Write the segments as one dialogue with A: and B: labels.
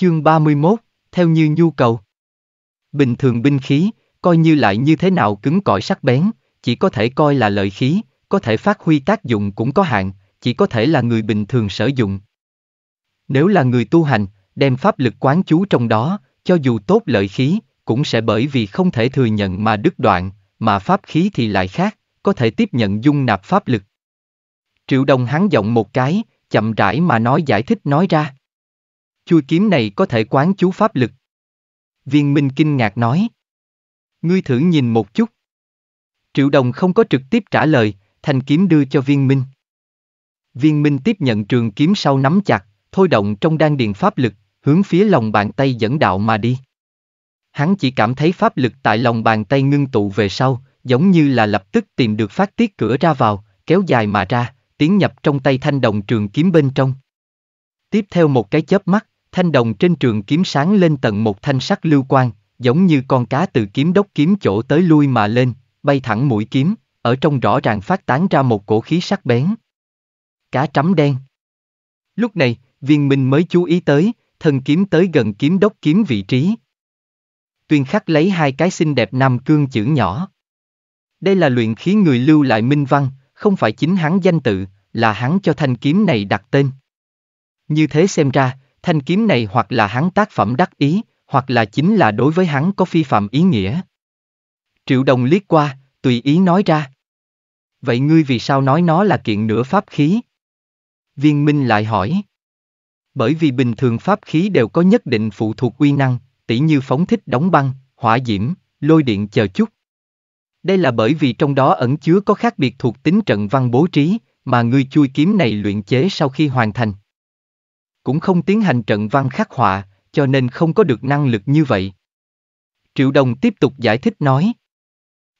A: Chương 31, theo như nhu cầu. Bình thường binh khí, coi như lại như thế nào cứng cỏi sắc bén, chỉ có thể coi là lợi khí, có thể phát huy tác dụng cũng có hạn, chỉ có thể là người bình thường sử dụng. Nếu là người tu hành, đem pháp lực quán chú trong đó, cho dù tốt lợi khí, cũng sẽ bởi vì không thể thừa nhận mà đứt đoạn, mà pháp khí thì lại khác, có thể tiếp nhận dung nạp pháp lực. Triệu Đông hắn giọng một cái, chậm rãi mà nói giải thích nói ra. Chui kiếm này có thể quán chú pháp lực. Viên Minh kinh ngạc nói. Ngươi thử nhìn một chút. Triệu đồng không có trực tiếp trả lời, thanh kiếm đưa cho viên Minh. Viên Minh tiếp nhận trường kiếm sau nắm chặt, thôi động trong đan điền pháp lực, hướng phía lòng bàn tay dẫn đạo mà đi. Hắn chỉ cảm thấy pháp lực tại lòng bàn tay ngưng tụ về sau, giống như là lập tức tìm được phát tiết cửa ra vào, kéo dài mà ra, tiến nhập trong tay thanh đồng trường kiếm bên trong. Tiếp theo một cái chớp mắt, thanh đồng trên trường kiếm sáng lên tận một thanh sắc lưu quang, giống như con cá từ kiếm đốc kiếm chỗ tới lui mà lên, bay thẳng mũi kiếm, ở trong rõ ràng phát tán ra một cổ khí sắc bén. Cá trắm đen. Lúc này, viên minh mới chú ý tới, thân kiếm tới gần kiếm đốc kiếm vị trí. Tuyên khắc lấy hai cái xinh đẹp nam cương chữ nhỏ. Đây là luyện khí người lưu lại minh văn, không phải chính hắn danh tự, là hắn cho thanh kiếm này đặt tên. Như thế xem ra, thanh kiếm này hoặc là hắn tác phẩm đắc ý, hoặc là chính là đối với hắn có phi phạm ý nghĩa. Triệu đồng liếc qua, tùy ý nói ra. Vậy ngươi vì sao nói nó là kiện nửa pháp khí? Viên Minh lại hỏi. Bởi vì bình thường pháp khí đều có nhất định phụ thuộc quy năng, tỉ như phóng thích đóng băng, hỏa diễm, lôi điện chờ chút. Đây là bởi vì trong đó ẩn chứa có khác biệt thuộc tính trận văn bố trí, mà ngươi chui kiếm này luyện chế sau khi hoàn thành, cũng không tiến hành trận văn khắc họa, cho nên không có được năng lực như vậy. Triệu Đồng tiếp tục giải thích nói.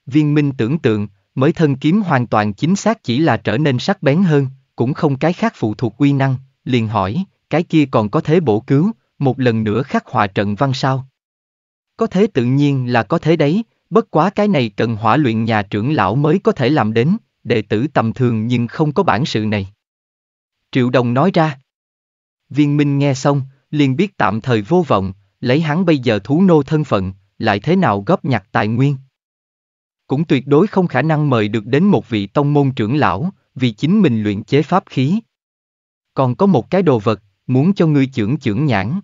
A: Viên Minh tưởng tượng, mới thân kiếm hoàn toàn chính xác chỉ là trở nên sắc bén hơn, cũng không cái khác phụ thuộc quy năng, liền hỏi, cái kia còn có thế bổ cứu, một lần nữa khắc họa trận văn sao? Có thế tự nhiên là có thế đấy, bất quá cái này cần hỏa luyện nhà trưởng lão mới có thể làm đến, đệ tử tầm thường nhưng không có bản sự này. Triệu Đồng nói ra, Viên Minh nghe xong, liền biết tạm thời vô vọng, lấy hắn bây giờ thú nô thân phận, lại thế nào góp nhặt tài nguyên. Cũng tuyệt đối không khả năng mời được đến một vị tông môn trưởng lão, vì chính mình luyện chế pháp khí. Còn có một cái đồ vật, muốn cho ngươi trưởng trưởng nhãn.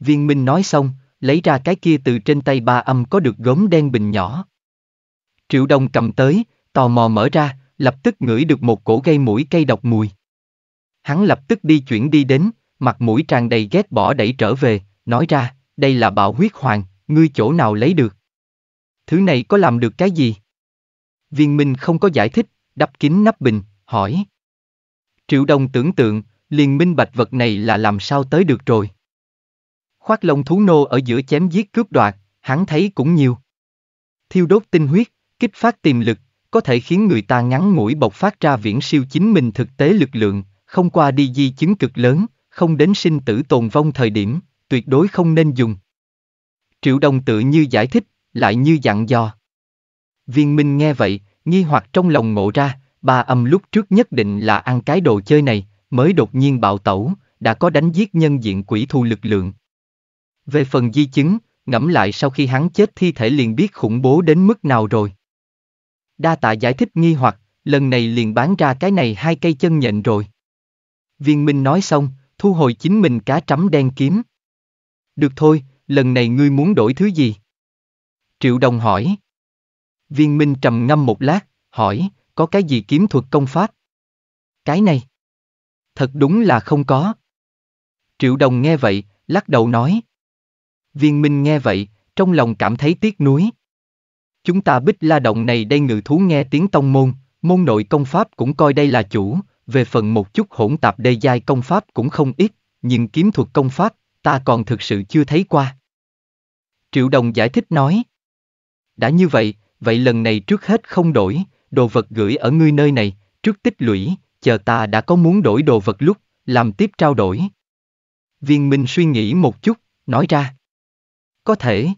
A: Viên Minh nói xong, lấy ra cái kia từ trên tay ba âm có được gốm đen bình nhỏ. Triệu đồng cầm tới, tò mò mở ra, lập tức ngửi được một cổ gây mũi cây độc mùi hắn lập tức đi chuyển đi đến, mặt mũi tràn đầy ghét bỏ đẩy trở về, nói ra, đây là bạo huyết hoàng, ngươi chỗ nào lấy được. Thứ này có làm được cái gì? Viên Minh không có giải thích, đắp kín nắp bình, hỏi. Triệu Đông tưởng tượng, liền minh bạch vật này là làm sao tới được rồi. Khoác lông thú nô ở giữa chém giết cướp đoạt, hắn thấy cũng nhiều. Thiêu đốt tinh huyết, kích phát tiềm lực, có thể khiến người ta ngắn ngủi bộc phát ra viễn siêu chính mình thực tế lực lượng, không qua đi di chứng cực lớn, không đến sinh tử tồn vong thời điểm, tuyệt đối không nên dùng. Triệu đồng tự như giải thích, lại như dặn dò. Viên Minh nghe vậy, nghi hoặc trong lòng ngộ ra, ba âm lúc trước nhất định là ăn cái đồ chơi này, mới đột nhiên bạo tẩu, đã có đánh giết nhân diện quỷ thu lực lượng. Về phần di chứng, ngẫm lại sau khi hắn chết thi thể liền biết khủng bố đến mức nào rồi. Đa tạ giải thích nghi hoặc, lần này liền bán ra cái này hai cây chân nhện rồi. Viên Minh nói xong, thu hồi chính mình cá trắm đen kiếm. Được thôi, lần này ngươi muốn đổi thứ gì? Triệu Đồng hỏi. Viên Minh trầm ngâm một lát, hỏi, có cái gì kiếm thuật công pháp? Cái này. Thật đúng là không có. Triệu Đồng nghe vậy, lắc đầu nói. Viên Minh nghe vậy, trong lòng cảm thấy tiếc nuối. Chúng ta bích la động này đây ngự thú nghe tiếng tông môn, môn nội công pháp cũng coi đây là chủ, về phần một chút hỗn tạp đê giai công pháp cũng không ít, nhưng kiếm thuật công pháp, ta còn thực sự chưa thấy qua. Triệu Đồng giải thích nói. Đã như vậy, vậy lần này trước hết không đổi, đồ vật gửi ở ngươi nơi này, trước tích lũy, chờ ta đã có muốn đổi đồ vật lúc, làm tiếp trao đổi. Viên Minh suy nghĩ một chút, nói ra. Có thể.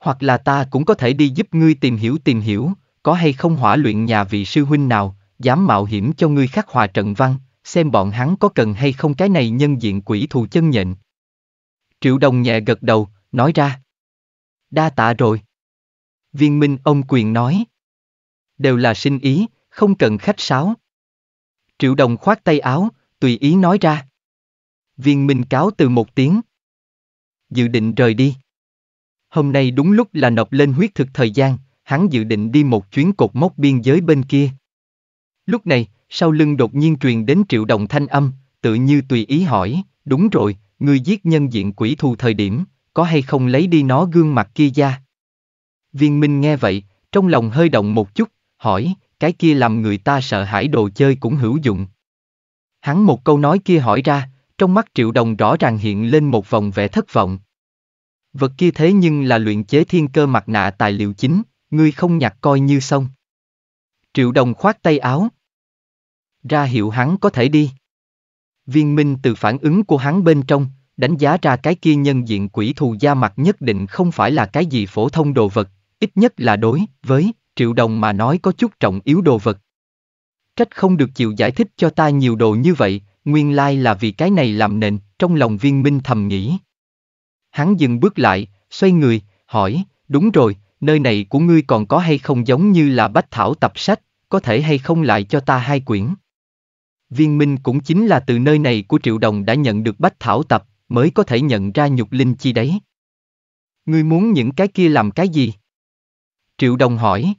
A: Hoặc là ta cũng có thể đi giúp ngươi tìm hiểu tìm hiểu, có hay không hỏa luyện nhà vị sư huynh nào, dám mạo hiểm cho ngươi khắc hòa trận văn, xem bọn hắn có cần hay không cái này nhân diện quỷ thù chân nhện. Triệu đồng nhẹ gật đầu, nói ra. Đa tạ rồi. Viên minh ông quyền nói. Đều là sinh ý, không cần khách sáo. Triệu đồng khoát tay áo, tùy ý nói ra. Viên minh cáo từ một tiếng. Dự định rời đi. Hôm nay đúng lúc là nộp lên huyết thực thời gian, hắn dự định đi một chuyến cột mốc biên giới bên kia, Lúc này, sau lưng đột nhiên truyền đến triệu đồng thanh âm, tự như tùy ý hỏi, đúng rồi, người giết nhân diện quỷ thù thời điểm, có hay không lấy đi nó gương mặt kia ra? Viên Minh nghe vậy, trong lòng hơi động một chút, hỏi, cái kia làm người ta sợ hãi đồ chơi cũng hữu dụng. Hắn một câu nói kia hỏi ra, trong mắt triệu đồng rõ ràng hiện lên một vòng vẻ thất vọng. Vật kia thế nhưng là luyện chế thiên cơ mặt nạ tài liệu chính, ngươi không nhặt coi như xong. Triệu đồng khoát tay áo, ra hiệu hắn có thể đi. Viên minh từ phản ứng của hắn bên trong, đánh giá ra cái kia nhân diện quỷ thù da mặt nhất định không phải là cái gì phổ thông đồ vật, ít nhất là đối với triệu đồng mà nói có chút trọng yếu đồ vật. Trách không được chịu giải thích cho ta nhiều đồ như vậy, nguyên lai là vì cái này làm nền, trong lòng viên minh thầm nghĩ. Hắn dừng bước lại, xoay người, hỏi, đúng rồi, nơi này của ngươi còn có hay không giống như là bách thảo tập sách, có thể hay không lại cho ta hai quyển. Viên Minh cũng chính là từ nơi này của Triệu Đồng đã nhận được bách thảo tập, mới có thể nhận ra nhục linh chi đấy. Ngươi muốn những cái kia làm cái gì? Triệu Đồng hỏi.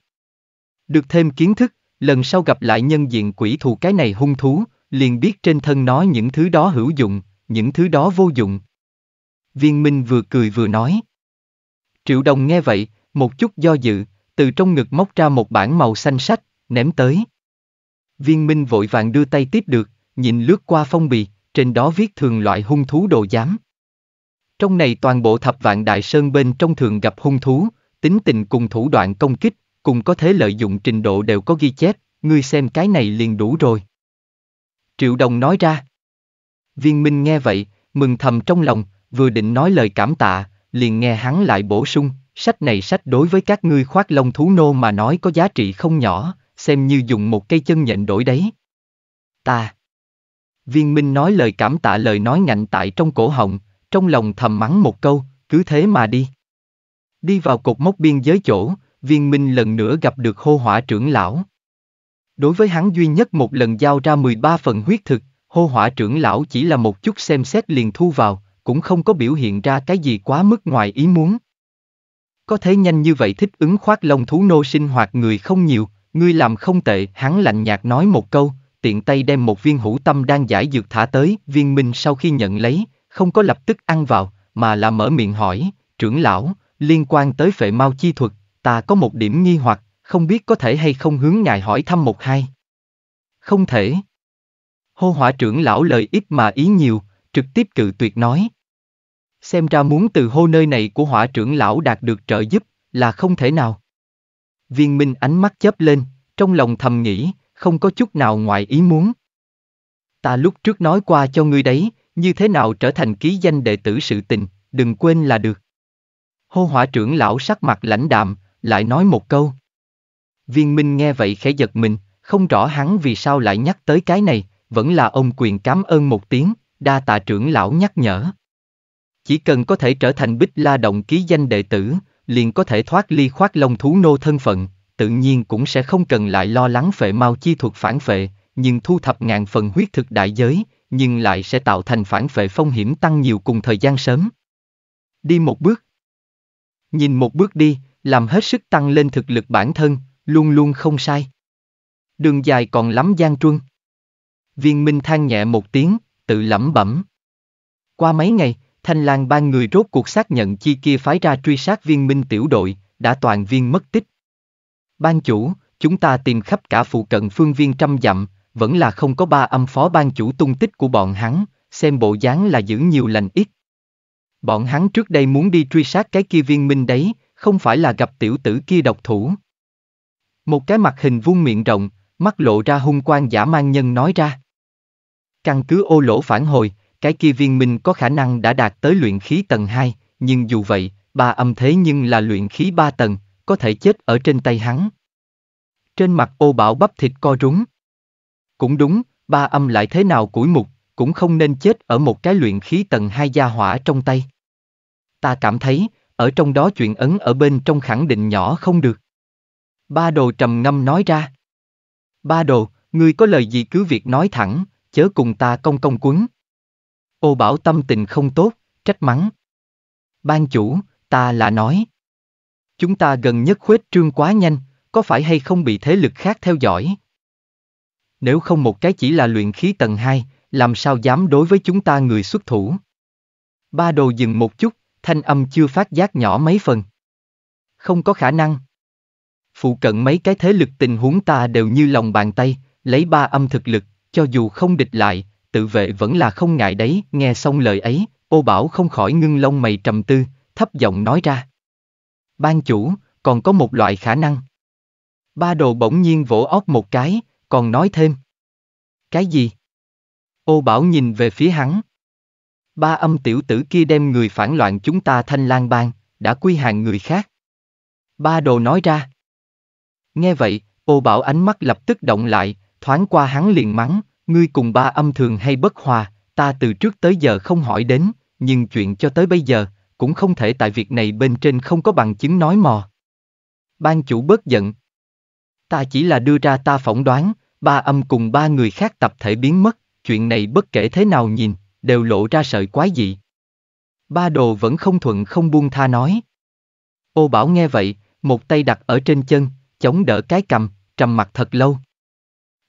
A: Được thêm kiến thức, lần sau gặp lại nhân diện quỷ thù cái này hung thú, liền biết trên thân nó những thứ đó hữu dụng, những thứ đó vô dụng. Viên Minh vừa cười vừa nói. Triệu Đồng nghe vậy, một chút do dự, từ trong ngực móc ra một bản màu xanh sách, ném tới. Viên Minh vội vàng đưa tay tiếp được, nhìn lướt qua phong bì, trên đó viết thường loại hung thú đồ giám. Trong này toàn bộ thập vạn đại sơn bên trong thường gặp hung thú, tính tình cùng thủ đoạn công kích, cùng có thể lợi dụng trình độ đều có ghi chép, ngươi xem cái này liền đủ rồi. Triệu Đồng nói ra. Viên Minh nghe vậy, mừng thầm trong lòng, vừa định nói lời cảm tạ, liền nghe hắn lại bổ sung, sách này sách đối với các ngươi khoác lông thú nô mà nói có giá trị không nhỏ, xem như dùng một cây chân nhện đổi đấy. Ta. Viên Minh nói lời cảm tạ lời nói ngạnh tại trong cổ họng, trong lòng thầm mắng một câu, cứ thế mà đi. Đi vào cột mốc biên giới chỗ, viên minh lần nữa gặp được hô hỏa trưởng lão. Đối với hắn duy nhất một lần giao ra 13 phần huyết thực, hô hỏa trưởng lão chỉ là một chút xem xét liền thu vào, cũng không có biểu hiện ra cái gì quá mức ngoài ý muốn. Có thể nhanh như vậy thích ứng khoác lông thú nô sinh hoạt người không nhiều, Ngươi làm không tệ, hắn lạnh nhạt nói một câu, tiện tay đem một viên hữu tâm đang giải dược thả tới, viên minh sau khi nhận lấy, không có lập tức ăn vào, mà là mở miệng hỏi, trưởng lão, liên quan tới phệ mau chi thuật, ta có một điểm nghi hoặc, không biết có thể hay không hướng ngài hỏi thăm một hai. Không thể. Hô hỏa trưởng lão lời ít mà ý nhiều, trực tiếp cự tuyệt nói. Xem ra muốn từ hô nơi này của hỏa trưởng lão đạt được trợ giúp là không thể nào. Viên Minh ánh mắt chớp lên, trong lòng thầm nghĩ, không có chút nào ngoài ý muốn. Ta lúc trước nói qua cho ngươi đấy, như thế nào trở thành ký danh đệ tử sự tình, đừng quên là được. Hô hỏa trưởng lão sắc mặt lãnh đạm, lại nói một câu. Viên Minh nghe vậy khẽ giật mình, không rõ hắn vì sao lại nhắc tới cái này, vẫn là ông quyền cảm ơn một tiếng, đa tạ trưởng lão nhắc nhở. Chỉ cần có thể trở thành bích la động ký danh đệ tử, liền có thể thoát ly khoác lông thú nô thân phận, tự nhiên cũng sẽ không cần lại lo lắng phệ mau chi thuật phản phệ, nhưng thu thập ngàn phần huyết thực đại giới, nhưng lại sẽ tạo thành phản phệ phong hiểm tăng nhiều cùng thời gian sớm. Đi một bước. Nhìn một bước đi, làm hết sức tăng lên thực lực bản thân, luôn luôn không sai. Đường dài còn lắm gian truân. Viên Minh than nhẹ một tiếng, tự lẩm bẩm. Qua mấy ngày, Thanh Lan ban người rốt cuộc xác nhận chi kia phái ra truy sát viên minh tiểu đội, đã toàn viên mất tích. Ban chủ, chúng ta tìm khắp cả phụ cận phương viên trăm dặm, vẫn là không có ba âm phó ban chủ tung tích của bọn hắn, xem bộ dáng là giữ nhiều lành ít. Bọn hắn trước đây muốn đi truy sát cái kia viên minh đấy, không phải là gặp tiểu tử kia độc thủ. Một cái mặt hình vuông miệng rộng, mắt lộ ra hung quan giả mang nhân nói ra. Căn cứ ô lỗ phản hồi, cái kia viên minh có khả năng đã đạt tới luyện khí tầng 2, nhưng dù vậy, ba âm thế nhưng là luyện khí 3 tầng, có thể chết ở trên tay hắn. Trên mặt ô bảo bắp thịt co rúng. Cũng đúng, ba âm lại thế nào củi mục, cũng không nên chết ở một cái luyện khí tầng 2 gia hỏa trong tay. Ta cảm thấy, ở trong đó chuyện ấn ở bên trong khẳng định nhỏ không được. Ba đồ trầm ngâm nói ra. Ba đồ, ngươi có lời gì cứ việc nói thẳng, chớ cùng ta công công quấn. Ô bảo tâm tình không tốt, trách mắng. Ban chủ, ta là nói. Chúng ta gần nhất khuếch trương quá nhanh, có phải hay không bị thế lực khác theo dõi? Nếu không một cái chỉ là luyện khí tầng 2, làm sao dám đối với chúng ta người xuất thủ? Ba đồ dừng một chút, thanh âm chưa phát giác nhỏ mấy phần. Không có khả năng. Phụ cận mấy cái thế lực tình huống ta đều như lòng bàn tay, lấy ba âm thực lực, cho dù không địch lại, tự vệ vẫn là không ngại đấy, nghe xong lời ấy, ô bảo không khỏi ngưng lông mày trầm tư, thấp giọng nói ra. Ban chủ, còn có một loại khả năng. Ba đồ bỗng nhiên vỗ óc một cái, còn nói thêm. Cái gì? Ô bảo nhìn về phía hắn. Ba âm tiểu tử kia đem người phản loạn chúng ta thanh lang bang, đã quy hàng người khác. Ba đồ nói ra. Nghe vậy, ô bảo ánh mắt lập tức động lại, thoáng qua hắn liền mắng, Ngươi cùng ba âm thường hay bất hòa, ta từ trước tới giờ không hỏi đến, nhưng chuyện cho tới bây giờ, cũng không thể tại việc này bên trên không có bằng chứng nói mò. Ban chủ bớt giận. Ta chỉ là đưa ra ta phỏng đoán, ba âm cùng ba người khác tập thể biến mất, chuyện này bất kể thế nào nhìn, đều lộ ra sợi quái dị. Ba đồ vẫn không thuận không buông tha nói. Ô bảo nghe vậy, một tay đặt ở trên chân, chống đỡ cái cầm, trầm mặt thật lâu.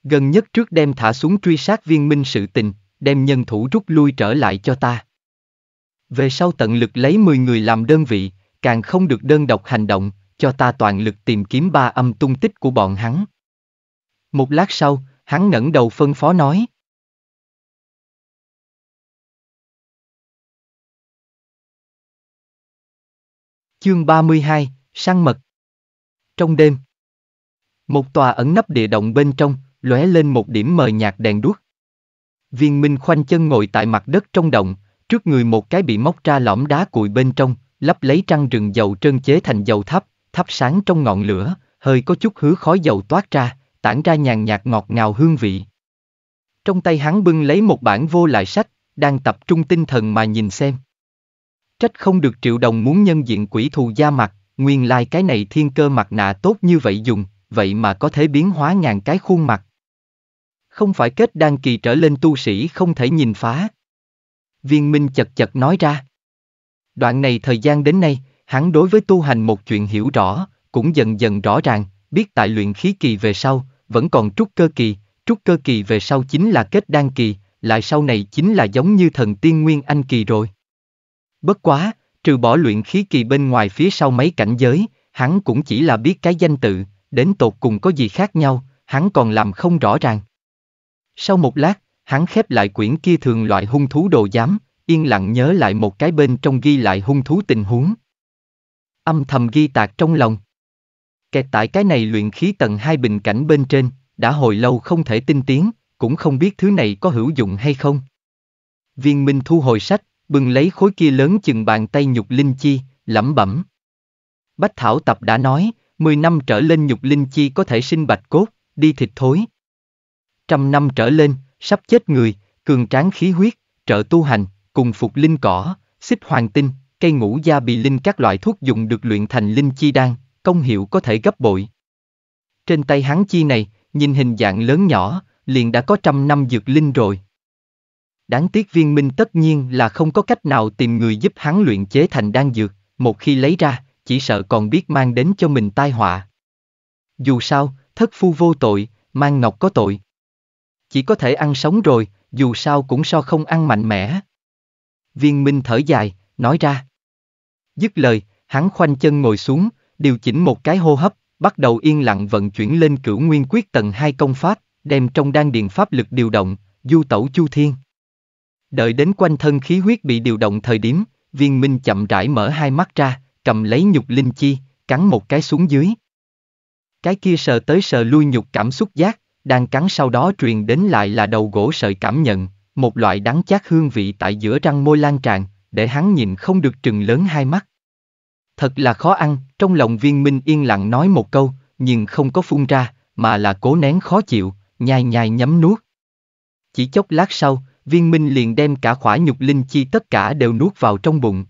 A: Gần nhất trước đem thả xuống truy sát viên minh sự tình, đem nhân thủ rút lui trở lại cho ta. Về sau tận lực lấy 10 người làm đơn vị, càng không được đơn độc hành động,
B: cho ta toàn lực tìm kiếm ba âm tung tích của bọn hắn. Một lát sau, hắn ngẩng đầu phân phó nói. Chương 32, sang mật Trong đêm, một tòa ẩn nấp địa động bên trong, lóe lên một
A: điểm mờ nhạt đèn đuốc. Viên Minh khoanh chân ngồi tại mặt đất trong động, trước người một cái bị móc ra lõm đá cùi bên trong, lấp lấy trăng rừng dầu trơn chế thành dầu thắp, thắp sáng trong ngọn lửa, hơi có chút hứa khói dầu toát ra, tản ra nhàn nhạt ngọt ngào hương vị. Trong tay hắn bưng lấy một bản vô lại sách, đang tập trung tinh thần mà nhìn xem. Trách không được triệu đồng muốn nhân diện quỷ thù da mặt, nguyên lai like cái này thiên cơ mặt nạ tốt như vậy dùng, vậy mà có thể biến hóa ngàn cái khuôn mặt, không phải kết đan kỳ trở lên tu sĩ không thể nhìn phá. Viên Minh chật chật nói ra. Đoạn này thời gian đến nay, hắn đối với tu hành một chuyện hiểu rõ, cũng dần dần rõ ràng, biết tại luyện khí kỳ về sau, vẫn còn trúc cơ kỳ, trúc cơ kỳ về sau chính là kết đan kỳ, lại sau này chính là giống như thần tiên nguyên anh kỳ rồi. Bất quá, trừ bỏ luyện khí kỳ bên ngoài phía sau mấy cảnh giới, hắn cũng chỉ là biết cái danh tự, đến tột cùng có gì khác nhau, hắn còn làm không rõ ràng. Sau một lát, hắn khép lại quyển kia thường loại hung thú đồ giám, yên lặng nhớ lại một cái bên trong ghi lại hung thú tình huống. Âm thầm ghi tạc trong lòng. Kẹt tại cái này luyện khí tầng hai bình cảnh bên trên, đã hồi lâu không thể tin tiến, cũng không biết thứ này có hữu dụng hay không. Viên Minh thu hồi sách, bừng lấy khối kia lớn chừng bàn tay nhục linh chi, lẩm bẩm. Bách Thảo Tập đã nói, 10 năm trở lên nhục linh chi có thể sinh bạch cốt, đi thịt thối trăm năm trở lên, sắp chết người, cường tráng khí huyết, trợ tu hành, cùng phục linh cỏ, xích hoàng tinh, cây ngũ gia bị linh các loại thuốc dùng được luyện thành linh chi đan, công hiệu có thể gấp bội. Trên tay hắn chi này, nhìn hình dạng lớn nhỏ, liền đã có trăm năm dược linh rồi. Đáng tiếc viên minh tất nhiên là không có cách nào tìm người giúp hắn luyện chế thành đan dược, một khi lấy ra, chỉ sợ còn biết mang đến cho mình tai họa. Dù sao, thất phu vô tội, mang ngọc có tội chỉ có thể ăn sống rồi, dù sao cũng so không ăn mạnh mẽ. Viên Minh thở dài, nói ra. Dứt lời, hắn khoanh chân ngồi xuống, điều chỉnh một cái hô hấp, bắt đầu yên lặng vận chuyển lên cửu nguyên quyết tầng hai công pháp, đem trong đan điền pháp lực điều động, du tẩu chu thiên. Đợi đến quanh thân khí huyết bị điều động thời điểm, viên minh chậm rãi mở hai mắt ra, cầm lấy nhục linh chi, cắn một cái xuống dưới. Cái kia sờ tới sờ lui nhục cảm xúc giác, đang cắn sau đó truyền đến lại là đầu gỗ sợi cảm nhận, một loại đắng chát hương vị tại giữa răng môi lan tràn, để hắn nhìn không được trừng lớn hai mắt. Thật là khó ăn, trong lòng viên minh yên lặng nói một câu, nhưng không có phun ra, mà là cố nén khó chịu, nhai nhai nhấm nuốt. Chỉ chốc lát sau, viên minh liền đem cả khỏa nhục linh chi tất cả đều nuốt vào trong bụng.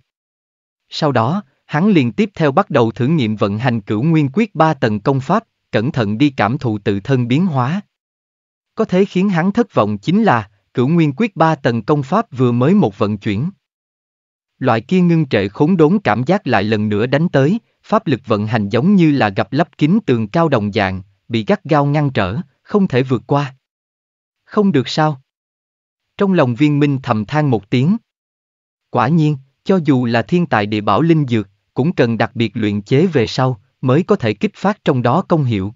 A: Sau đó, hắn liền tiếp theo bắt đầu thử nghiệm vận hành cửu nguyên quyết ba tầng công pháp, cẩn thận đi cảm thụ tự thân biến hóa. Có thể khiến hắn thất vọng chính là, cửu nguyên quyết ba tầng công pháp vừa mới một vận chuyển. Loại kia ngưng trệ khốn đốn cảm giác lại lần nữa đánh tới, pháp lực vận hành giống như là gặp lấp kín tường cao đồng dạng, bị gắt gao ngăn trở, không thể vượt qua. Không được sao? Trong lòng viên minh thầm than một tiếng. Quả nhiên, cho dù là thiên tài địa bảo linh dược, cũng cần đặc biệt luyện chế về sau, mới có thể kích phát trong đó công hiệu.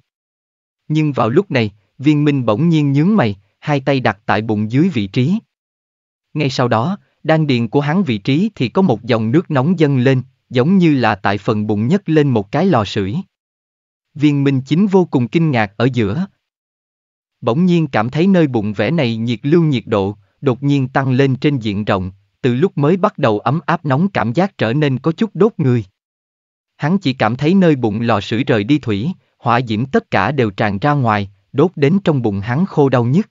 A: Nhưng vào lúc này, viên minh bỗng nhiên nhướng mày, hai tay đặt tại bụng dưới vị trí. Ngay sau đó, đan điền của hắn vị trí thì có một dòng nước nóng dâng lên, giống như là tại phần bụng nhất lên một cái lò sưởi. Viên minh chính vô cùng kinh ngạc ở giữa. Bỗng nhiên cảm thấy nơi bụng vẽ này nhiệt lưu nhiệt độ, đột nhiên tăng lên trên diện rộng, từ lúc mới bắt đầu ấm áp nóng cảm giác trở nên có chút đốt người. Hắn chỉ cảm thấy nơi bụng lò sưởi rời đi thủy, hỏa diễm tất cả đều tràn ra ngoài, đốt đến trong bụng hắn khô đau nhất.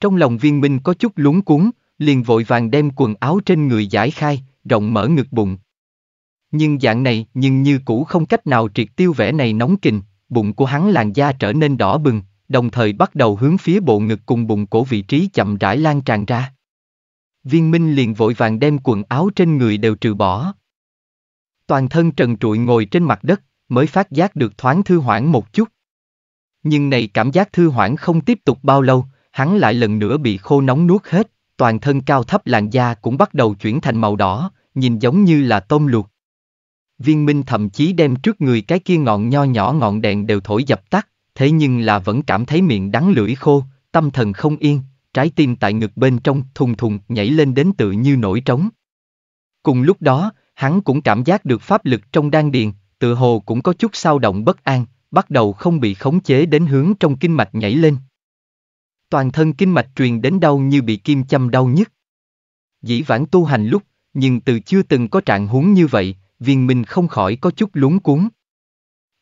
A: Trong lòng viên minh có chút lúng cuốn, liền vội vàng đem quần áo trên người giải khai, rộng mở ngực bụng. Nhưng dạng này nhưng như cũ không cách nào triệt tiêu vẻ này nóng kình, bụng của hắn làn da trở nên đỏ bừng, đồng thời bắt đầu hướng phía bộ ngực cùng bụng cổ vị trí chậm rãi lan tràn ra. Viên Minh liền vội vàng đem quần áo trên người đều trừ bỏ toàn thân trần trụi ngồi trên mặt đất, mới phát giác được thoáng thư hoãn một chút. Nhưng này cảm giác thư hoãn không tiếp tục bao lâu, hắn lại lần nữa bị khô nóng nuốt hết, toàn thân cao thấp làn da cũng bắt đầu chuyển thành màu đỏ, nhìn giống như là tôm luộc. Viên Minh thậm chí đem trước người cái kia ngọn nho nhỏ ngọn đèn đều thổi dập tắt, thế nhưng là vẫn cảm thấy miệng đắng lưỡi khô, tâm thần không yên, trái tim tại ngực bên trong thùng thùng nhảy lên đến tự như nổi trống. Cùng lúc đó, hắn cũng cảm giác được pháp lực trong đan điền, tự hồ cũng có chút sao động bất an, bắt đầu không bị khống chế đến hướng trong kinh mạch nhảy lên. Toàn thân kinh mạch truyền đến đau như bị kim châm đau nhất. Dĩ vãng tu hành lúc, nhưng từ chưa từng có trạng huống như vậy, viên minh không khỏi có chút lúng cuốn.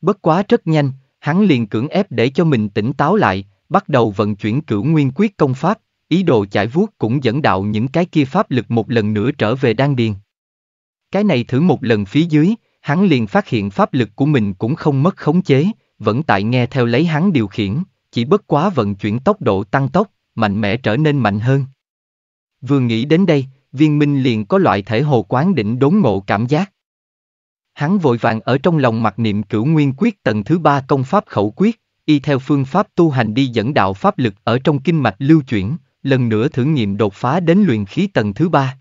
A: Bất quá rất nhanh, hắn liền cưỡng ép để cho mình tỉnh táo lại, bắt đầu vận chuyển cửu nguyên quyết công pháp, ý đồ chải vuốt cũng dẫn đạo những cái kia pháp lực một lần nữa trở về đan điền. Cái này thử một lần phía dưới, hắn liền phát hiện pháp lực của mình cũng không mất khống chế, vẫn tại nghe theo lấy hắn điều khiển, chỉ bất quá vận chuyển tốc độ tăng tốc, mạnh mẽ trở nên mạnh hơn. Vừa nghĩ đến đây, viên minh liền có loại thể hồ quán đỉnh đốn ngộ cảm giác. Hắn vội vàng ở trong lòng mặc niệm cửu nguyên quyết tầng thứ ba công pháp khẩu quyết, y theo phương pháp tu hành đi dẫn đạo pháp lực ở trong kinh mạch lưu chuyển, lần nữa thử nghiệm đột phá đến luyện khí tầng thứ ba.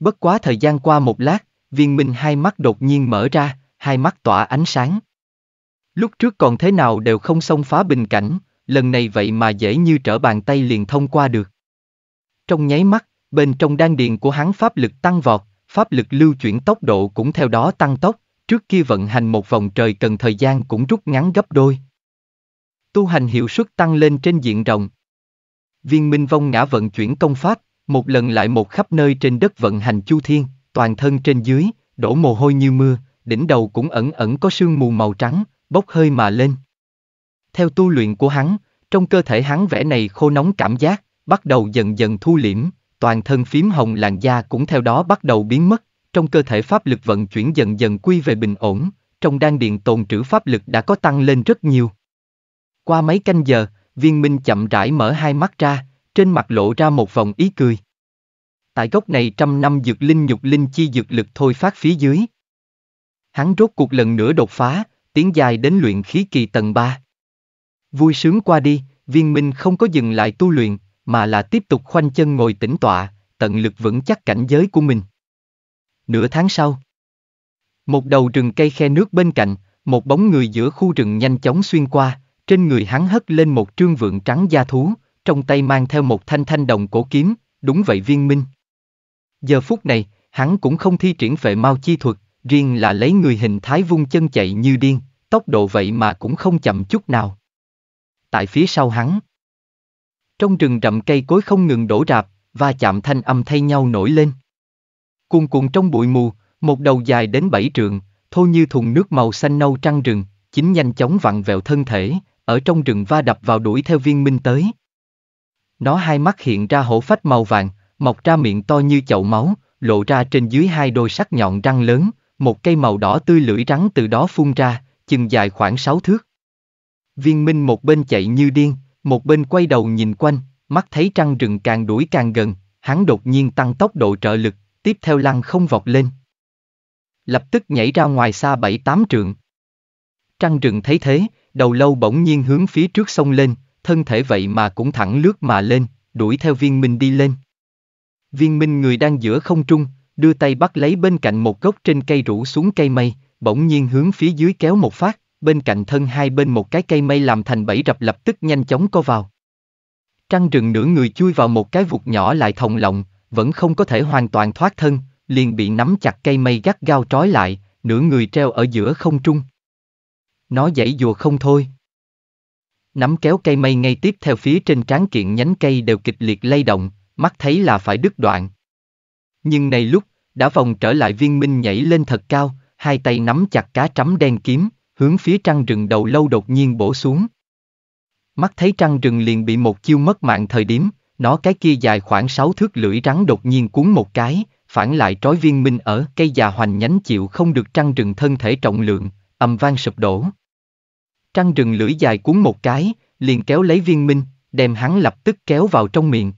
A: Bất quá thời gian qua một lát, viên minh hai mắt đột nhiên mở ra, hai mắt tỏa ánh sáng. Lúc trước còn thế nào đều không xông phá bình cảnh, lần này vậy mà dễ như trở bàn tay liền thông qua được. Trong nháy mắt, bên trong đan điền của hắn pháp lực tăng vọt, pháp lực lưu chuyển tốc độ cũng theo đó tăng tốc, trước kia vận hành một vòng trời cần thời gian cũng rút ngắn gấp đôi. Tu hành hiệu suất tăng lên trên diện rộng. Viên Minh Vong ngã vận chuyển công pháp, một lần lại một khắp nơi trên đất vận hành chu thiên, toàn thân trên dưới, đổ mồ hôi như mưa, đỉnh đầu cũng ẩn ẩn có sương mù màu trắng, bốc hơi mà lên. Theo tu luyện của hắn, trong cơ thể hắn vẻ này khô nóng cảm giác, bắt đầu dần dần thu liễm, toàn thân phím hồng làn da cũng theo đó bắt đầu biến mất, trong cơ thể pháp lực vận chuyển dần dần quy về bình ổn, trong đan điện tồn trữ pháp lực đã có tăng lên rất nhiều. Qua mấy canh giờ, viên minh chậm rãi mở hai mắt ra, trên mặt lộ ra một vòng ý cười. Tại gốc này trăm năm dược linh nhục linh chi dược lực thôi phát phía dưới. Hắn rốt cuộc lần nữa đột phá, tiến dài đến luyện khí kỳ tầng 3. Vui sướng qua đi, viên minh không có dừng lại tu luyện, mà là tiếp tục khoanh chân ngồi tĩnh tọa, tận lực vững chắc cảnh giới của mình. Nửa tháng sau, một đầu rừng cây khe nước bên cạnh, một bóng người giữa khu rừng nhanh chóng xuyên qua, trên người hắn hất lên một trương vượng trắng da thú, trong tay mang theo một thanh thanh đồng cổ kiếm, đúng vậy viên minh. Giờ phút này, hắn cũng không thi triển phệ mau chi thuật, riêng là lấy người hình thái vung chân chạy như điên, tốc độ vậy mà cũng không chậm chút nào. Tại phía sau hắn, trong rừng rậm cây cối không ngừng đổ rạp, và chạm thanh âm thay nhau nổi lên. Cuồn cuộn trong bụi mù, một đầu dài đến bảy trượng, thô như thùng nước màu xanh nâu trăng rừng, chính nhanh chóng vặn vẹo thân thể, ở trong rừng va đập vào đuổi theo viên minh tới. Nó hai mắt hiện ra hổ phách màu vàng, mọc ra miệng to như chậu máu, lộ ra trên dưới hai đôi sắc nhọn răng lớn, một cây màu đỏ tươi lưỡi rắn từ đó phun ra, chừng dài khoảng sáu thước. Viên Minh một bên chạy như điên, một bên quay đầu nhìn quanh, mắt thấy trăng rừng càng đuổi càng gần, hắn đột nhiên tăng tốc độ trợ lực, tiếp theo lăn không vọt lên. Lập tức nhảy ra ngoài xa bảy tám trượng. Trăng rừng thấy thế, đầu lâu bỗng nhiên hướng phía trước sông lên, thân thể vậy mà cũng thẳng lướt mà lên, đuổi theo viên minh đi lên. Viên minh người đang giữa không trung, đưa tay bắt lấy bên cạnh một gốc trên cây rủ xuống cây mây, bỗng nhiên hướng phía dưới kéo một phát, bên cạnh thân hai bên một cái cây mây làm thành bẫy rập lập tức nhanh chóng co vào. Trăng rừng nửa người chui vào một cái vụt nhỏ lại thòng lọng, vẫn không có thể hoàn toàn thoát thân, liền bị nắm chặt cây mây gắt gao trói lại, nửa người treo ở giữa không trung. Nó dãy dùa không thôi, Nắm kéo cây mây ngay tiếp theo phía trên trán kiện nhánh cây đều kịch liệt lay động, mắt thấy là phải đứt đoạn. Nhưng này lúc, đã vòng trở lại viên minh nhảy lên thật cao, hai tay nắm chặt cá trắm đen kiếm, hướng phía trăng rừng đầu lâu đột nhiên bổ xuống. Mắt thấy trăng rừng liền bị một chiêu mất mạng thời điểm, nó cái kia dài khoảng sáu thước lưỡi rắn đột nhiên cuốn một cái, phản lại trói viên minh ở cây già hoành nhánh chịu không được trăng rừng thân thể trọng lượng, ầm vang sụp đổ, Trăng rừng lưỡi dài cuốn một cái, liền kéo lấy viên minh, đem hắn lập tức kéo vào trong miệng.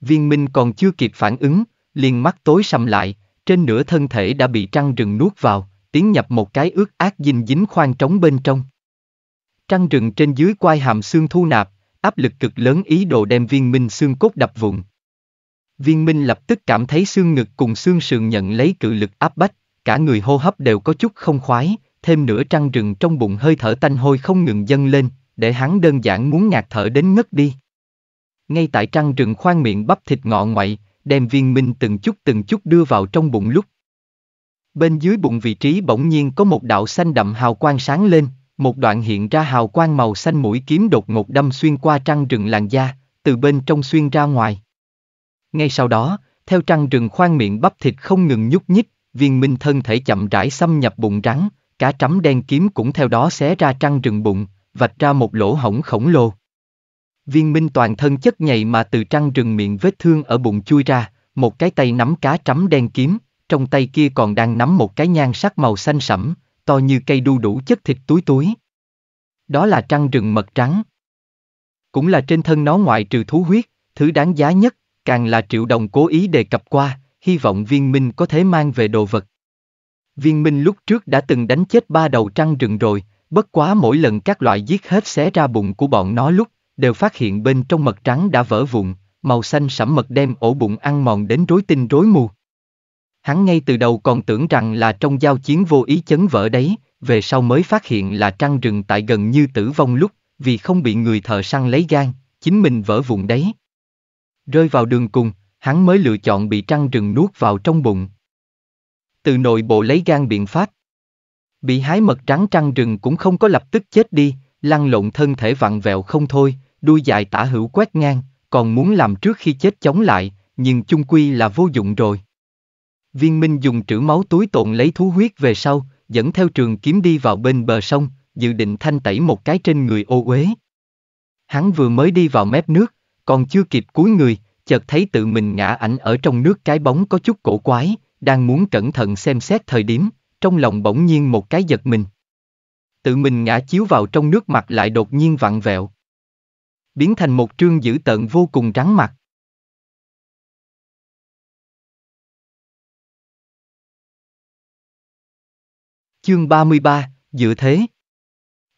A: Viên minh còn chưa kịp phản ứng, liền mắt tối sầm lại, trên nửa thân thể đã bị trăng rừng nuốt vào, tiến nhập một cái ướt ác dinh dính khoang trống bên trong. Trăng rừng trên dưới quai hàm xương thu nạp, áp lực cực lớn ý đồ đem viên minh xương cốt đập vụn. Viên minh lập tức cảm thấy xương ngực cùng xương sườn nhận lấy cự lực áp bách, cả người hô hấp đều có chút không khoái, thêm nửa trăng rừng trong bụng hơi thở tanh hôi không ngừng dâng lên, để hắn đơn giản muốn ngạt thở đến ngất đi. Ngay tại trăng rừng khoan miệng bắp thịt ngọ ngoại, đem viên minh từng chút từng chút đưa vào trong bụng lúc. Bên dưới bụng vị trí bỗng nhiên có một đạo xanh đậm hào quang sáng lên, một đoạn hiện ra hào quang màu xanh mũi kiếm đột ngột đâm xuyên qua trăng rừng làn da, từ bên trong xuyên ra ngoài. Ngay sau đó, theo trăng rừng khoan miệng bắp thịt không ngừng nhúc nhích, viên minh thân thể chậm rãi xâm nhập bụng rắn, cá trắm đen kiếm cũng theo đó xé ra trăng rừng bụng, vạch ra một lỗ hổng khổng lồ. Viên minh toàn thân chất nhầy mà từ trăng rừng miệng vết thương ở bụng chui ra, một cái tay nắm cá trắm đen kiếm, trong tay kia còn đang nắm một cái nhan sắc màu xanh sẫm, to như cây đu đủ chất thịt túi túi. Đó là trăng rừng mật trắng. Cũng là trên thân nó ngoại trừ thú huyết, thứ đáng giá nhất, càng là triệu đồng cố ý đề cập qua, hy vọng viên minh có thể mang về đồ vật. Viên Minh lúc trước đã từng đánh chết ba đầu trăng rừng rồi, bất quá mỗi lần các loại giết hết xé ra bụng của bọn nó lúc, đều phát hiện bên trong mật trắng đã vỡ vụn, màu xanh sẫm mật đem ổ bụng ăn mòn đến rối tinh rối mù. Hắn ngay từ đầu còn tưởng rằng là trong giao chiến vô ý chấn vỡ đấy, về sau mới phát hiện là trăng rừng tại gần như tử vong lúc, vì không bị người thợ săn lấy gan, chính mình vỡ vụn đấy. Rơi vào đường cùng, hắn mới lựa chọn bị trăng rừng nuốt vào trong bụng, từ nội bộ lấy gan biện pháp. Bị hái mật trắng trăng rừng cũng không có lập tức chết đi, lăn lộn thân thể vặn vẹo không thôi, đuôi dài tả hữu quét ngang, còn muốn làm trước khi chết chống lại, nhưng chung quy là vô dụng rồi. Viên Minh dùng trữ máu túi tộn lấy thú huyết về sau, dẫn theo trường kiếm đi vào bên bờ sông, dự định thanh tẩy một cái trên người ô uế. Hắn vừa mới đi vào mép nước, còn chưa kịp cúi người, chợt thấy tự mình ngã ảnh ở trong nước cái bóng có chút cổ quái, đang muốn cẩn thận xem xét thời điểm, trong lòng bỗng nhiên một cái giật mình.
B: Tự mình ngã chiếu vào trong nước mặt lại đột nhiên vặn vẹo. Biến thành một trương dữ tợn vô cùng trắng mặt. Chương 33, dự thế.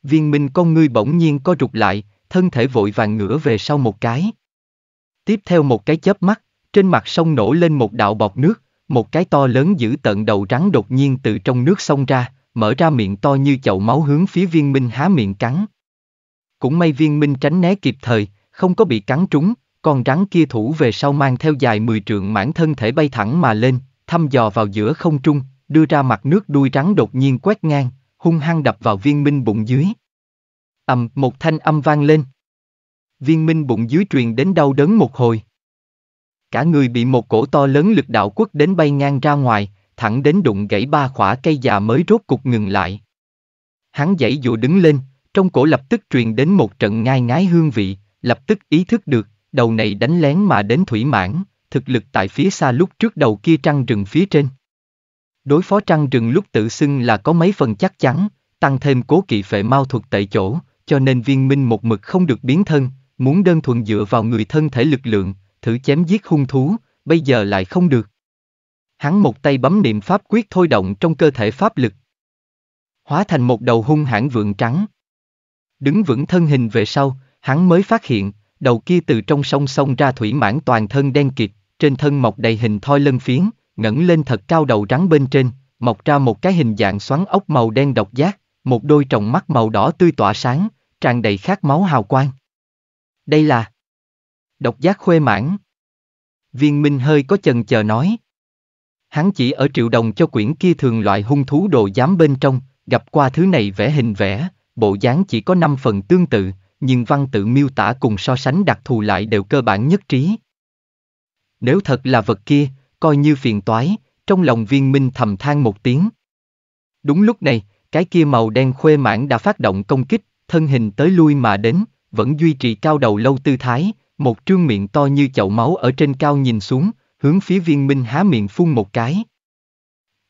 B: Viên minh con ngươi bỗng nhiên co rụt lại, thân thể vội vàng ngửa về sau
A: một cái. Tiếp theo một cái chớp mắt, trên mặt sông nổ lên một đạo bọt nước, một cái to lớn giữ tận đầu rắn đột nhiên từ trong nước sông ra, mở ra miệng to như chậu máu hướng phía viên minh há miệng cắn. Cũng may viên minh tránh né kịp thời, không có bị cắn trúng, con rắn kia thủ về sau mang theo dài 10 trượng mãn thân thể bay thẳng mà lên, thăm dò vào giữa không trung, đưa ra mặt nước đuôi rắn đột nhiên quét ngang, hung hăng đập vào viên minh bụng dưới. ầm một thanh âm vang lên. Viên minh bụng dưới truyền đến đau đớn một hồi. Cả người bị một cổ to lớn lực đạo quất đến bay ngang ra ngoài, thẳng đến đụng gãy ba khỏa cây già mới rốt cục ngừng lại. Hắn dãy dụ đứng lên, trong cổ lập tức truyền đến một trận ngai ngái hương vị, lập tức ý thức được, đầu này đánh lén mà đến thủy mãn, thực lực tại phía xa lúc trước đầu kia trăng rừng phía trên. Đối phó trăng rừng lúc tự xưng là có mấy phần chắc chắn, tăng thêm cố kỵ phệ mau thuật tại chỗ, cho nên viên minh một mực không được biến thân, muốn đơn thuần dựa vào người thân thể lực lượng, thử chém giết hung thú, bây giờ lại không được. Hắn một tay bấm niệm pháp quyết thôi động trong cơ thể pháp lực. Hóa thành một đầu hung hãn vượng trắng. Đứng vững thân hình về sau, hắn mới phát hiện, đầu kia từ trong sông sông ra thủy mãn toàn thân đen kịt, trên thân mọc đầy hình thoi lân phiến, ngẩng lên thật cao đầu rắn bên trên, mọc ra một cái hình dạng xoắn ốc màu đen độc giác, một đôi tròng mắt màu đỏ tươi tỏa sáng, tràn đầy khát máu hào quang. Đây là Độc giác khuê mãn. Viên Minh hơi có chần chờ nói. Hắn chỉ ở triệu đồng cho quyển kia thường loại hung thú đồ giám bên trong, gặp qua thứ này vẽ hình vẽ, bộ dáng chỉ có 5 phần tương tự, nhưng văn tự miêu tả cùng so sánh đặc thù lại đều cơ bản nhất trí. Nếu thật là vật kia, coi như phiền toái, trong lòng viên minh thầm than một tiếng. Đúng lúc này, cái kia màu đen khuê mãn đã phát động công kích, thân hình tới lui mà đến, vẫn duy trì cao đầu lâu tư thái, một trương miệng to như chậu máu ở trên cao nhìn xuống, hướng phía viên minh há miệng phun một cái.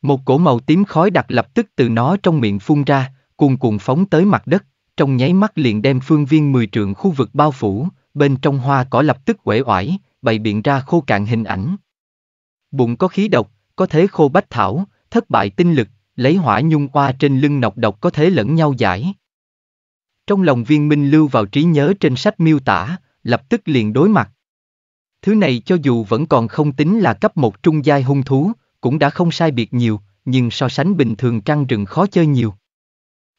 A: Một cổ màu tím khói đặc lập tức từ nó trong miệng phun ra, cuồn cuộn phóng tới mặt đất, trong nháy mắt liền đem phương viên mười trượng khu vực bao phủ, bên trong hoa cỏ lập tức uể oải, bày biện ra khô cạn hình ảnh. Bụng có khí độc, có thế khô bách thảo, thất bại tinh lực, lấy hỏa nhung qua trên lưng nọc độc có thế lẫn nhau giải. Trong lòng viên minh lưu vào trí nhớ trên sách miêu tả, lập tức liền đối mặt. Thứ này cho dù vẫn còn không tính là cấp một trung giai hung thú, cũng đã không sai biệt nhiều, nhưng so sánh bình thường trăng rừng khó chơi nhiều.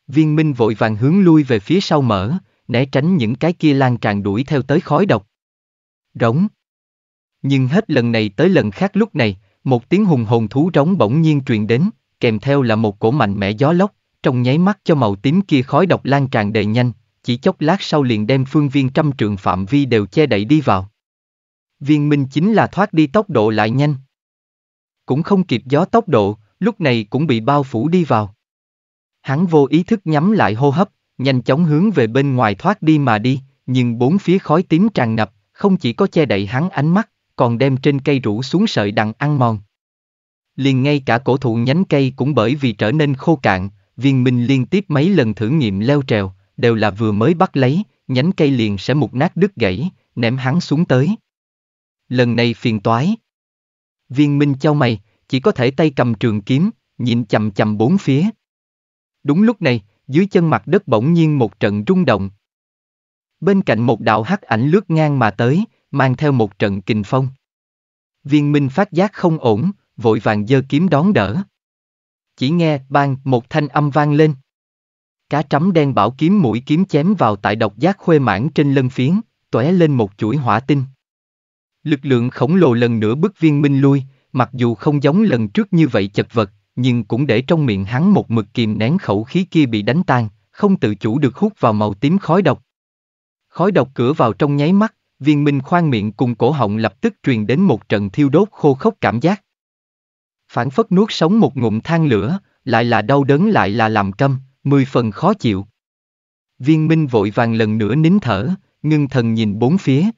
A: Viên Minh vội vàng hướng lui về phía sau mở, né tránh những cái kia lan tràn đuổi theo tới khói độc. Rống. Nhưng hết lần này tới lần khác lúc này, một tiếng hùng hồn thú rống bỗng nhiên truyền đến, kèm theo là một cổ mạnh mẽ gió lốc, trong nháy mắt cho màu tím kia khói độc lan tràn đầy nhanh, chỉ chốc lát sau liền đem phương viên trăm trường phạm vi đều che đậy đi vào. Viên minh chính là thoát đi tốc độ lại nhanh. Cũng không kịp gió tốc độ, lúc này cũng bị bao phủ đi vào. Hắn vô ý thức nhắm lại hô hấp, nhanh chóng hướng về bên ngoài thoát đi mà đi, nhưng bốn phía khói tím tràn ngập, không chỉ có che đậy hắn ánh mắt, còn đem trên cây rủ xuống sợi đằng ăn mòn. Liền ngay cả cổ thụ nhánh cây cũng bởi vì trở nên khô cạn, viên minh liên tiếp mấy lần thử nghiệm leo trèo, đều là vừa mới bắt lấy, nhánh cây liền sẽ mục nát đứt gãy, ném hắn xuống tới. Lần này phiền toái. Viên Minh châu mày, chỉ có thể tay cầm trường kiếm, nhịn chầm chầm bốn phía. Đúng lúc này, dưới chân mặt đất bỗng nhiên một trận rung động. Bên cạnh một đạo hắc ảnh lướt ngang mà tới, mang theo một trận kình phong. Viên Minh phát giác không ổn, vội vàng giơ kiếm đón đỡ. Chỉ nghe bang một thanh âm vang lên. Cá trắm đen bảo kiếm mũi kiếm chém vào tại độc giác khuê mãn trên lân phiến, tóe lên một chuỗi hỏa tinh. Lực lượng khổng lồ lần nữa bức viên minh lui, mặc dù không giống lần trước như vậy chật vật, nhưng cũng để trong miệng hắn một mực kìm nén khẩu khí kia bị đánh tan, không tự chủ được hút vào màu tím khói độc. Khói độc cửa vào trong nháy mắt, viên minh khoan miệng cùng cổ họng lập tức truyền đến một trận thiêu đốt khô khốc cảm giác. Phản phất nuốt sống một ngụm than lửa, lại là đau đớn lại là làm câm, mười phần khó chịu. Viên Minh vội vàng lần nữa nín thở, ngưng thần nhìn bốn phía.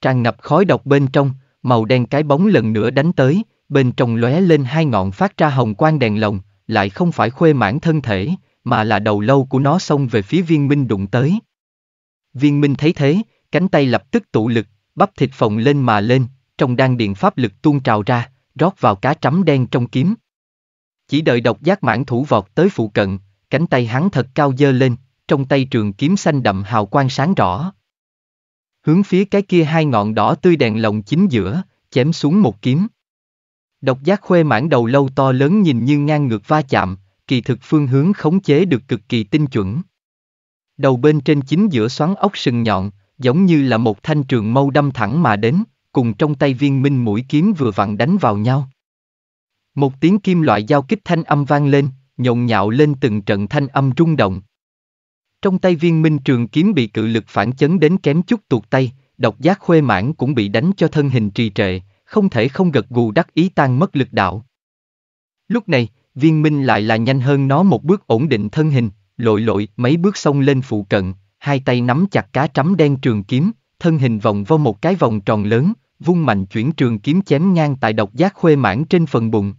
A: Tràn ngập khói độc bên trong, màu đen cái bóng lần nữa đánh tới, bên trong lóe lên hai ngọn phát ra hồng quang đèn lồng, lại không phải khuê mãn thân thể, mà là đầu lâu của nó xông về phía viên minh đụng tới. Viên minh thấy thế, cánh tay lập tức tụ lực, bắp thịt phồng lên mà lên, trong đan điện pháp lực tuôn trào ra, rót vào cá trắm đen trong kiếm. Chỉ đợi độc giác mãn thủ vọt tới phụ cận, cánh tay hắn thật cao dơ lên, trong tay trường kiếm xanh đậm hào quang sáng rõ. Hướng phía cái kia hai ngọn đỏ tươi đèn lồng chính giữa, chém xuống một kiếm. Độc giác khuê mãn đầu lâu to lớn nhìn như ngang ngược va chạm, kỳ thực phương hướng khống chế được cực kỳ tinh chuẩn. Đầu bên trên chính giữa xoắn ốc sừng nhọn, giống như là một thanh trường mâu đâm thẳng mà đến, cùng trong tay viên minh mũi kiếm vừa vặn đánh vào nhau. Một tiếng kim loại giao kích thanh âm vang lên, nhộn nhạo lên từng trận thanh âm rung động. Trong tay viên minh trường kiếm bị cự lực phản chấn đến kém chút tuột tay, độc giác khuê mãn cũng bị đánh cho thân hình trì trệ, không thể không gật gù đắc ý tan mất lực đạo. Lúc này, viên minh lại là nhanh hơn nó một bước ổn định thân hình, lội lội mấy bước xông lên phụ cận, hai tay nắm chặt cá trắm đen trường kiếm, thân hình vòng vo một cái vòng tròn lớn, vung mạnh chuyển trường kiếm chém ngang tại độc giác khuê mãn trên phần bụng.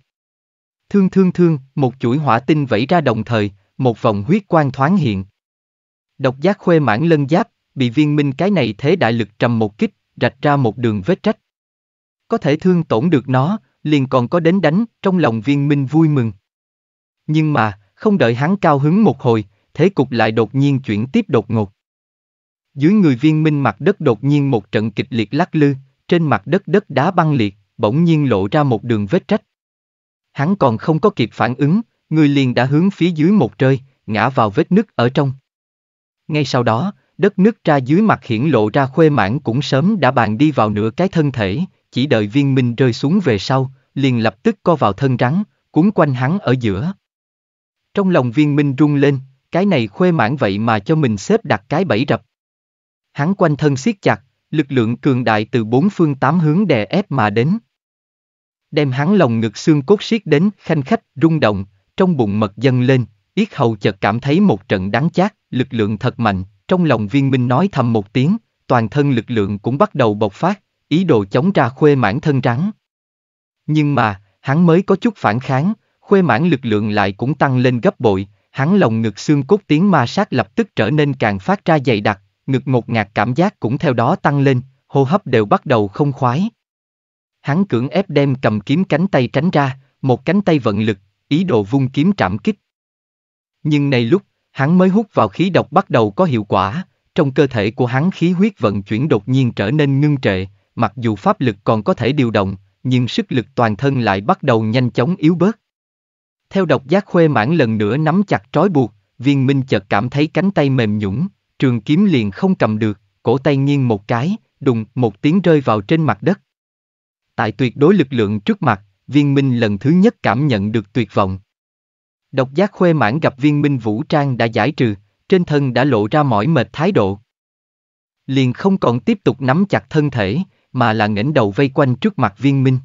A: Thương thương thương, một chuỗi hỏa tinh vẫy ra đồng thời, một vòng huyết quang thoáng hiện. Độc giác khuê mãn lân giáp, bị viên minh cái này thế đại lực trầm một kích, rạch ra một đường vết trách. Có thể thương tổn được nó, liền còn có đến đánh, trong lòng viên minh vui mừng. Nhưng mà, không đợi hắn cao hứng một hồi, thế cục lại đột nhiên chuyển tiếp đột ngột. Dưới người viên minh mặt đất đột nhiên một trận kịch liệt lắc lư, trên mặt đất đất đá băng liệt, bỗng nhiên lộ ra một đường vết trách. Hắn còn không có kịp phản ứng, người liền đã hướng phía dưới một rơi, ngã vào vết nứt ở trong. Ngay sau đó, đất nứt ra dưới mặt hiển lộ ra khuê mãn cũng sớm đã bàn đi vào nửa cái thân thể, chỉ đợi viên minh rơi xuống về sau, liền lập tức co vào thân rắn, cuốn quanh hắn ở giữa. Trong lòng viên minh rung lên, cái này khuê mãn vậy mà cho mình xếp đặt cái bẫy rập. Hắn quanh thân siết chặt, lực lượng cường đại từ bốn phương tám hướng đè ép mà đến, đem hắn lòng ngực xương cốt siết đến khanh khách rung động, trong bụng mật dâng lên, yết hầu chợt cảm thấy một trận đáng chát, lực lượng thật mạnh, trong lòng viên minh nói thầm một tiếng, toàn thân lực lượng cũng bắt đầu bộc phát, ý đồ chống ra khuê mãn thân rắn. Nhưng mà, hắn mới có chút phản kháng, khuê mãn lực lượng lại cũng tăng lên gấp bội, hắn lòng ngực xương cốt tiếng ma sát lập tức trở nên càng phát ra dày đặc, ngực ngột ngạt cảm giác cũng theo đó tăng lên, hô hấp đều bắt đầu không khoái. Hắn cưỡng ép đem cầm kiếm cánh tay tránh ra, một cánh tay vận lực, ý đồ vung kiếm trảm kích. Nhưng này lúc, hắn mới hút vào khí độc bắt đầu có hiệu quả, trong cơ thể của hắn khí huyết vận chuyển đột nhiên trở nên ngưng trệ, mặc dù pháp lực còn có thể điều động, nhưng sức lực toàn thân lại bắt đầu nhanh chóng yếu bớt. Theo độc giác khuê mãn lần nữa nắm chặt trói buộc, viên minh chợt cảm thấy cánh tay mềm nhũng, trường kiếm liền không cầm được, cổ tay nghiêng một cái, đùng một tiếng rơi vào trên mặt đất. Tại tuyệt đối lực lượng trước mặt, viên minh lần thứ nhất cảm nhận được tuyệt vọng. Độc giác khuê mãn gặp viên minh vũ trang đã giải trừ, trên thân đã lộ ra mỏi mệt thái độ. Liền không còn tiếp tục nắm chặt thân thể, mà là ngẩng đầu vây quanh trước mặt viên minh.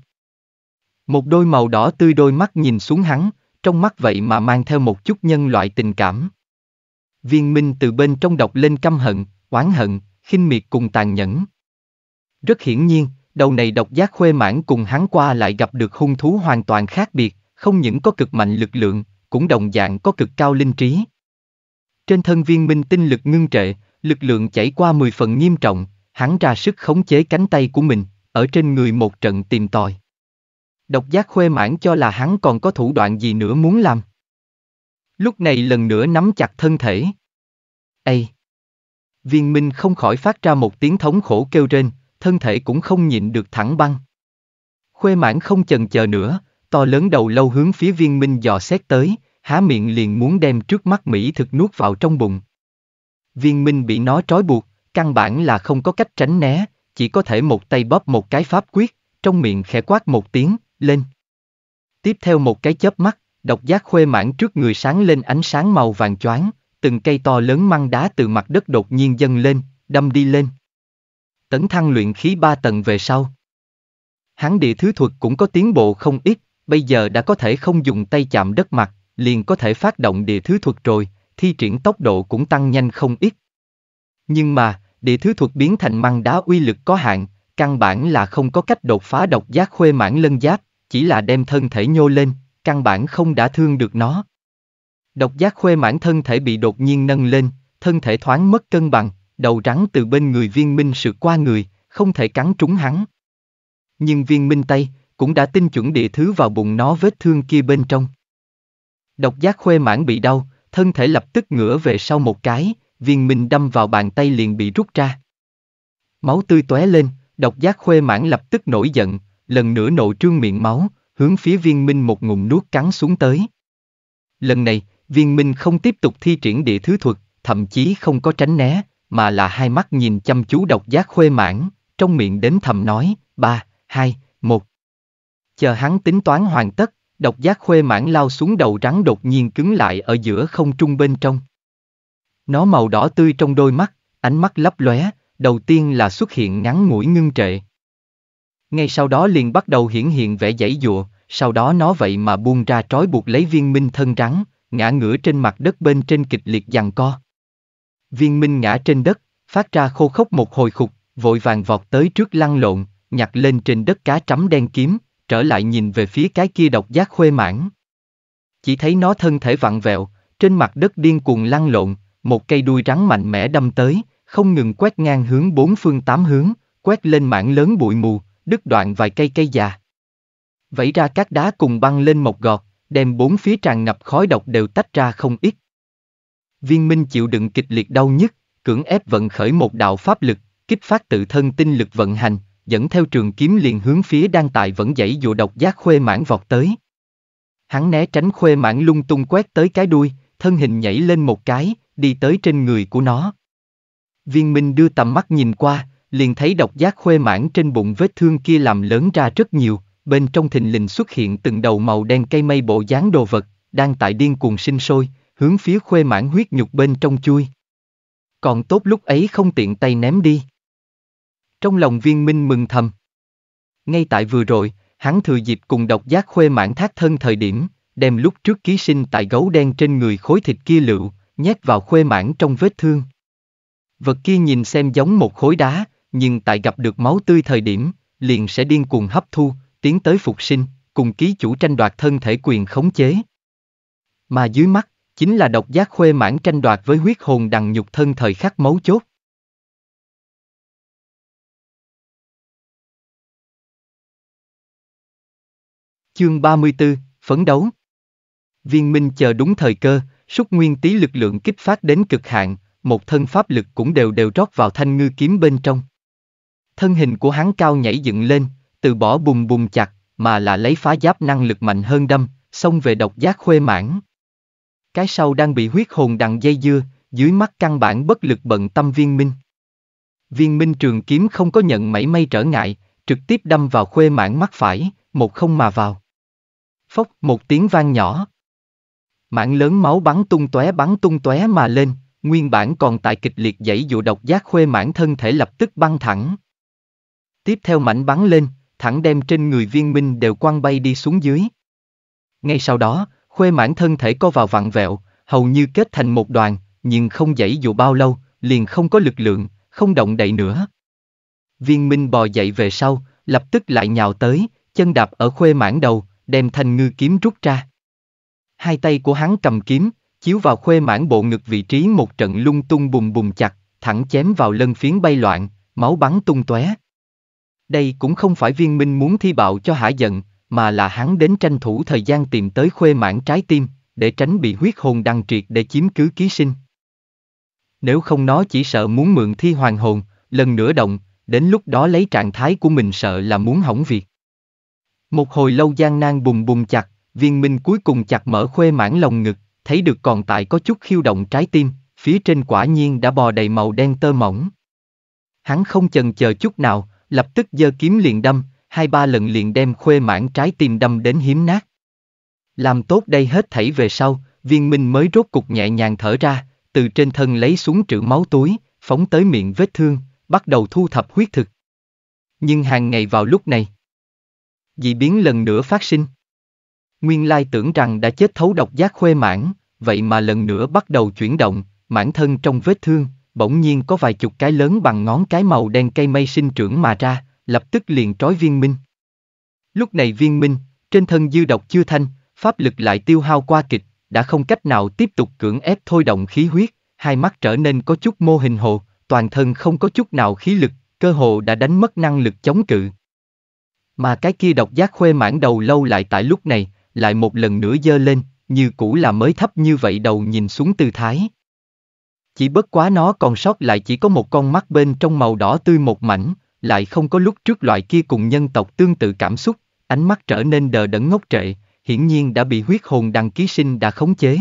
A: Một đôi màu đỏ tươi đôi mắt nhìn xuống hắn, trong mắt vậy mà mang theo một chút nhân loại tình cảm. Viên minh từ bên trong đọc lên căm hận, oán hận, khinh miệt cùng tàn nhẫn. Rất hiển nhiên, đầu này độc giác khuê mãn cùng hắn qua lại gặp được hung thú hoàn toàn khác biệt, không những có cực mạnh lực lượng, cũng đồng dạng có cực cao linh trí. Trên thân viên minh tinh lực ngưng trệ, lực lượng chảy qua 10 phần nghiêm trọng, hắn ra sức khống chế cánh tay của mình, ở trên người một trận tìm tòi. Độc giác khuê mãn cho là hắn còn có thủ đoạn gì nữa muốn làm. Lúc này lần nữa nắm chặt thân thể. Ây! Viên minh không khỏi phát ra một tiếng thống khổ kêu trên, thân thể cũng không nhịn được thẳng băng. Khuê mãn không chần chờ nữa, to lớn đầu lâu hướng phía viên minh dò xét tới, há miệng liền muốn đem trước mắt Mỹ thực nuốt vào trong bụng. Viên minh bị nó trói buộc, căn bản là không có cách tránh né, chỉ có thể một tay bóp một cái pháp quyết, trong miệng khẽ quát một tiếng, lên. Tiếp theo một cái chớp mắt, độc giác khuê mãn trước người sáng lên ánh sáng màu vàng choáng, từng cây to lớn măng đá từ mặt đất đột nhiên dâng lên, đâm đi lên tấn thăng luyện khí ba tầng về sau. Hắn địa thứ thuật cũng có tiến bộ không ít, bây giờ đã có thể không dùng tay chạm đất mặt, liền có thể phát động địa thứ thuật rồi, thi triển tốc độ cũng tăng nhanh không ít. Nhưng mà, địa thứ thuật biến thành măng đá uy lực có hạn, căn bản là không có cách đột phá độc giác khuê mãn lân giáp, chỉ là đem thân thể nhô lên, căn bản không đã thương được nó. Độc giác khuê mãn thân thể bị đột nhiên nâng lên, thân thể thoáng mất cân bằng, đầu rắn từ bên người viên minh sượt qua người, không thể cắn trúng hắn. Nhưng viên minh tay, cũng đã tinh chuẩn địa thứ vào bụng nó vết thương kia bên trong. Độc giác khuê mãn bị đau, thân thể lập tức ngửa về sau một cái, viên minh đâm vào bàn tay liền bị rút ra. Máu tươi tóe lên, độc giác khuê mãn lập tức nổi giận, lần nữa nộ trương miệng máu, hướng phía viên minh một ngụm nuốt cắn xuống tới. Lần này, viên minh không tiếp tục thi triển địa thứ thuật, thậm chí không có tránh né, mà là hai mắt nhìn chăm chú độc giác khuê mãn, trong miệng đến thầm nói, ba, hai, một. Chờ hắn tính toán hoàn tất, độc giác khuê mãn lao xuống đầu rắn đột nhiên cứng lại ở giữa không trung bên trong. Nó màu đỏ tươi trong đôi mắt, ánh mắt lấp lóe, đầu tiên là xuất hiện ngắn ngủi ngưng trệ. Ngay sau đó liền bắt đầu hiển hiện vẻ giãy dụa, sau đó nó vậy mà buông ra trói buộc lấy viên minh thân rắn, ngã ngửa trên mặt đất bên trên kịch liệt giằng co. Viên Minh ngã trên đất, phát ra khô khốc một hồi khục, vội vàng vọt tới trước lăn lộn, nhặt lên trên đất cá trắm đen kiếm, trở lại nhìn về phía cái kia độc giác khuê mãn. Chỉ thấy nó thân thể vặn vẹo, trên mặt đất điên cuồng lăn lộn, một cây đuôi rắn mạnh mẽ đâm tới, không ngừng quét ngang hướng bốn phương tám hướng, quét lên mảng lớn bụi mù, đứt đoạn vài cây cây già. Vẫy ra các đá cùng băng lên một gọt, đem bốn phía tràn ngập khói độc đều tách ra không ít. Viên Minh chịu đựng kịch liệt đau nhất, cưỡng ép vận khởi một đạo pháp lực, kích phát tự thân tinh lực vận hành, dẫn theo trường kiếm liền hướng phía đang tại vẫn dãy dụ độc giác khuê mãn vọt tới. Hắn né tránh khuê mãn lung tung quét tới cái đuôi, thân hình nhảy lên một cái, đi tới trên người của nó. Viên Minh đưa tầm mắt nhìn qua, liền thấy độc giác khuê mãn trên bụng vết thương kia làm lớn ra rất nhiều, bên trong thình lình xuất hiện từng đầu màu đen cây mây bộ dáng đồ vật, đang tại điên cuồng sinh sôi, hướng phía khuê mãn huyết nhục bên trong chui. Còn tốt lúc ấy không tiện tay ném đi. Trong lòng viên minh mừng thầm. Ngay tại vừa rồi, hắn thừa dịp cùng độc giác khuê mãn thác thân thời điểm, đem lúc trước ký sinh tại gấu đen trên người khối thịt kia lựu, nhét vào khuê mãn trong vết thương. Vật kia nhìn xem giống một khối đá, nhưng tại gặp được máu tươi thời điểm, liền sẽ điên cuồng hấp thu, tiến tới phục sinh, cùng ký chủ tranh đoạt thân thể quyền khống chế. Mà dưới mắt, chính là độc giác khuê mãn tranh
B: đoạt với huyết hồn đằng nhục thân thời khắc mấu chốt. Chương 34, Phấn đấu Viên Minh chờ đúng thời cơ, súc nguyên tí lực lượng
A: kích phát đến cực hạn, một thân pháp lực cũng đều đều rót vào thanh ngư kiếm bên trong. Thân hình của hắn cao nhảy dựng lên, từ bỏ bùm bùm chặt, mà là lấy phá giáp năng lực mạnh hơn đâm, xông về độc giác khuê mãn. Cái sau đang bị huyết hồn đằng dây dưa, dưới mắt căn bản bất lực bận tâm viên minh. Viên minh trường kiếm không có nhận mảy may trở ngại, trực tiếp đâm vào khuê mãn mắt phải, một không mà vào. Phốc một tiếng vang nhỏ. Mảng lớn máu bắn tung tóe bắn tung tóe mà lên, nguyên bản còn tại kịch liệt dãy dụ độc giác khuê mãn thân thể lập tức băng thẳng. Tiếp theo mảnh bắn lên, thẳng đem trên người viên minh đều quăng bay đi xuống dưới. Ngay sau đó, Khuê mãn thân thể co vào vặn vẹo, hầu như kết thành một đoàn, nhưng không dãy dù bao lâu, liền không có lực lượng, không động đậy nữa. Viên Minh bò dậy về sau, lập tức lại nhào tới, chân đạp ở khuê mãn đầu, đem thanh ngư kiếm rút ra. Hai tay của hắn cầm kiếm, chiếu vào khuê mãn bộ ngực vị trí một trận lung tung bùng bùng chặt, thẳng chém vào lân phiến bay loạn, máu bắn tung tóe. Đây cũng không phải viên minh muốn thi bạo cho hả giận, mà là hắn đến tranh thủ thời gian tìm tới khuê mãn trái tim, để tránh bị huyết hồn đăng triệt để chiếm cứ ký sinh. Nếu không nó chỉ sợ muốn mượn thi hoàng hồn, lần nữa động, đến lúc đó lấy trạng thái của mình sợ là muốn hỏng việc. Một hồi lâu gian nan bùng bùng chặt, viên minh cuối cùng chặt mở khuê mãn lòng ngực, thấy được còn tại có chút khiêu động trái tim, phía trên quả nhiên đã bò đầy màu đen tơ mỏng. Hắn không chần chờ chút nào, lập tức giơ kiếm liền đâm, hai ba lần liền đem khuê mãn trái tim đâm đến hiếm nát. Làm tốt đây hết thảy về sau, viên minh mới rốt cục nhẹ nhàng thở ra, từ trên thân lấy xuống trữ máu túi, phóng tới miệng vết thương, bắt đầu thu thập huyết thực. Nhưng hàng ngày vào lúc này, dị biến lần nữa phát sinh. Nguyên lai tưởng rằng đã chết thấu độc giác khuê mãn, vậy mà lần nữa bắt đầu chuyển động, mãn thân trong vết thương, bỗng nhiên có vài chục cái lớn bằng ngón cái màu đen cây mây sinh trưởng mà ra, lập tức liền trói viên minh. Lúc này viên minh, trên thân dư độc chưa thanh, pháp lực lại tiêu hao qua kịch, đã không cách nào tiếp tục cưỡng ép thôi động khí huyết, hai mắt trở nên có chút mô hình hồ, toàn thân không có chút nào khí lực, cơ hồ đã đánh mất năng lực chống cự. Mà cái kia độc giác khuê mãn đầu lâu lại tại lúc này, lại một lần nữa dơ lên, như cũ là mới thấp như vậy đầu nhìn xuống tư thái. Chỉ bất quá nó còn sót lại chỉ có một con mắt bên trong màu đỏ tươi một mảnh, lại không có lúc trước loại kia cùng nhân tộc tương tự cảm xúc, ánh mắt trở nên đờ đẫn ngốc trệ, hiển nhiên đã bị huyết hồn đằng ký sinh đã khống chế.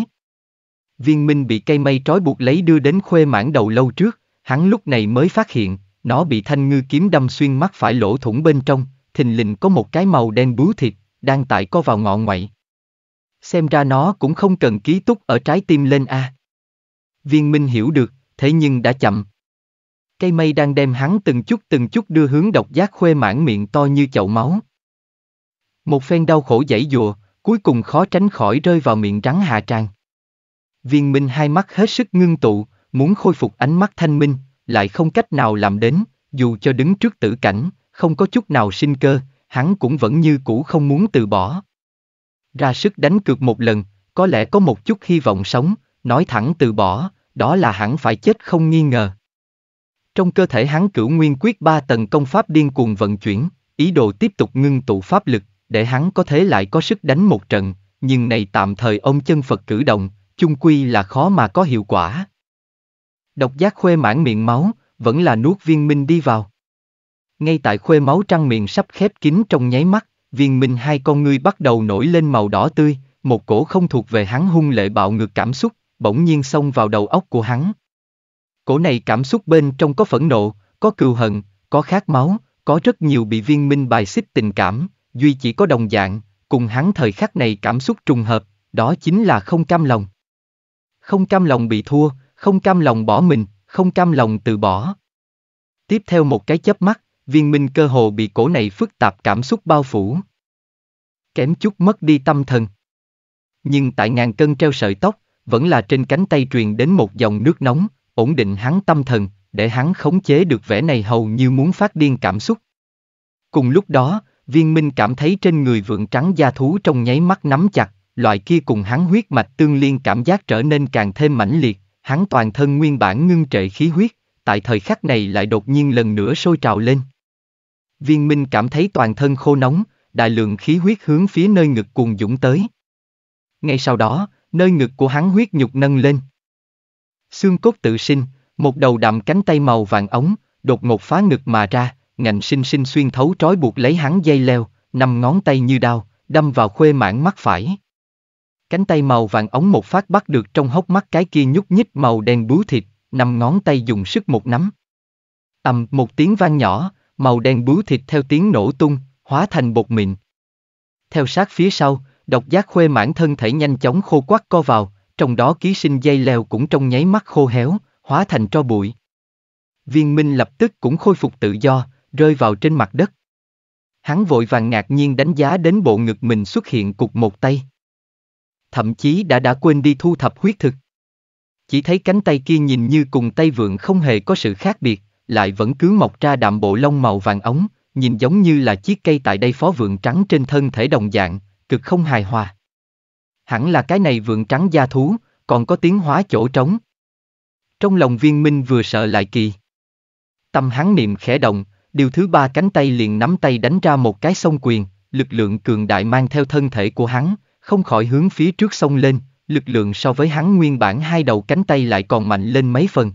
A: Viên Minh bị cây mây trói buộc lấy đưa đến khuê mãn đầu lâu trước, hắn lúc này mới phát hiện, nó bị thanh ngư kiếm đâm xuyên mắt phải lỗ thủng bên trong, thình lình có một cái màu đen bướu thịt, đang tại co vào ngọn ngoại. Xem ra nó cũng không cần ký túc ở trái tim lên a. À. Viên Minh hiểu được, thế nhưng đã chậm, cây mây đang đem hắn từng chút từng chút đưa hướng độc giác khuê mãn miệng to như chậu máu. Một phen đau khổ dãy dùa, cuối cùng khó tránh khỏi rơi vào miệng rắn hạ tràng. Viên Minh hai mắt hết sức ngưng tụ, muốn khôi phục ánh mắt thanh minh, lại không cách nào làm đến, dù cho đứng trước tử cảnh, không có chút nào sinh cơ, hắn cũng vẫn như cũ không muốn từ bỏ. Ra sức đánh cược một lần, có lẽ có một chút hy vọng sống, nói thẳng từ bỏ, đó là hẳn phải chết không nghi ngờ. Trong cơ thể hắn cửu nguyên quyết ba tầng công pháp điên cuồng vận chuyển, ý đồ tiếp tục ngưng tụ pháp lực, để hắn có thể lại có sức đánh một trận, nhưng này tạm thời ông chân Phật cử động, chung quy là khó mà có hiệu quả. Độc giác khuê mãn miệng máu, vẫn là nuốt viên minh đi vào. Ngay tại khuê máu trăng miệng sắp khép kín trong nháy mắt, viên minh hai con ngươi bắt đầu nổi lên màu đỏ tươi, một cổ không thuộc về hắn hung lệ bạo ngược cảm xúc, bỗng nhiên xông vào đầu óc của hắn. Cổ này cảm xúc bên trong có phẫn nộ, có cừu hận, có khát máu, có rất nhiều bị viên minh bài xích tình cảm, duy chỉ có đồng dạng, cùng hắn thời khắc này cảm xúc trùng hợp, đó chính là không cam lòng. Không cam lòng bị thua, không cam lòng bỏ mình, không cam lòng từ bỏ. Tiếp theo một cái chớp mắt, viên minh cơ hồ bị cổ này phức tạp cảm xúc bao phủ. Kém chút mất đi tâm thần. Nhưng tại ngàn cân treo sợi tóc, vẫn là trên cánh tay truyền đến một dòng nước nóng, ổn định hắn tâm thần, để hắn khống chế được vẻ này hầu như muốn phát điên cảm xúc. Cùng lúc đó, viên minh cảm thấy trên người vượng trắng da thú trong nháy mắt nắm chặt, loại kia cùng hắn huyết mạch tương liên cảm giác trở nên càng thêm mãnh liệt, hắn toàn thân nguyên bản ngưng trệ khí huyết, tại thời khắc này lại đột nhiên lần nữa sôi trào lên. Viên minh cảm thấy toàn thân khô nóng, đại lượng khí huyết hướng phía nơi ngực cuồng dũng tới. Ngay sau đó, nơi ngực của hắn huyết nhục nâng lên. Xương cốt tự sinh, một đầu đạm cánh tay màu vàng ống, đột ngột phá ngực mà ra, ngạnh sinh sinh xuyên thấu trói buộc lấy hắn dây leo, năm ngón tay như đao, đâm vào khuê mãn mắt phải. Cánh tay màu vàng ống một phát bắt được trong hốc mắt cái kia nhúc nhích màu đen bú thịt, năm ngón tay dùng sức một nắm. ầm một tiếng vang nhỏ, màu đen bú thịt theo tiếng nổ tung, hóa thành bột mịn. Theo sát phía sau, độc giác khuê mãn thân thể nhanh chóng khô quắc co vào, trong đó ký sinh dây leo cũng trong nháy mắt khô héo, hóa thành tro bụi. Viên Minh lập tức cũng khôi phục tự do, rơi vào trên mặt đất. Hắn vội vàng ngạc nhiên đánh giá đến bộ ngực mình xuất hiện cục một tay. Thậm chí đã đã quên đi thu thập huyết thực. Chỉ thấy cánh tay kia nhìn như cùng tay vượng không hề có sự khác biệt, lại vẫn cứ mọc ra đạm bộ lông màu vàng ống, nhìn giống như là chiếc cây tại đây phó vượng trắng trên thân thể đồng dạng, cực không hài hòa hẳn là cái này vượng trắng gia thú, còn có tiếng hóa chỗ trống. Trong lòng viên minh vừa sợ lại kỳ. Tâm hắn niệm khẽ động, điều thứ ba cánh tay liền nắm tay đánh ra một cái sông quyền, lực lượng cường đại mang theo thân thể của hắn, không khỏi hướng phía trước sông lên, lực lượng so với hắn nguyên bản hai đầu cánh tay lại còn mạnh lên mấy phần.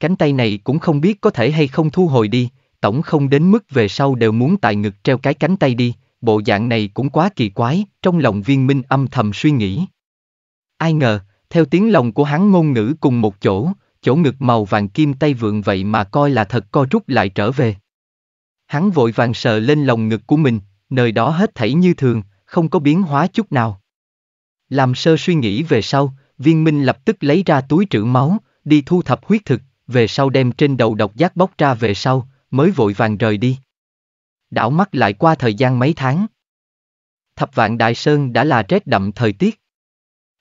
A: Cánh tay này cũng không biết có thể hay không thu hồi đi, tổng không đến mức về sau đều muốn tại ngực treo cái cánh tay đi, bộ dạng này cũng quá kỳ quái, trong lòng viên minh âm thầm suy nghĩ. Ai ngờ, theo tiếng lòng của hắn ngôn ngữ cùng một chỗ, chỗ ngực màu vàng kim tay vượng vậy mà coi là thật co rút lại trở về. Hắn vội vàng sờ lên lòng ngực của mình, nơi đó hết thảy như thường, không có biến hóa chút nào. Làm sơ suy nghĩ về sau, viên minh lập tức lấy ra túi trữ máu, đi thu thập huyết thực, về sau đem trên đầu độc giác bóc ra về sau, mới vội vàng rời đi đảo mắt lại qua thời gian mấy tháng. Thập vạn Đại Sơn đã là rét đậm thời tiết.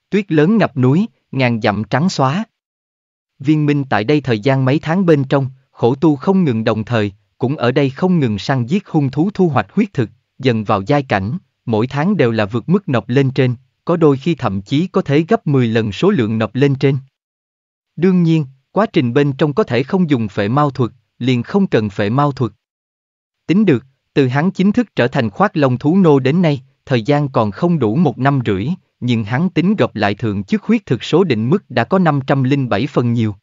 A: Tuyết lớn ngập núi, ngàn dặm trắng xóa. Viên minh tại đây thời gian mấy tháng bên trong, khổ tu không ngừng đồng thời, cũng ở đây không ngừng săn giết hung thú thu hoạch huyết thực, dần vào giai cảnh, mỗi tháng đều là vượt mức nộp lên trên, có đôi khi thậm chí có thể gấp 10 lần số lượng nộp lên trên. Đương nhiên, quá trình bên trong có thể không dùng phệ mau thuật, liền không cần phệ mau thuật. Tính được, từ hắn chính thức trở thành khoác lông thú nô đến nay, thời gian còn không đủ một năm rưỡi, nhưng hắn tính gặp lại thượng chức huyết thực số định mức đã có 507 phần nhiều.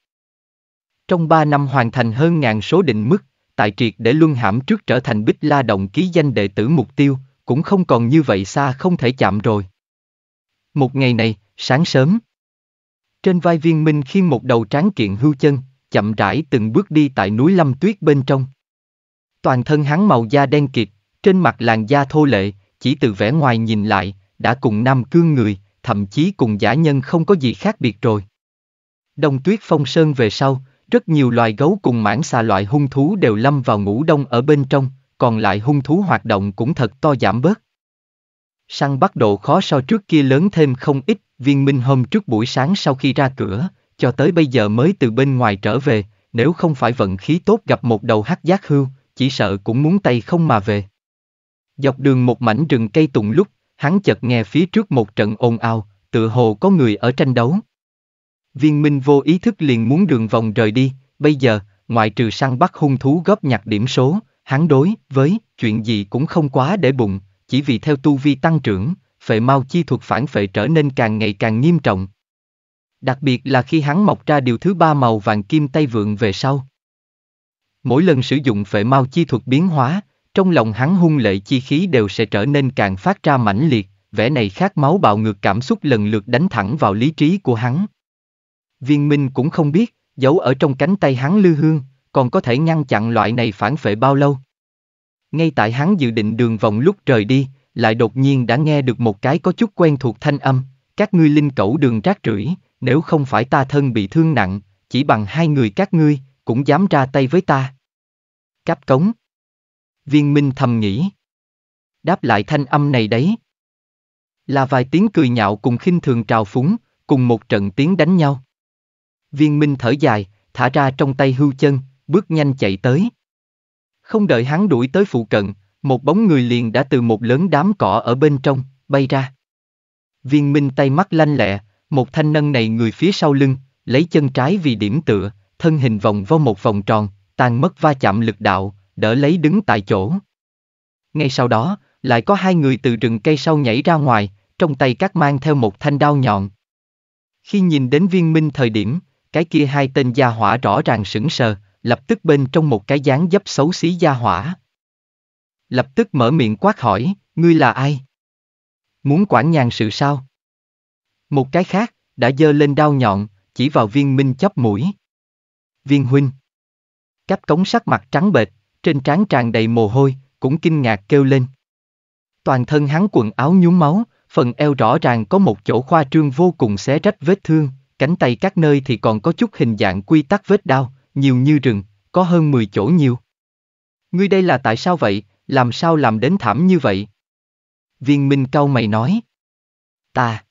A: Trong ba năm hoàn thành hơn ngàn số định mức, tại triệt để luân hãm trước trở thành bích la động ký danh đệ tử mục tiêu, cũng không còn như vậy xa không thể chạm rồi. Một ngày này, sáng sớm, trên vai viên minh khiên một đầu tráng kiện hưu chân, chậm rãi từng bước đi tại núi lâm tuyết bên trong. Toàn thân hắn màu da đen kịt, trên mặt làn da thô lệ, chỉ từ vẻ ngoài nhìn lại, đã cùng nam cương người, thậm chí cùng giả nhân không có gì khác biệt rồi. Đông tuyết phong sơn về sau, rất nhiều loài gấu cùng mãn xà loại hung thú đều lâm vào ngủ đông ở bên trong, còn lại hung thú hoạt động cũng thật to giảm bớt. Săn bắt độ khó so trước kia lớn thêm không ít, viên minh hôm trước buổi sáng sau khi ra cửa, cho tới bây giờ mới từ bên ngoài trở về, nếu không phải vận khí tốt gặp một đầu hắc giác hưu, chỉ sợ cũng muốn tay không mà về. Dọc đường một mảnh rừng cây tùng lúc, hắn chợt nghe phía trước một trận ồn ào, tựa hồ có người ở tranh đấu. Viên Minh vô ý thức liền muốn đường vòng rời đi, bây giờ, ngoại trừ săn bắt hung thú góp nhặt điểm số, hắn đối với chuyện gì cũng không quá để bụng, chỉ vì theo tu vi tăng trưởng, phệ mau chi thuật phản phệ trở nên càng ngày càng nghiêm trọng. Đặc biệt là khi hắn mọc ra điều thứ ba màu vàng kim tay vượng về sau. Mỗi lần sử dụng phệ mau chi thuật biến hóa, trong lòng hắn hung lệ chi khí đều sẽ trở nên càng phát ra mãnh liệt, vẻ này khát máu bạo ngược cảm xúc lần lượt đánh thẳng vào lý trí của hắn. Viên Minh cũng không biết, giấu ở trong cánh tay hắn lư hương, còn có thể ngăn chặn loại này phản phệ bao lâu. Ngay tại hắn dự định đường vòng lúc rời đi, lại đột nhiên đã nghe được một cái có chút quen thuộc thanh âm, các ngươi linh cẩu đường rác rưởi, nếu không phải ta thân bị thương nặng, chỉ bằng hai người các ngươi, cũng dám ra tay với ta. Cáp cống. Viên Minh thầm nghĩ. Đáp lại thanh âm này đấy. Là vài tiếng cười nhạo cùng khinh thường trào phúng, cùng một trận tiếng đánh nhau. Viên Minh thở dài, thả ra trong tay hưu chân, bước nhanh chạy tới. Không đợi hắn đuổi tới phụ cận, một bóng người liền đã từ một lớn đám cỏ ở bên trong, bay ra. Viên Minh tay mắt lanh lẹ, một thanh nâng này người phía sau lưng, lấy chân trái vì điểm tựa, thân hình vòng vo một vòng tròn, tàn mất va chạm lực đạo, đỡ lấy đứng tại chỗ. Ngay sau đó, lại có hai người từ rừng cây sau nhảy ra ngoài, trong tay các mang theo một thanh đao nhọn. Khi nhìn đến viên minh thời điểm, cái kia hai tên gia hỏa rõ ràng sững sờ, lập tức bên trong một cái dáng dấp xấu xí gia hỏa. Lập tức mở miệng quát hỏi, ngươi là ai? Muốn quản nhàn sự sao? Một cái khác, đã dơ lên đao nhọn, chỉ vào viên minh chấp mũi viên huynh. Cáp cống sắc mặt trắng bệch, trên trán tràn đầy mồ hôi, cũng kinh ngạc kêu lên. Toàn thân hắn quần áo nhúm máu, phần eo rõ ràng có một chỗ khoa trương vô cùng xé rách vết thương, cánh tay các nơi thì còn có chút hình dạng quy tắc vết đau, nhiều như rừng, có hơn 10 chỗ nhiều. Ngươi đây là tại sao vậy, làm sao làm đến thảm như vậy? Viên Minh cau mày nói. Ta.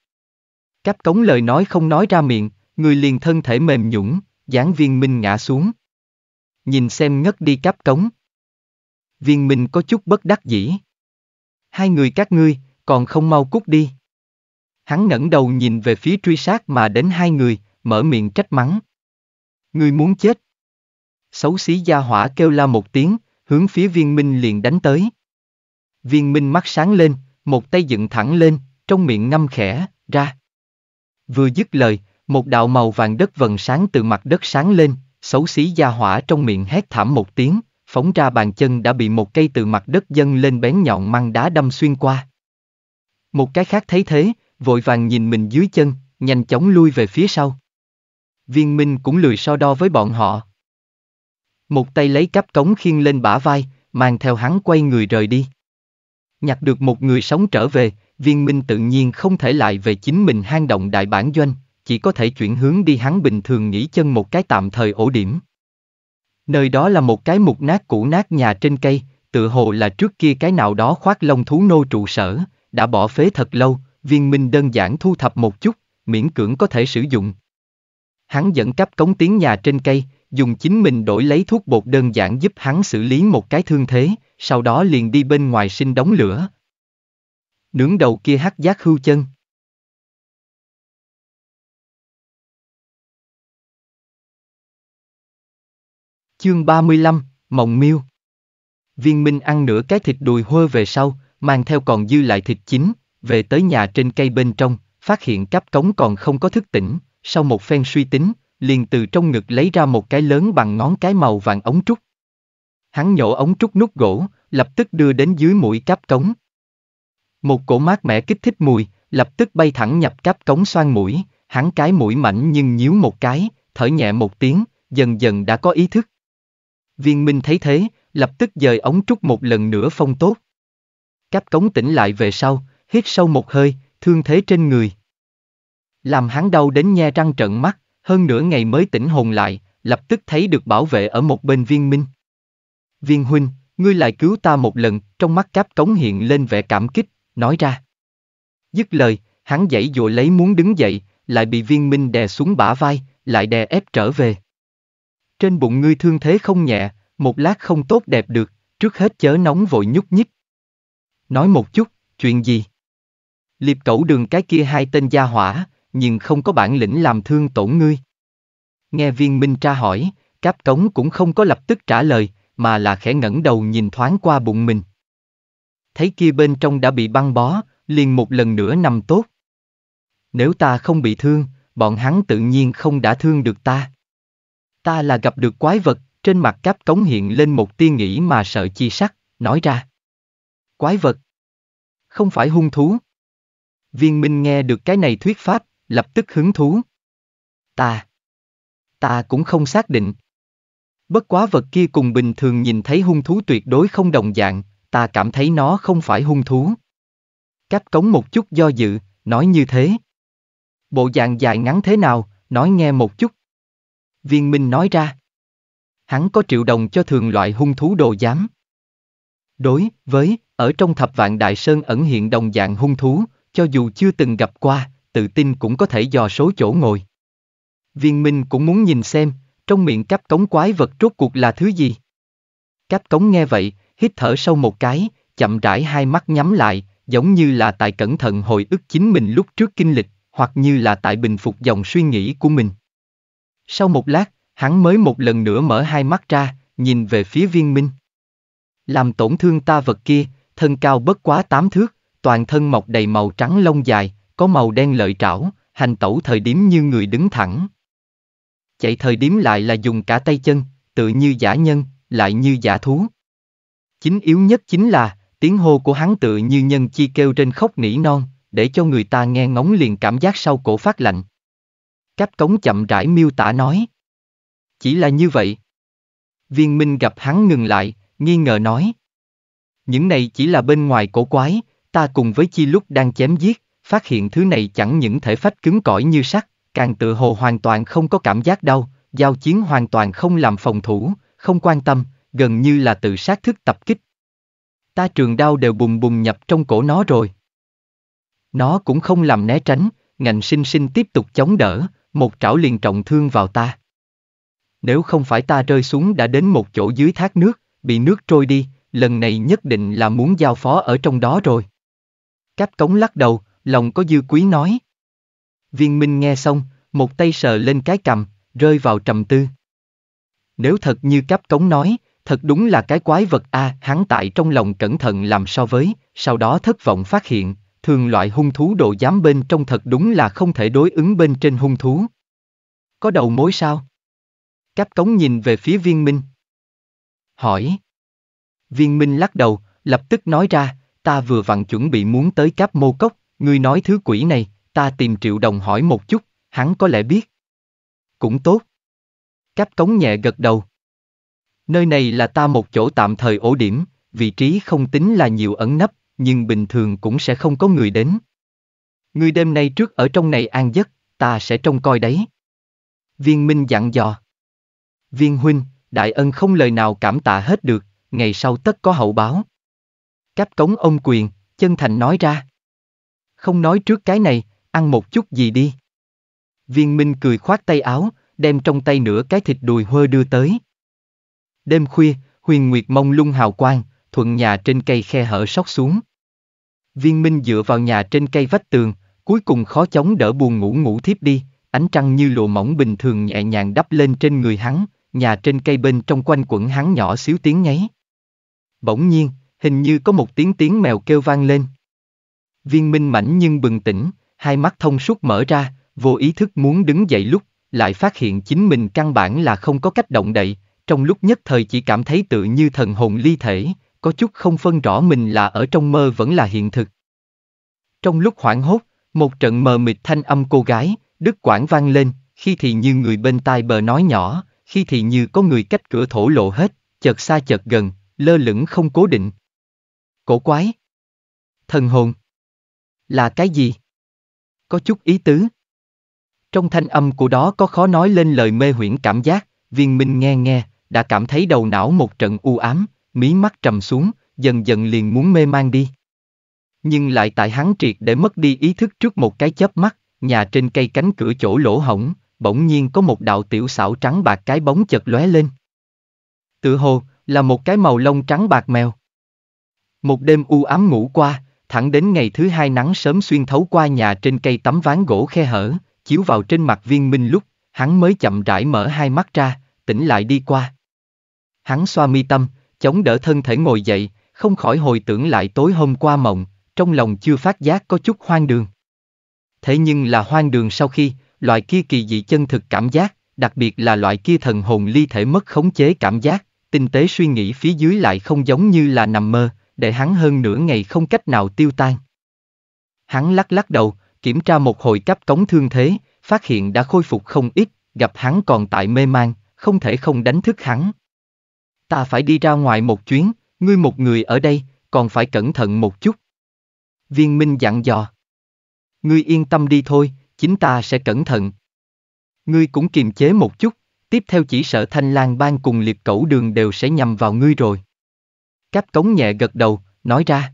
A: Cáp cống lời nói không nói ra miệng, người liền thân thể mềm nhũng, Giảng viên Minh ngã xuống. Nhìn xem ngất đi cáp cống. Viên Minh có chút bất đắc dĩ. Hai người các ngươi, còn không mau cút đi. Hắn ngẩng đầu nhìn về phía truy sát mà đến hai người, mở miệng trách mắng. Ngươi muốn chết. Xấu xí gia hỏa kêu la một tiếng, hướng phía viên minh liền đánh tới. Viên minh mắt sáng lên, một tay dựng thẳng lên, trong miệng ngâm khẽ, ra. Vừa dứt lời, một đạo màu vàng đất vần sáng từ mặt đất sáng lên, xấu xí gia hỏa trong miệng hét thảm một tiếng, phóng ra bàn chân đã bị một cây từ mặt đất dâng lên bén nhọn măng đá đâm xuyên qua. Một cái khác thấy thế, vội vàng nhìn mình dưới chân, nhanh chóng lui về phía sau. Viên Minh cũng lười so đo với bọn họ. Một tay lấy cắp cống khiên lên bả vai, mang theo hắn quay người rời đi. Nhặt được một người sống trở về, viên minh tự nhiên không thể lại về chính mình hang động đại bản doanh, chỉ có thể chuyển hướng đi hắn bình thường nghỉ chân một cái tạm thời ổ điểm. Nơi đó là một cái mục nát cũ nát nhà trên cây, tựa hồ là trước kia cái nào đó khoác lông thú nô trụ sở, đã bỏ phế thật lâu, viên minh đơn giản thu thập một chút, miễn cưỡng có thể sử dụng. Hắn dẫn cấp cống tiếng nhà trên cây, dùng chính mình đổi lấy thuốc bột đơn giản giúp hắn xử lý một
B: cái thương thế, sau đó liền đi bên ngoài sinh đóng lửa. Nướng đầu kia hắc giác hưu chân. Chương 35, Mộng Miêu
A: Viên Minh ăn nửa cái thịt đùi hôi về sau, mang theo còn dư lại thịt chín, về tới nhà trên cây bên trong, phát hiện cáp cống còn không có thức tỉnh, sau một phen suy tính, liền từ trong ngực lấy ra một cái lớn bằng ngón cái màu vàng ống trúc. Hắn nhổ ống trúc nút gỗ, lập tức đưa đến dưới mũi cáp cống. Một cổ mát mẻ kích thích mùi, lập tức bay thẳng nhập cáp cống xoan mũi, hắn cái mũi mảnh nhưng nhíu một cái, thở nhẹ một tiếng, dần dần đã có ý thức. Viên Minh thấy thế, lập tức dời ống trúc một lần nữa phong tốt. Cáp cống tỉnh lại về sau, hít sâu một hơi, thương thế trên người. Làm hắn đau đến nhe răng trận mắt, hơn nửa ngày mới tỉnh hồn lại, lập tức thấy được bảo vệ ở một bên viên minh. Viên huynh, ngươi lại cứu ta một lần, trong mắt cáp cống hiện lên vẻ cảm kích, nói ra. Dứt lời, hắn dãy dụa lấy muốn đứng dậy, lại bị viên minh đè xuống bả vai, lại đè ép trở về trên bụng ngươi thương thế không nhẹ, một lát không tốt đẹp được, trước hết chớ nóng vội nhúc nhích. Nói một chút, chuyện gì? Liệp cẩu đường cái kia hai tên gia hỏa, nhưng không có bản lĩnh làm thương tổn ngươi. Nghe viên minh tra hỏi, cáp cống cũng không có lập tức trả lời, mà là khẽ ngẩng đầu nhìn thoáng qua bụng mình. Thấy kia bên trong đã bị băng bó, liền một lần nữa nằm tốt. Nếu ta không bị thương, bọn hắn tự nhiên không đã thương được ta. Ta là gặp được quái vật, trên mặt cáp cống hiện lên một tia nghĩ mà sợ chi sắc, nói ra. Quái vật. Không phải hung thú. Viên Minh nghe được cái này thuyết pháp, lập tức hứng thú. Ta. Ta cũng không xác định. Bất quá vật kia cùng bình thường nhìn thấy hung thú tuyệt đối không đồng dạng, ta cảm thấy nó không phải hung thú. Cáp cống một chút do dự, nói như thế. Bộ dạng dài ngắn thế nào, nói nghe một chút. Viên Minh nói ra. Hắn có triệu đồng cho thường loại hung thú đồ giám. Đối với, ở trong thập vạn đại sơn ẩn hiện đồng dạng hung thú, cho dù chưa từng gặp qua, tự tin cũng có thể dò số chỗ ngồi. Viên Minh cũng muốn nhìn xem, trong miệng cắp cống quái vật rốt cuộc là thứ gì. Cắp cống nghe vậy, hít thở sâu một cái, chậm rãi hai mắt nhắm lại, giống như là tại cẩn thận hồi ức chính mình lúc trước kinh lịch, hoặc như là tại bình phục dòng suy nghĩ của mình. Sau một lát, hắn mới một lần nữa mở hai mắt ra, nhìn về phía viên minh. Làm tổn thương ta vật kia, thân cao bất quá tám thước, toàn thân mọc đầy màu trắng lông dài, có màu đen lợi trảo, hành tẩu thời điểm như người đứng thẳng. Chạy thời điểm lại là dùng cả tay chân, tự như giả nhân, lại như giả thú. Chính yếu nhất chính là, tiếng hô của hắn tự như nhân chi kêu trên khóc nỉ non, để cho người ta nghe ngóng liền cảm giác sau cổ phát lạnh. Cáp cống chậm rãi miêu tả nói. Chỉ là như vậy. Viên Minh gặp hắn ngừng lại, nghi ngờ nói. Những này chỉ là bên ngoài cổ quái, ta cùng với chi lúc đang chém giết, phát hiện thứ này chẳng những thể phách cứng cỏi như sắt, càng tự hồ hoàn toàn không có cảm giác đau, giao chiến hoàn toàn không làm phòng thủ, không quan tâm, gần như là tự sát thức tập kích. Ta trường đau đều bùng bùng nhập trong cổ nó rồi. Nó cũng không làm né tránh, ngành sinh sinh tiếp tục chống đỡ, một trảo liền trọng thương vào ta. Nếu không phải ta rơi xuống đã đến một chỗ dưới thác nước, bị nước trôi đi, lần này nhất định là muốn giao phó ở trong đó rồi. Cáp cống lắc đầu, lòng có dư quý nói. Viên Minh nghe xong, một tay sờ lên cái cầm, rơi vào trầm tư. Nếu thật như cáp cống nói, thật đúng là cái quái vật a hắn tại trong lòng cẩn thận làm so với, sau đó thất vọng phát hiện, thường loại hung thú độ giám bên trong thật đúng là không thể đối ứng bên trên hung thú. Có đầu mối sao? Cáp cống nhìn về phía viên minh. Hỏi. Viên minh lắc đầu, lập tức nói ra, ta vừa vặn chuẩn bị muốn tới cáp mô cốc, ngươi nói thứ quỷ này, ta tìm triệu đồng hỏi một chút, hắn có lẽ biết. Cũng tốt. Cáp cống nhẹ gật đầu. Nơi này là ta một chỗ tạm thời ổ điểm, vị trí không tính là nhiều ẩn nấp, nhưng bình thường cũng sẽ không có người đến. Ngươi đêm nay trước ở trong này an giấc, ta sẽ trông coi đấy. Viên Minh dặn dò. Viên Huynh, đại ân không lời nào cảm tạ hết được, ngày sau tất có hậu báo. Cáp cống ông quyền, chân thành nói ra. Không nói trước cái này, ăn một chút gì đi. Viên Minh cười khoát tay áo, đem trong tay nửa cái thịt đùi hơ đưa tới. Đêm khuya, huyền nguyệt mông lung hào quang, thuận nhà trên cây khe hở sót xuống. Viên Minh dựa vào nhà trên cây vách tường, cuối cùng khó chống đỡ buồn ngủ ngủ thiếp đi, ánh trăng như lụa mỏng bình thường nhẹ nhàng đắp lên trên người hắn, nhà trên cây bên trong quanh quẩn hắn nhỏ xíu tiếng nháy. Bỗng nhiên, hình như có một tiếng tiếng mèo kêu vang lên. Viên Minh mảnh nhưng bừng tỉnh, hai mắt thông suốt mở ra, vô ý thức muốn đứng dậy lúc, lại phát hiện chính mình căn bản là không có cách động đậy, trong lúc nhất thời chỉ cảm thấy tự như thần hồn ly thể, có chút không phân rõ mình là ở trong mơ vẫn là hiện thực. Trong lúc hoảng hốt, một trận mờ mịt thanh âm cô gái, đức quảng vang lên, khi thì như người bên tai bờ nói nhỏ, khi thì như có người cách cửa thổ lộ hết, chợt xa chợt gần, lơ lửng
B: không cố định. Cổ quái. Thần hồn. Là cái gì? Có chút ý tứ. Trong thanh âm của đó có khó nói lên lời
A: mê huyễn cảm giác, viên minh nghe nghe, đã cảm thấy đầu não một trận u ám, mí mắt trầm xuống, dần dần liền muốn mê man đi. Nhưng lại tại hắn triệt để mất đi ý thức trước một cái chớp mắt, nhà trên cây cánh cửa chỗ lỗ hổng, bỗng nhiên có một đạo tiểu xảo trắng bạc cái bóng chật lóe lên. Tự hồ, là một cái màu lông trắng bạc mèo. Một đêm u ám ngủ qua, thẳng đến ngày thứ hai nắng sớm xuyên thấu qua nhà trên cây tấm ván gỗ khe hở, chiếu vào trên mặt viên minh lúc, hắn mới chậm rãi mở hai mắt ra, tỉnh lại đi qua. Hắn xoa mi tâm, chống đỡ thân thể ngồi dậy, không khỏi hồi tưởng lại tối hôm qua mộng, trong lòng chưa phát giác có chút hoang đường. Thế nhưng là hoang đường sau khi, loại kia kỳ dị chân thực cảm giác, đặc biệt là loại kia thần hồn ly thể mất khống chế cảm giác, tinh tế suy nghĩ phía dưới lại không giống như là nằm mơ, để hắn hơn nửa ngày không cách nào tiêu tan. Hắn lắc lắc đầu, kiểm tra một hồi cấp cống thương thế, phát hiện đã khôi phục không ít, gặp hắn còn tại mê man, không thể không đánh thức hắn. Ta phải đi ra ngoài một chuyến, ngươi một người ở đây, còn phải cẩn thận một chút. Viên Minh dặn dò. Ngươi yên tâm đi thôi, chính ta sẽ cẩn thận. Ngươi cũng kiềm chế một chút, tiếp theo chỉ sợ thanh lang ban cùng liệt cẩu đường đều sẽ nhằm vào ngươi rồi. Cáp cống nhẹ gật đầu, nói ra.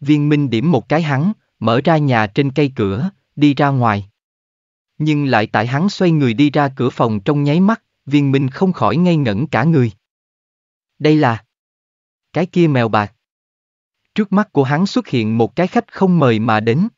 A: Viên Minh điểm một cái hắn, mở ra nhà trên cây cửa, đi ra ngoài. Nhưng lại tại hắn xoay người đi ra cửa phòng trong nháy mắt, viên minh không khỏi ngây ngẩn cả người đây là cái kia mèo bạc. Trước mắt của hắn xuất hiện một cái khách không mời mà đến.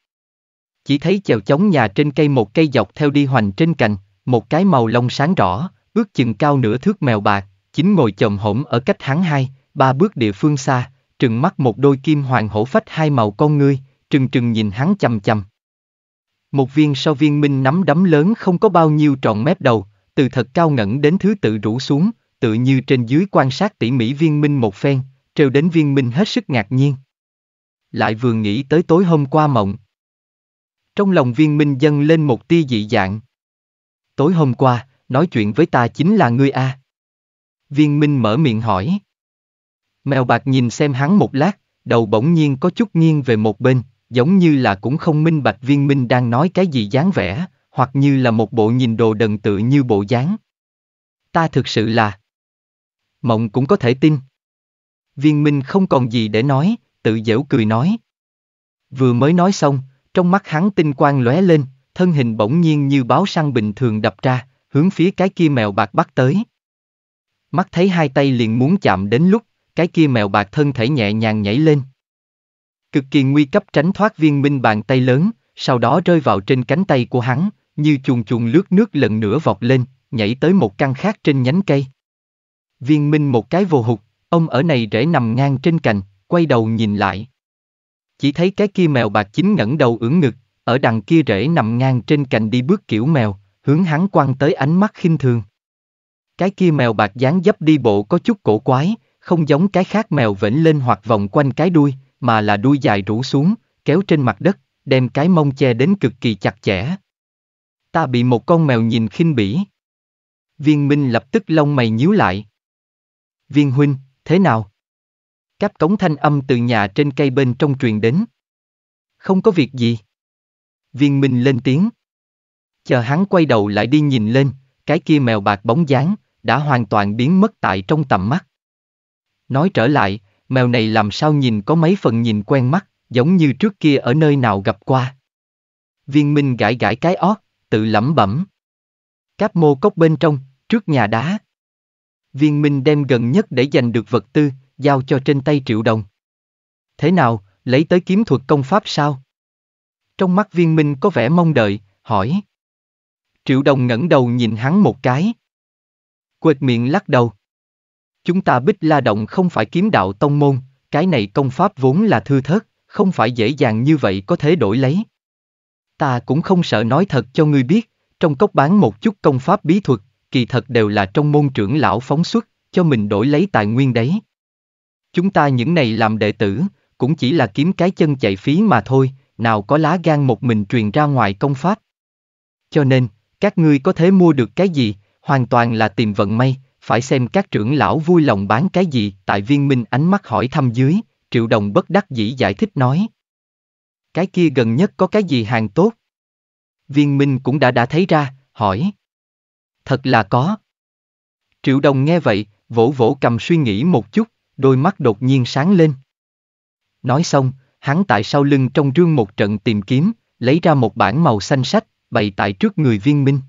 A: Chỉ thấy chèo chống nhà trên cây một cây dọc theo đi hoành trên cành, một cái màu lông sáng rõ, ước chừng cao nửa thước mèo bạc, chính ngồi chồm hổm ở cách hắn hai, ba bước địa phương xa, trừng mắt một đôi kim hoàng hổ phách hai màu con ngươi, trừng trừng nhìn hắn chầm chầm. Một viên sau viên minh nắm đấm lớn không có bao nhiêu tròn mép đầu, từ thật cao ngẩng đến thứ tự rủ xuống, tự như trên dưới quan sát tỉ mỉ viên minh một phen, trêu đến viên minh hết sức ngạc nhiên. Lại vừa nghĩ tới tối hôm qua mộng. Trong lòng viên minh dâng lên một tia dị dạng. Tối hôm qua, nói chuyện với ta chính là ngươi a. Viên minh mở miệng hỏi. Mèo bạc nhìn xem hắn một lát, đầu bỗng nhiên có chút nghiêng về một bên, giống như là cũng không minh bạch viên minh đang nói cái gì dáng vẻ, hoặc như là một bộ nhìn đồ đần tự như bộ dáng. Ta thực sự là, mộng cũng có thể tin. Viên Minh không còn gì để nói, tự dễu cười nói. Vừa mới nói xong, trong mắt hắn tinh quang lóe lên, thân hình bỗng nhiên như báo săn bình thường đập ra, hướng phía cái kia mèo bạc bắt tới. Mắt thấy hai tay liền muốn chạm đến lúc, cái kia mèo bạc thân thể nhẹ nhàng nhảy lên. Cực kỳ nguy cấp tránh thoát viên minh bàn tay lớn, sau đó rơi vào trên cánh tay của hắn, như chuồng chuồng lướt nước lần nữa vọt lên, nhảy tới một căn khác trên nhánh cây. Viên Minh một cái vô hụt, ông ở này rễ nằm ngang trên cành, quay đầu nhìn lại. Chỉ thấy cái kia mèo bạc chính ngẩng đầu ưỡn ngực, ở đằng kia rễ nằm ngang trên cành đi bước kiểu mèo, hướng hắn quăng tới ánh mắt khinh thường. Cái kia mèo bạc dáng dấp đi bộ có chút cổ quái, không giống cái khác mèo vểnh lên hoặc vòng quanh cái đuôi, mà là đuôi dài rủ xuống, kéo trên mặt đất, đem cái mông che đến cực kỳ chặt chẽ. Ta bị một con mèo nhìn khinh bỉ. Viên Minh lập tức lông mày nhíu lại, viên huynh, thế nào? Các cống thanh âm từ nhà trên cây bên trong truyền đến. Không có việc gì. Viên Minh lên tiếng. Chờ hắn quay đầu lại đi nhìn lên, cái kia mèo bạc bóng dáng, đã hoàn toàn biến mất tại trong tầm mắt. Nói trở lại, mèo này làm sao nhìn có mấy phần nhìn quen mắt, giống như trước kia ở nơi nào gặp qua. Viên Minh gãi gãi cái ót, tự lẩm bẩm. Cáp mô cốc bên trong, trước nhà đá viên minh đem gần nhất để giành được vật tư, giao cho trên tay triệu đồng. Thế nào, lấy tới kiếm thuật công pháp sao? Trong mắt viên minh có vẻ mong đợi, hỏi. Triệu đồng ngẩng đầu nhìn hắn một cái. Quệt miệng lắc đầu. Chúng ta bích la động không phải kiếm đạo tông môn, cái này công pháp vốn là thư thớt, không phải dễ dàng như vậy có thể đổi lấy. Ta cũng không sợ nói thật cho ngươi biết, trong cốc bán một chút công pháp bí thuật kỳ thật đều là trong môn trưởng lão phóng xuất, cho mình đổi lấy tài nguyên đấy. Chúng ta những này làm đệ tử, cũng chỉ là kiếm cái chân chạy phí mà thôi, nào có lá gan một mình truyền ra ngoài công pháp. Cho nên, các ngươi có thể mua được cái gì, hoàn toàn là tìm vận may, phải xem các trưởng lão vui lòng bán cái gì, tại viên minh ánh mắt hỏi thăm dưới, triệu đồng bất đắc dĩ giải thích nói. Cái kia gần nhất có cái gì hàng tốt? Viên minh cũng đã đã thấy ra, hỏi thật là có. Triệu đồng nghe vậy, vỗ vỗ cầm suy nghĩ một chút, đôi mắt đột nhiên sáng lên. Nói xong, hắn tại sau lưng trong rương một trận tìm kiếm, lấy ra một bản màu xanh sách, bày tại trước người viên minh.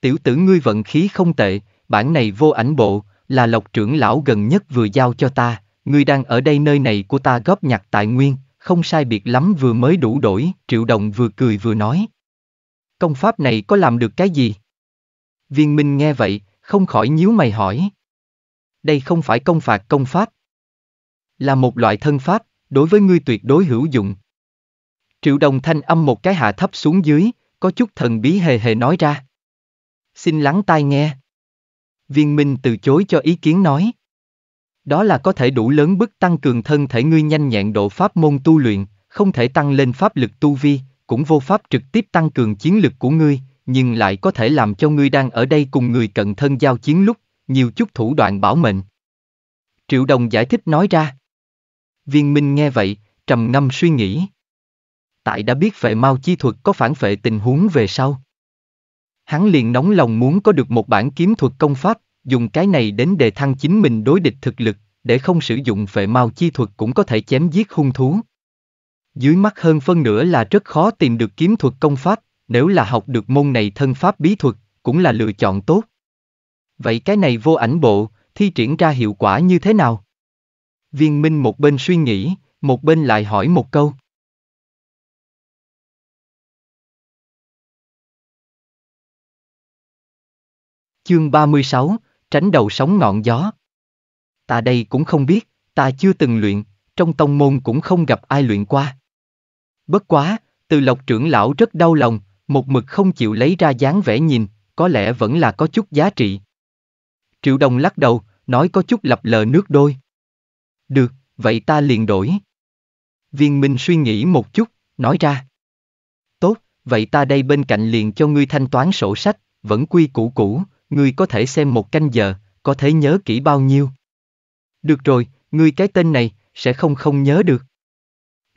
A: Tiểu tử ngươi vận khí không tệ, bản này vô ảnh bộ, là lộc trưởng lão gần nhất vừa giao cho ta, ngươi đang ở đây nơi này của ta góp nhặt tài nguyên, không sai biệt lắm vừa mới đủ đổi, triệu đồng vừa cười vừa nói. Công pháp này có làm được cái gì? Viên Minh nghe vậy, không khỏi nhíu mày hỏi. Đây không phải công phạt công pháp. Là một loại thân pháp, đối với ngươi tuyệt đối hữu dụng. Triệu đồng thanh âm một cái hạ thấp xuống dưới, có chút thần bí hề hề nói ra. Xin lắng tai nghe. Viên Minh từ chối cho ý kiến nói. Đó là có thể đủ lớn bức tăng cường thân thể ngươi nhanh nhẹn độ pháp môn tu luyện, không thể tăng lên pháp lực tu vi, cũng vô pháp trực tiếp tăng cường chiến lực của ngươi, nhưng lại có thể làm cho ngươi đang ở đây cùng người cận thân giao chiến lúc, nhiều chút thủ đoạn bảo mệnh. Triệu Đồng giải thích nói ra. Viên Minh nghe vậy, trầm ngâm suy nghĩ. Tại đã biết phệ mau chi thuật có phản phệ tình huống về sau. Hắn liền nóng lòng muốn có được một bản kiếm thuật công pháp, dùng cái này đến đề thăng chính mình đối địch thực lực, để không sử dụng phệ mau chi thuật cũng có thể chém giết hung thú. Dưới mắt hơn phân nửa là rất khó tìm được kiếm thuật công pháp, nếu là học được môn này thân pháp bí thuật, cũng là lựa chọn tốt. Vậy cái này vô ảnh bộ, thi triển ra hiệu quả như thế nào?
B: Viên Minh một bên suy nghĩ, một bên lại hỏi một câu. Chương 36, tránh đầu sóng ngọn gió. Ta đây cũng không biết,
A: ta chưa từng luyện, trong tông môn cũng không gặp ai luyện qua. Bất quá, từ lộc trưởng lão rất đau lòng, một mực không chịu lấy ra dáng vẻ nhìn, có lẽ vẫn là có chút giá trị. Triệu Đồng lắc đầu, nói có chút lập lờ nước đôi. Được, vậy ta liền đổi. Viên Minh suy nghĩ một chút, nói ra. Tốt, vậy ta đây bên cạnh liền cho ngươi thanh toán sổ sách, vẫn quy củ cũ, ngươi có thể xem một canh giờ, có thể nhớ kỹ bao nhiêu. Được rồi, ngươi cái tên này, sẽ không không nhớ được.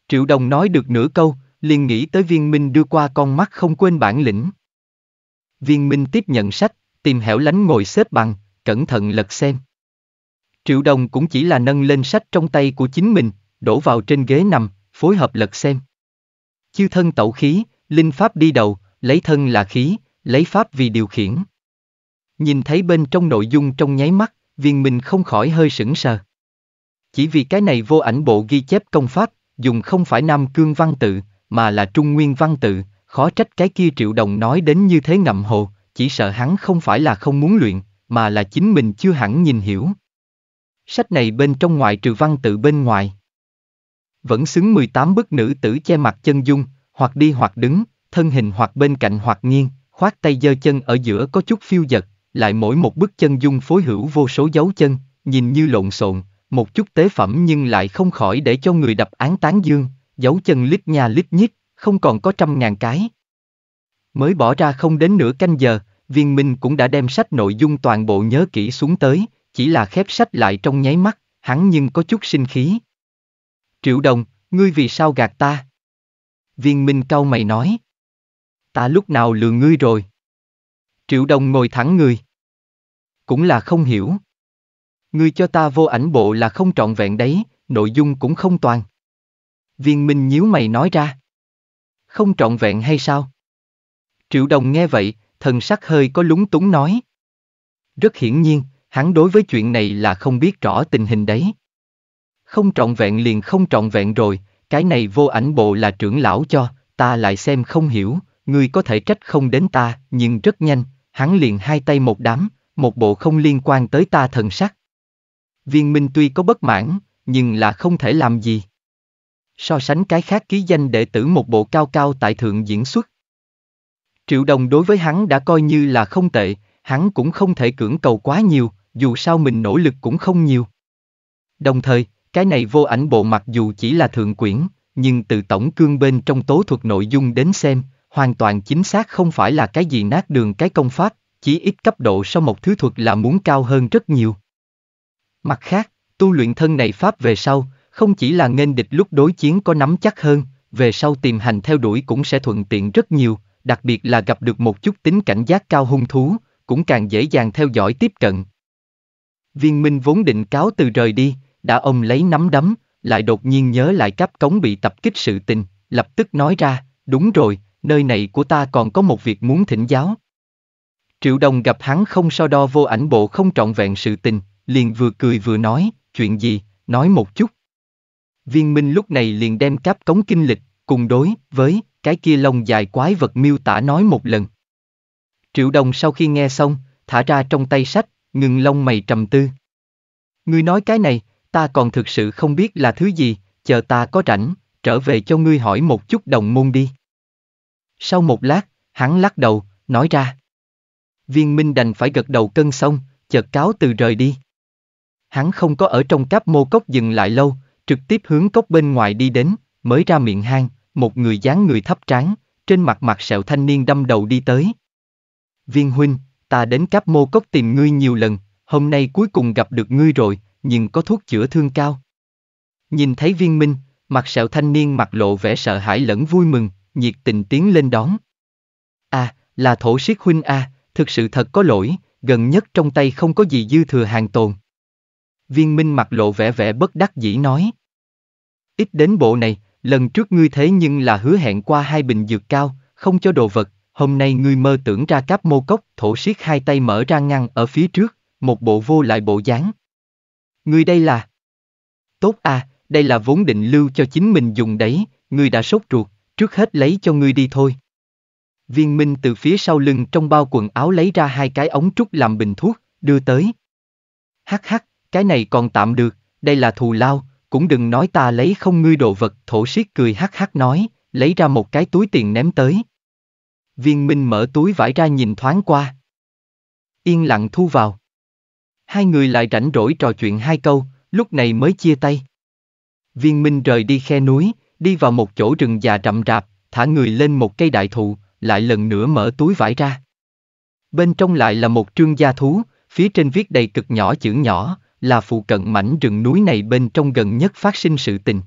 A: Triệu Đồng nói được nửa câu, liền nghĩ tới viên minh đưa qua con mắt không quên bản lĩnh. Viên minh tiếp nhận sách, tìm hẻo lánh ngồi xếp bằng, cẩn thận lật xem. Triệu đồng cũng chỉ là nâng lên sách trong tay của chính mình, đổ vào trên ghế nằm, phối hợp lật xem. Chư thân tẩu khí, linh pháp đi đầu, lấy thân là khí, lấy pháp vì điều khiển. Nhìn thấy bên trong nội dung trong nháy mắt, viên minh không khỏi hơi sững sờ. Chỉ vì cái này vô ảnh bộ ghi chép công pháp, dùng không phải nam cương văn tự, mà là trung nguyên văn tự, khó trách cái kia triệu đồng nói đến như thế ngậm hồ, chỉ sợ hắn không phải là không muốn luyện, mà là chính mình chưa hẳn nhìn hiểu. Sách này bên trong ngoại trừ văn tự bên ngoài. Vẫn xứng 18 bức nữ tử che mặt chân dung, hoặc đi hoặc đứng, thân hình hoặc bên cạnh hoặc nghiêng, khoát tay giơ chân ở giữa có chút phiêu giật, lại mỗi một bức chân dung phối hữu vô số dấu chân, nhìn như lộn xộn, một chút tế phẩm nhưng lại không khỏi để cho người đập án tán dương, dấu chân lít nhà lít nhít, không còn có trăm ngàn cái. Mới bỏ ra không đến nửa canh giờ, viên minh cũng đã đem sách nội dung toàn bộ nhớ kỹ xuống tới, chỉ là khép sách lại trong nháy mắt, hắn nhưng có chút sinh khí. Triệu đồng, ngươi vì sao gạt ta? Viên minh cau mày nói. Ta lúc nào lừa ngươi rồi? Triệu đồng ngồi thẳng người. Cũng là không hiểu. Ngươi cho ta vô ảnh bộ là không trọn vẹn đấy, nội dung cũng không toàn. Viên Minh nhíu mày nói ra. Không trọn vẹn hay sao? Triệu Đồng nghe vậy, thần sắc hơi có lúng túng nói. Rất hiển nhiên, hắn đối với chuyện này là không biết rõ tình hình đấy. Không trọn vẹn liền không trọn vẹn rồi, cái này vô ảnh bộ là trưởng lão cho, ta lại xem không hiểu, ngươi có thể trách không đến ta, nhưng rất nhanh, hắn liền hai tay một đám, một bộ không liên quan tới ta thần sắc. Viên Minh tuy có bất mãn, nhưng là không thể làm gì. So sánh cái khác ký danh đệ tử một bộ cao cao tại thượng diễn xuất. Triệu đồng đối với hắn đã coi như là không tệ, hắn cũng không thể cưỡng cầu quá nhiều, dù sao mình nỗ lực cũng không nhiều. Đồng thời, cái này vô ảnh bộ mặc dù chỉ là thượng quyển, nhưng từ tổng cương bên trong tố thuật nội dung đến xem, hoàn toàn chính xác không phải là cái gì nát đường cái công pháp, chỉ ít cấp độ sau một thứ thuật là muốn cao hơn rất nhiều. Mặt khác, tu luyện thân này pháp về sau, không chỉ là nghênh địch lúc đối chiến có nắm chắc hơn, về sau tìm hành theo đuổi cũng sẽ thuận tiện rất nhiều, đặc biệt là gặp được một chút tính cảnh giác cao hung thú, cũng càng dễ dàng theo dõi tiếp cận. Viên Minh vốn định cáo từ rời đi, đã ông lấy nắm đấm, lại đột nhiên nhớ lại cắp cống bị tập kích sự tình, lập tức nói ra, đúng rồi, nơi này của ta còn có một việc muốn thỉnh giáo. Triệu đồng gặp hắn không so đo vô ảnh bộ không trọn vẹn sự tình, liền vừa cười vừa nói, chuyện gì, nói một chút. Viên Minh lúc này liền đem cáp cống kinh lịch, cùng đối với cái kia lông dài quái vật miêu tả nói một lần. Triệu Đồng sau khi nghe xong, thả ra trong tay sách, ngừng lông mày trầm tư. Ngươi nói cái này, ta còn thực sự không biết là thứ gì, chờ ta có rảnh, trở về cho ngươi hỏi một chút đồng môn đi. Sau một lát, hắn lắc đầu, nói ra. Viên Minh đành phải gật đầu cân xong, chợt cáo từ rời đi. Hắn không có ở trong cáp mô cốc dừng lại lâu, trực tiếp hướng cốc bên ngoài đi đến, mới ra miệng hang, một người dáng người thấp tráng, trên mặt mặt sẹo thanh niên đâm đầu đi tới. Viên huynh, ta đến cáp mô cốc tìm ngươi nhiều lần, hôm nay cuối cùng gặp được ngươi rồi, nhưng có thuốc chữa thương cao. Nhìn thấy viên minh, mặt sẹo thanh niên mặt lộ vẻ sợ hãi lẫn vui mừng, nhiệt tình tiến lên đón. À, là thổ siết huynh a, à, thực sự thật có lỗi, gần nhất trong tay không có gì dư thừa hàng tồn. Viên Minh mặt lộ vẻ vẻ bất đắc dĩ nói. Ít đến bộ này, lần trước ngươi thế nhưng là hứa hẹn qua hai bình dược cao, không cho đồ vật, hôm nay ngươi mơ tưởng ra cáp mô cốc, thổ siết hai tay mở ra ngăn ở phía trước, một bộ vô lại bộ dáng. Ngươi đây là... Tốt à, đây là vốn định lưu cho chính mình dùng đấy, ngươi đã sốt ruột, trước hết lấy cho ngươi đi thôi. Viên Minh từ phía sau lưng trong bao quần áo lấy ra hai cái ống trúc làm bình thuốc, đưa tới. Hắc hắc, cái này còn tạm được, đây là thù lao, cũng đừng nói ta lấy không ngươi đồ vật, thổ siết cười hắc hắc nói, lấy ra một cái túi tiền ném tới. Viên Minh mở túi vải ra nhìn thoáng qua. Yên lặng thu vào. Hai người lại rảnh rỗi trò chuyện hai câu, lúc này mới chia tay. Viên Minh rời đi khe núi, đi vào một chỗ rừng già rậm rạp, thả người lên một cây đại thụ, lại lần nữa mở túi vải ra. Bên trong lại là một trương gia thú, phía trên viết đầy cực nhỏ chữ nhỏ, là phụ cận mảnh rừng núi này bên trong gần nhất phát sinh sự tình.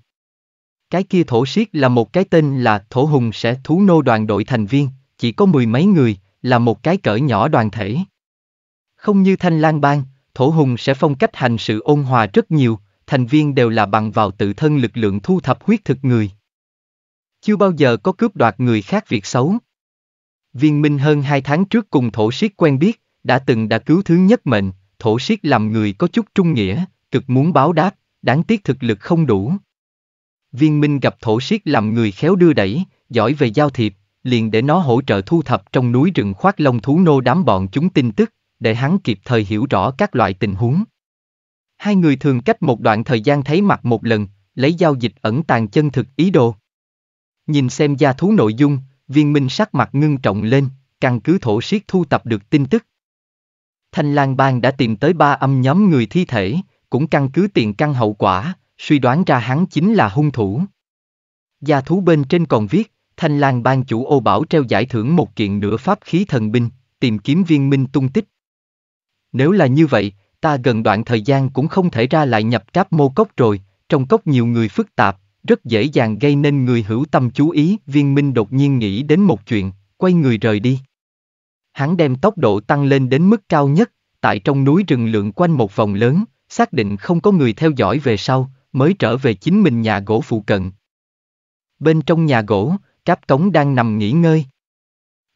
A: Cái kia thổ siết là một cái tên là Thổ Hùng sẽ thú nô đoàn đội thành viên, chỉ có mười mấy người, là một cái cỡ nhỏ đoàn thể. Không như Thanh lang Bang, Thổ Hùng sẽ phong cách hành sự ôn hòa rất nhiều, thành viên đều là bằng vào tự thân lực lượng thu thập huyết thực người. Chưa bao giờ có cướp đoạt người khác việc xấu. Viên Minh hơn hai tháng trước cùng thổ siết quen biết, đã từng đã cứu thứ nhất mệnh, thổ siết làm người có chút trung nghĩa, cực muốn báo đáp, đáng tiếc thực lực không đủ. Viên Minh gặp thổ siết làm người khéo đưa đẩy, giỏi về giao thiệp, liền để nó hỗ trợ thu thập trong núi rừng khoác lông thú nô đám bọn chúng tin tức, để hắn kịp thời hiểu rõ các loại tình huống. Hai người thường cách một đoạn thời gian thấy mặt một lần, lấy giao dịch ẩn tàng chân thực ý đồ. Nhìn xem gia thú nội dung, viên minh sắc mặt ngưng trọng lên, căn cứ thổ siết thu tập được tin tức, Thanh Lan Bang đã tìm tới ba âm nhóm người thi thể, cũng căn cứ tiền căn hậu quả, suy đoán ra hắn chính là hung thủ. Gia thú bên trên còn viết, Thanh Lan Bang chủ ô bảo treo giải thưởng một kiện nửa pháp khí thần binh, tìm kiếm viên minh tung tích. Nếu là như vậy, ta gần đoạn thời gian cũng không thể ra lại nhập tráp mô cốc rồi, trong cốc nhiều người phức tạp, rất dễ dàng gây nên người hữu tâm chú ý. Viên minh đột nhiên nghĩ đến một chuyện, quay người rời đi hắn đem tốc độ tăng lên đến mức cao nhất, tại trong núi rừng lượn quanh một vòng lớn, xác định không có người theo dõi về sau, mới trở về chính mình nhà gỗ phụ cận. Bên trong nhà gỗ, cáp cống đang nằm nghỉ ngơi.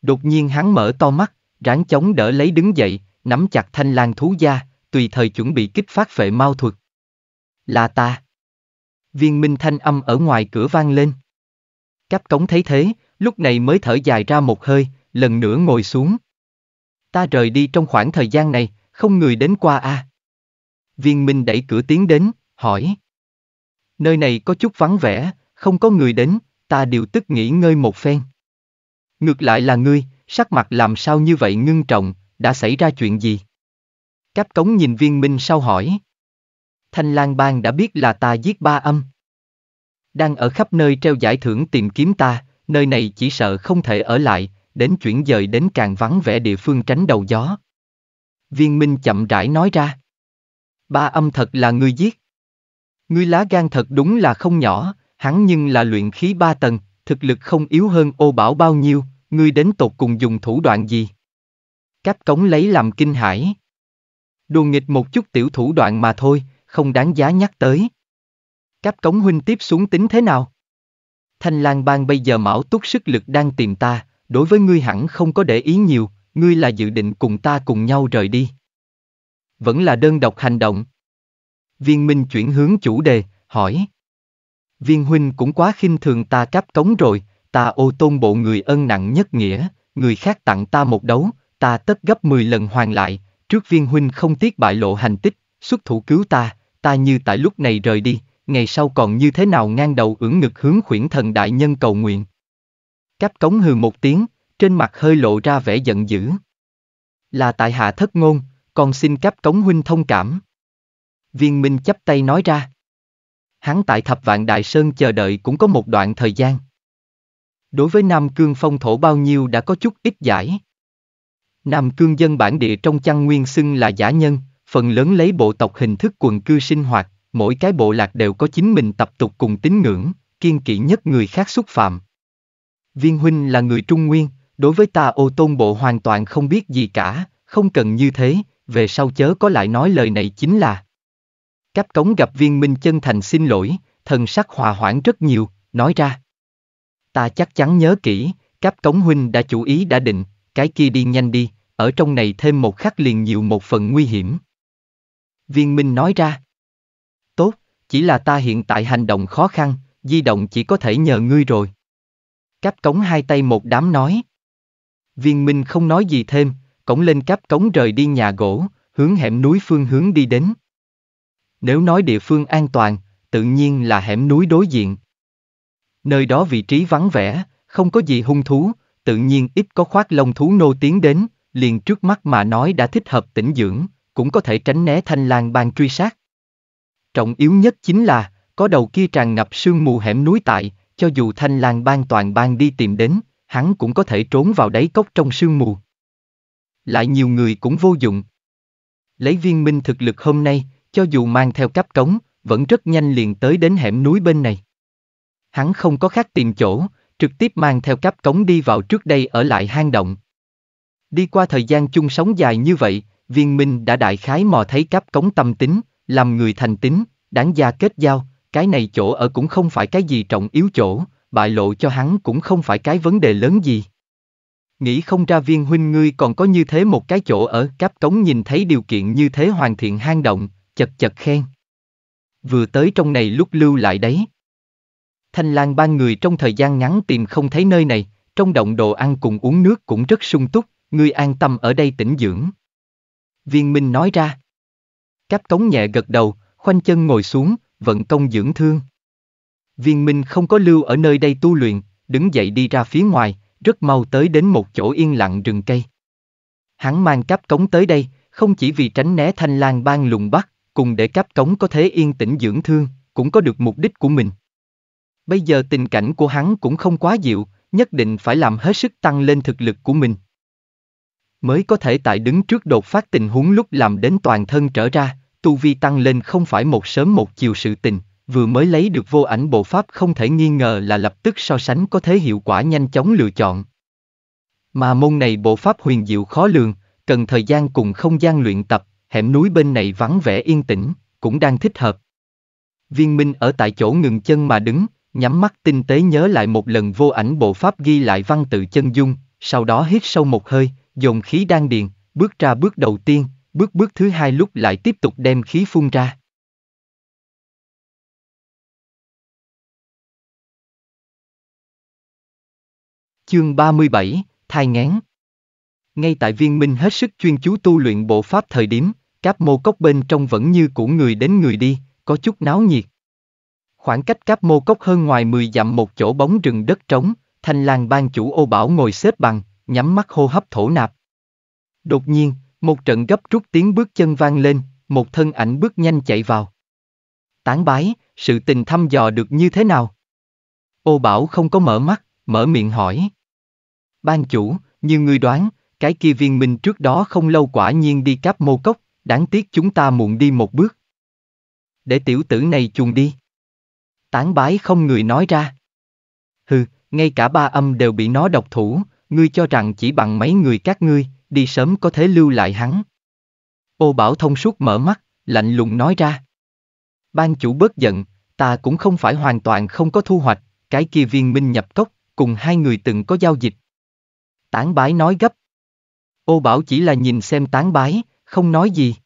A: Đột nhiên hắn mở to mắt, ráng chống đỡ lấy đứng dậy, nắm chặt thanh lan thú da, tùy thời chuẩn bị kích phát phệ mau thuật. Là ta. Viên minh thanh âm ở ngoài cửa vang lên. Cáp cống thấy thế, lúc này mới thở dài ra một hơi, lần nữa ngồi xuống ta rời đi trong khoảng thời gian này, không người đến qua à. Viên Minh đẩy cửa tiến đến, hỏi. Nơi này có chút vắng vẻ, không có người đến, ta điều tức nghỉ ngơi một phen. Ngược lại là ngươi, sắc mặt làm sao như vậy ngưng trọng, đã xảy ra chuyện gì? Cáp cống nhìn viên minh sau hỏi. Thanh Lan Bang đã biết là ta giết ba âm. Đang ở khắp nơi treo giải thưởng tìm kiếm ta, nơi này chỉ sợ không thể ở lại, đến chuyển dời đến càng vắng vẻ địa phương tránh đầu gió. Viên Minh chậm rãi nói ra. Ba âm thật là người giết. Ngươi lá gan thật đúng là không nhỏ, hắn nhưng là luyện khí ba tầng, thực lực không yếu hơn ô bảo bao nhiêu, ngươi đến tột cùng dùng thủ đoạn gì. Cáp cống lấy làm kinh hãi. Đùa nghịch một chút tiểu thủ đoạn mà thôi, không đáng giá nhắc tới. Cáp cống huynh tiếp xuống tính thế nào? Thanh lang bang bây giờ mão túc sức lực đang tìm ta, đối với ngươi hẳn không có để ý nhiều, ngươi là dự định cùng ta cùng nhau rời đi. Vẫn là đơn độc hành động. Viên Minh chuyển hướng chủ đề, hỏi. Viên Huynh cũng quá khinh thường ta cắp cống rồi, ta ô tôn bộ người ân nặng nhất nghĩa, người khác tặng ta một đấu, ta tất gấp 10 lần hoàn lại, trước Viên Huynh không tiếc bại lộ hành tích, xuất thủ cứu ta, ta như tại lúc này rời đi, ngày sau còn như thế nào ngang đầu ưỡng ngực hướng khuyển thần đại nhân cầu nguyện. Cách cống hừ một tiếng, trên mặt hơi lộ ra vẻ giận dữ. Là tại hạ thất ngôn, còn xin cấp cống huynh thông cảm. Viên Minh chấp tay nói ra. Hắn tại thập vạn Đại Sơn chờ đợi cũng có một đoạn thời gian. Đối với Nam Cương phong thổ bao nhiêu đã có chút ít giải. Nam Cương dân bản địa trong chăn nguyên xưng là giả nhân, phần lớn lấy bộ tộc hình thức quần cư sinh hoạt, mỗi cái bộ lạc đều có chính mình tập tục cùng tín ngưỡng, kiên kỵ nhất người khác xúc phạm. Viên huynh là người Trung Nguyên, đối với ta ô tôn bộ hoàn toàn không biết gì cả, không cần như thế, về sau chớ có lại nói lời này chính là. Cáp cống gặp viên minh chân thành xin lỗi, thần sắc hòa hoãn rất nhiều, nói ra. Ta chắc chắn nhớ kỹ, cáp cống huynh đã chủ ý đã định, cái kia đi nhanh đi, ở trong này thêm một khắc liền nhiều một phần nguy hiểm. Viên minh nói ra. Tốt, chỉ là ta hiện tại hành động khó khăn, di động chỉ có thể nhờ ngươi rồi. Cáp cống hai tay một đám nói. Viên Minh không nói gì thêm, cổng lên cáp cống rời đi nhà gỗ, hướng hẻm núi phương hướng đi đến. Nếu nói địa phương an toàn, tự nhiên là hẻm núi đối diện. Nơi đó vị trí vắng vẻ, không có gì hung thú, tự nhiên ít có khoác lông thú nô tiến đến, liền trước mắt mà nói đã thích hợp tĩnh dưỡng, cũng có thể tránh né thanh lang ban truy sát. Trọng yếu nhất chính là, có đầu kia tràn ngập sương mù hẻm núi tại, cho dù thanh lang ban toàn ban đi tìm đến, hắn cũng có thể trốn vào đáy cốc trong sương mù. Lại nhiều người cũng vô dụng. Lấy viên minh thực lực hôm nay, cho dù mang theo cắp cống, vẫn rất nhanh liền tới đến hẻm núi bên này. Hắn không có khác tìm chỗ, trực tiếp mang theo cắp cống đi vào trước đây ở lại hang động. Đi qua thời gian chung sống dài như vậy, viên minh đã đại khái mò thấy cáp cống tâm tính, làm người thành tính, đáng gia kết giao, cái này chỗ ở cũng không phải cái gì trọng yếu chỗ, bại lộ cho hắn cũng không phải cái vấn đề lớn gì. Nghĩ không ra viên huynh ngươi còn có như thế một cái chỗ ở cáp cống nhìn thấy điều kiện như thế hoàn thiện hang động, chật chật khen. Vừa tới trong này lúc lưu lại đấy. Thanh lang ba người trong thời gian ngắn tìm không thấy nơi này, trong động đồ ăn cùng uống nước cũng rất sung túc, ngươi an tâm ở đây tĩnh dưỡng. Viên Minh nói ra. Cáp cống nhẹ gật đầu, khoanh chân ngồi xuống, vận công dưỡng thương. Viên Minh không có lưu ở nơi đây tu luyện, đứng dậy đi ra phía ngoài, rất mau tới đến một chỗ yên lặng rừng cây. Hắn mang cáp cống tới đây, không chỉ vì tránh né thanh lang ban lùng bắt, cùng để cáp cống có thể yên tĩnh dưỡng thương, cũng có được mục đích của mình. Bây giờ tình cảnh của hắn cũng không quá dịu, nhất định phải làm hết sức tăng lên thực lực của mình. Mới có thể tại đứng trước đột phát tình huống lúc làm đến toàn thân trở ra, tu vi tăng lên không phải một sớm một chiều sự tình, vừa mới lấy được vô ảnh bộ pháp không thể nghi ngờ là lập tức so sánh có thế hiệu quả nhanh chóng lựa chọn. Mà môn này bộ pháp huyền diệu khó lường, cần thời gian cùng không gian luyện tập, hẻm núi bên này vắng vẻ yên tĩnh, cũng đang thích hợp. Viên Minh ở tại chỗ ngừng chân mà đứng, nhắm mắt tinh tế nhớ lại một lần vô ảnh bộ pháp ghi lại văn tự chân dung, sau đó hít sâu một hơi, dồn khí đang điền, bước ra bước đầu tiên,
B: Bước bước thứ hai lúc lại tiếp tục đem khí phun ra. Chương 37, Thai ngán Ngay tại viên minh hết sức chuyên chú tu luyện bộ
A: pháp thời điểm, cáp mô cốc bên trong vẫn như của người đến người đi, có chút náo nhiệt. Khoảng cách cáp mô cốc hơn ngoài 10 dặm một chỗ bóng rừng đất trống, thanh làng ban chủ ô bảo ngồi xếp bằng, nhắm mắt hô hấp thổ nạp. Đột nhiên, một trận gấp rút tiếng bước chân vang lên, một thân ảnh bước nhanh chạy vào. Tán bái, sự tình thăm dò được như thế nào? Ô Bảo không có mở mắt, mở miệng hỏi. Ban chủ, như ngươi đoán, cái kia viên minh trước đó không lâu quả nhiên đi cắp mô cốc, đáng tiếc chúng ta muộn đi một bước. Để tiểu tử này chuồn đi. Tán bái không người nói ra. Hừ, ngay cả ba âm đều bị nó độc thủ, ngươi cho rằng chỉ bằng mấy người các ngươi, đi sớm có thể lưu lại hắn. Ô Bảo thông suốt mở mắt, lạnh lùng nói ra. Ban chủ bớt giận, ta cũng không phải hoàn toàn không có thu hoạch, cái kia viên minh nhập cốc, cùng hai người từng có giao dịch. Tán bái nói gấp. Ô Bảo chỉ là nhìn xem tán bái, không nói gì.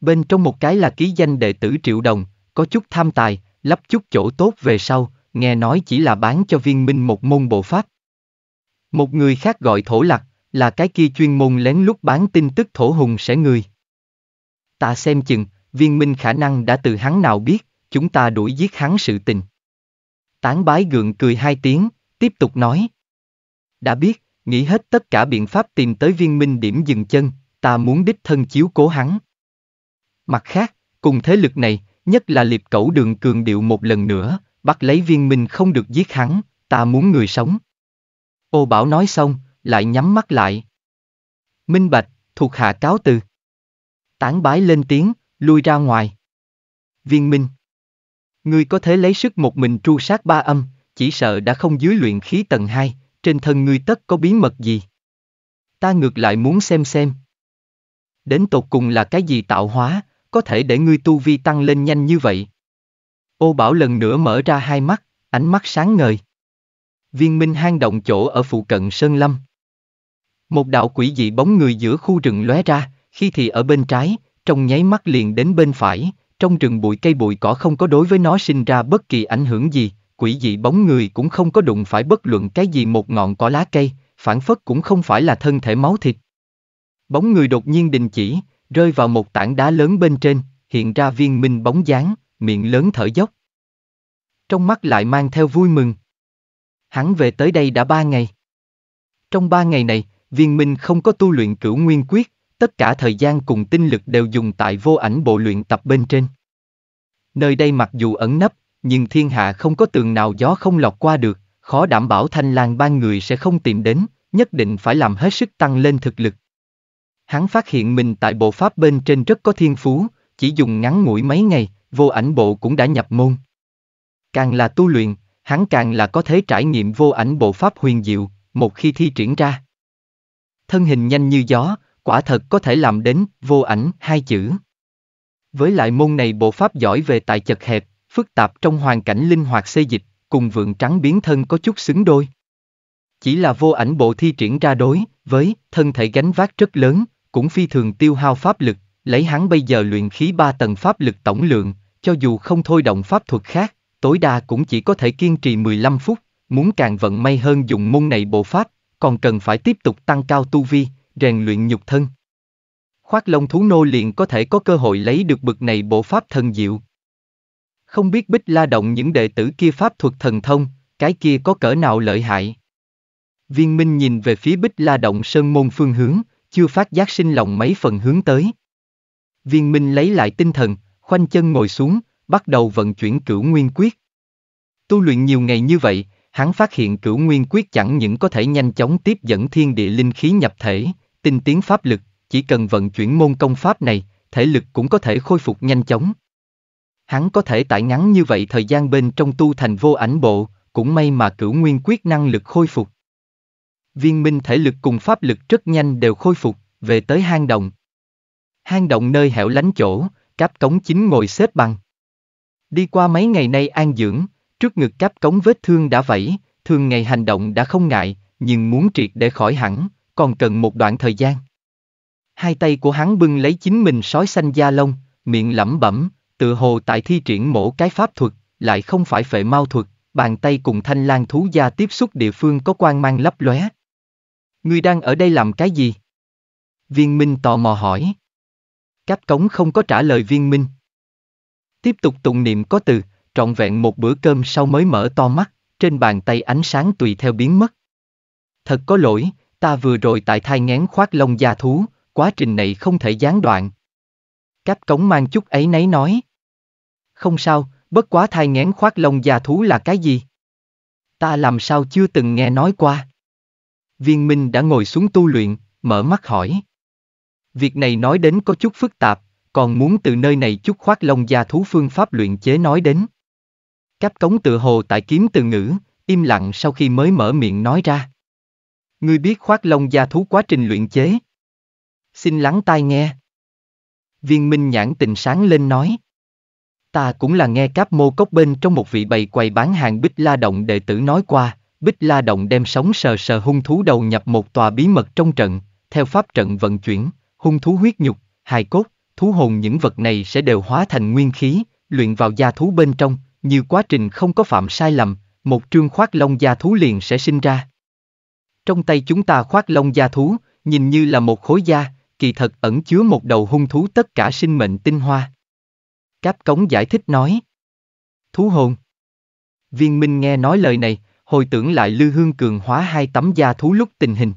A: Bên trong một cái là ký danh đệ tử triệu đồng, có chút tham tài, lắp chút chỗ tốt về sau, nghe nói chỉ là bán cho viên minh một môn bộ pháp. Một người khác gọi thổ lặc là cái kia chuyên môn lén lút bán tin tức thổ hùng sẽ người. Ta xem chừng, viên minh khả năng đã từ hắn nào biết, chúng ta đuổi giết hắn sự tình. Tán bái gượng cười hai tiếng, tiếp tục nói. Đã biết, nghĩ hết tất cả biện pháp tìm tới viên minh điểm dừng chân, ta muốn đích thân chiếu cố hắn. Mặt khác, cùng thế lực này, nhất là liệp cẩu đường cường điệu một lần nữa, bắt lấy viên minh không được giết hắn, ta muốn người sống. Ô Bảo nói xong, lại nhắm mắt lại. Minh Bạch, thuộc hạ cáo từ. Tán bái lên tiếng, lui ra ngoài. Viên Minh. Ngươi có thể lấy sức một mình tru sát ba âm, chỉ sợ đã không dưới luyện khí tầng hai, trên thân ngươi tất có bí mật gì. Ta ngược lại muốn xem xem. Đến tột cùng là cái gì tạo hóa, có thể để ngươi tu vi tăng lên nhanh như vậy. Ô Bảo lần nữa mở ra hai mắt, ánh mắt sáng ngời. Viên Minh hang động chỗ ở phụ cận Sơn Lâm. Một đạo quỷ dị bóng người giữa khu rừng lóe ra, khi thì ở bên trái, trong nháy mắt liền đến bên phải, trong rừng bụi cây bụi cỏ không có đối với nó sinh ra bất kỳ ảnh hưởng gì, quỷ dị bóng người cũng không có đụng phải bất luận cái gì một ngọn cỏ lá cây, phản phất cũng không phải là thân thể máu thịt. Bóng người đột nhiên đình chỉ, rơi vào một tảng đá lớn bên trên, hiện ra viên minh bóng dáng, miệng lớn thở dốc. Trong mắt lại mang theo vui mừng. Hắn về tới đây đã ba ngày. Trong ba ngày này, viên minh không có tu luyện cửu nguyên quyết, tất cả thời gian cùng tinh lực đều dùng tại vô ảnh bộ luyện tập bên trên. Nơi đây mặc dù ẩn nấp, nhưng thiên hạ không có tường nào gió không lọt qua được, khó đảm bảo thanh lang ban người sẽ không tìm đến, nhất định phải làm hết sức tăng lên thực lực. Hắn phát hiện mình tại bộ pháp bên trên rất có thiên phú, chỉ dùng ngắn ngủi mấy ngày, vô ảnh bộ cũng đã nhập môn. Càng là tu luyện, hắn càng là có thế trải nghiệm vô ảnh bộ pháp huyền diệu, một khi thi triển ra thân hình nhanh như gió, quả thật có thể làm đến vô ảnh hai chữ. Với lại môn này bộ pháp giỏi về tài chật hẹp, phức tạp trong hoàn cảnh linh hoạt xây dịch, cùng vượng trắng biến thân có chút xứng đôi. Chỉ là vô ảnh bộ thi triển ra đối, với thân thể gánh vác rất lớn, cũng phi thường tiêu hao pháp lực, lấy hắn bây giờ luyện khí ba tầng pháp lực tổng lượng, cho dù không thôi động pháp thuật khác, tối đa cũng chỉ có thể kiên trì 15 phút, muốn càng vận may hơn dùng môn này bộ pháp, còn cần phải tiếp tục tăng cao tu vi, rèn luyện nhục thân. Khoác lông thú nô liền có thể có cơ hội lấy được bực này bộ pháp thần diệu. Không biết Bích La động những đệ tử kia pháp thuật thần thông, cái kia có cỡ nào lợi hại. Viên Minh nhìn về phía Bích La động sơn môn phương hướng, chưa phát giác sinh lòng mấy phần hướng tới. Viên Minh lấy lại tinh thần, khoanh chân ngồi xuống, bắt đầu vận chuyển cửu nguyên quyết. Tu luyện nhiều ngày như vậy, hắn phát hiện cửu nguyên quyết chẳng những có thể nhanh chóng tiếp dẫn thiên địa linh khí nhập thể, tinh tiến pháp lực, chỉ cần vận chuyển môn công pháp này, thể lực cũng có thể khôi phục nhanh chóng. Hắn có thể tại ngắn như vậy thời gian bên trong tu thành vô ảnh bộ, cũng may mà cửu nguyên quyết năng lực khôi phục. Viên minh thể lực cùng pháp lực rất nhanh đều khôi phục, về tới hang động. Hang động nơi hẻo lánh chỗ, cáp cống chính ngồi xếp bằng. Đi qua mấy ngày nay an dưỡng, Trước ngực cáp cống vết thương đã vẫy, thường ngày hành động đã không ngại, nhưng muốn triệt để khỏi hẳn, còn cần một đoạn thời gian. Hai tay của hắn bưng lấy chính mình sói xanh da lông, miệng lẩm bẩm, tự hồ tại thi triển mổ cái pháp thuật, lại không phải phệ mau thuật, bàn tay cùng thanh lan thú gia tiếp xúc địa phương có quan mang lấp lóe. người đang ở đây làm cái gì? Viên Minh tò mò hỏi. Cáp cống không có trả lời viên Minh. Tiếp tục tụng niệm có từ, trọn vẹn một bữa cơm sau mới mở to mắt, trên bàn tay ánh sáng tùy theo biến mất. Thật có lỗi, ta vừa rồi tại thai ngén khoác lông gia thú, quá trình này không thể gián đoạn. Cáp cống mang chút ấy nấy nói. Không sao, bất quá thai ngén khoác lông gia thú là cái gì? Ta làm sao chưa từng nghe nói qua? Viên Minh đã ngồi xuống tu luyện, mở mắt hỏi. Việc này nói đến có chút phức tạp, còn muốn từ nơi này chút khoác lông gia thú phương pháp luyện chế nói đến. Cáp cống tự hồ tại kiếm từ ngữ, im lặng sau khi mới mở miệng nói ra. Ngươi biết khoác lông gia thú quá trình luyện chế. Xin lắng tai nghe. Viên minh nhãn tình sáng lên nói. Ta cũng là nghe cáp mô cốc bên trong một vị bày quầy bán hàng Bích La Động đệ tử nói qua, Bích La Động đem sống sờ sờ hung thú đầu nhập một tòa bí mật trong trận, theo pháp trận vận chuyển, hung thú huyết nhục, hài cốt, thú hồn những vật này sẽ đều hóa thành nguyên khí, luyện vào gia thú bên trong, nhiều quá trình không có phạm sai lầm, một trương khoác lông da thú liền sẽ sinh ra. Trong tay chúng ta khoác lông da thú, nhìn như là một khối da, kỳ thật ẩn chứa một đầu hung thú tất cả sinh mệnh tinh hoa. Cáp cống giải thích nói. Thú hồn. Viên Minh nghe nói lời này, hồi tưởng lại Lư Hương cường hóa hai tấm da thú lúc tình hình.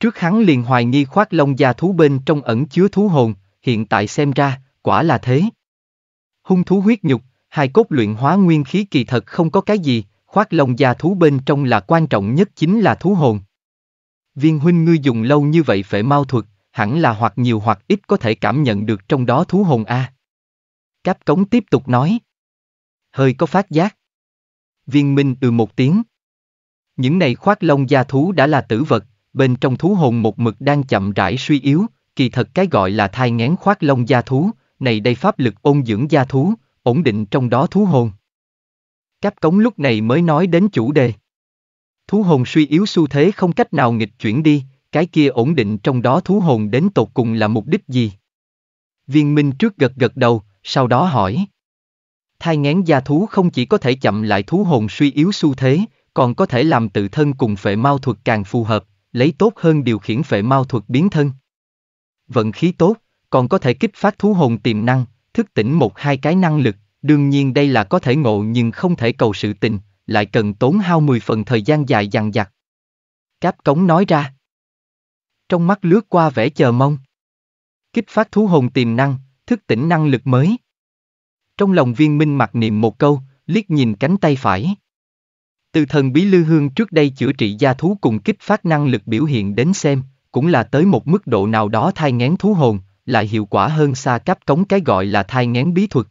A: Trước hắn liền hoài nghi khoác lông da thú bên trong ẩn chứa thú hồn, hiện tại xem ra, quả là thế. Hung thú huyết nhục, hai cốt luyện hóa nguyên khí kỳ thật không có cái gì, khoác lông da thú bên trong là quan trọng nhất chính là thú hồn. Viên huynh ngươi dùng lâu như vậy phải mau thuật, hẳn là hoặc nhiều hoặc ít có thể cảm nhận được trong đó thú hồn a. Cáp cống tiếp tục nói. Hơi có phát giác. Viên minh ừ một tiếng. Những này khoác lông da thú đã là tử vật, bên trong thú hồn một mực đang chậm rãi suy yếu, kỳ thật cái gọi là thai ngén khoác lông da thú, này đây pháp lực ôn dưỡng da thú, ổn định trong đó thú hồn. Cáp cống lúc này mới nói đến chủ đề. Thú hồn suy yếu xu thế không cách nào nghịch chuyển đi, cái kia ổn định trong đó thú hồn đến tột cùng là mục đích gì? Viên Minh trước gật gật đầu, sau đó hỏi. Thai ngén gia thú không chỉ có thể chậm lại thú hồn suy yếu xu thế, còn có thể làm tự thân cùng phệ mau thuật càng phù hợp, lấy tốt hơn điều khiển phệ mau thuật biến thân. Vận khí tốt, còn có thể kích phát thú hồn tiềm năng, thức tỉnh một hai cái năng lực, đương nhiên đây là có thể ngộ nhưng không thể cầu sự tình, lại cần tốn hao 10 phần thời gian dài dằn dặt. Cáp cống nói ra. Trong mắt lướt qua vẻ chờ mong. Kích phát thú hồn tiềm năng, thức tỉnh năng lực mới. Trong lòng viên minh mặc niệm một câu, liếc nhìn cánh tay phải. Từ thần bí lư hương trước đây chữa trị gia thú cùng kích phát năng lực biểu hiện đến xem, cũng là tới một mức độ nào đó thai ngén thú hồn, lại hiệu quả hơn xa cáp cống cái gọi là thai ngén bí thuật.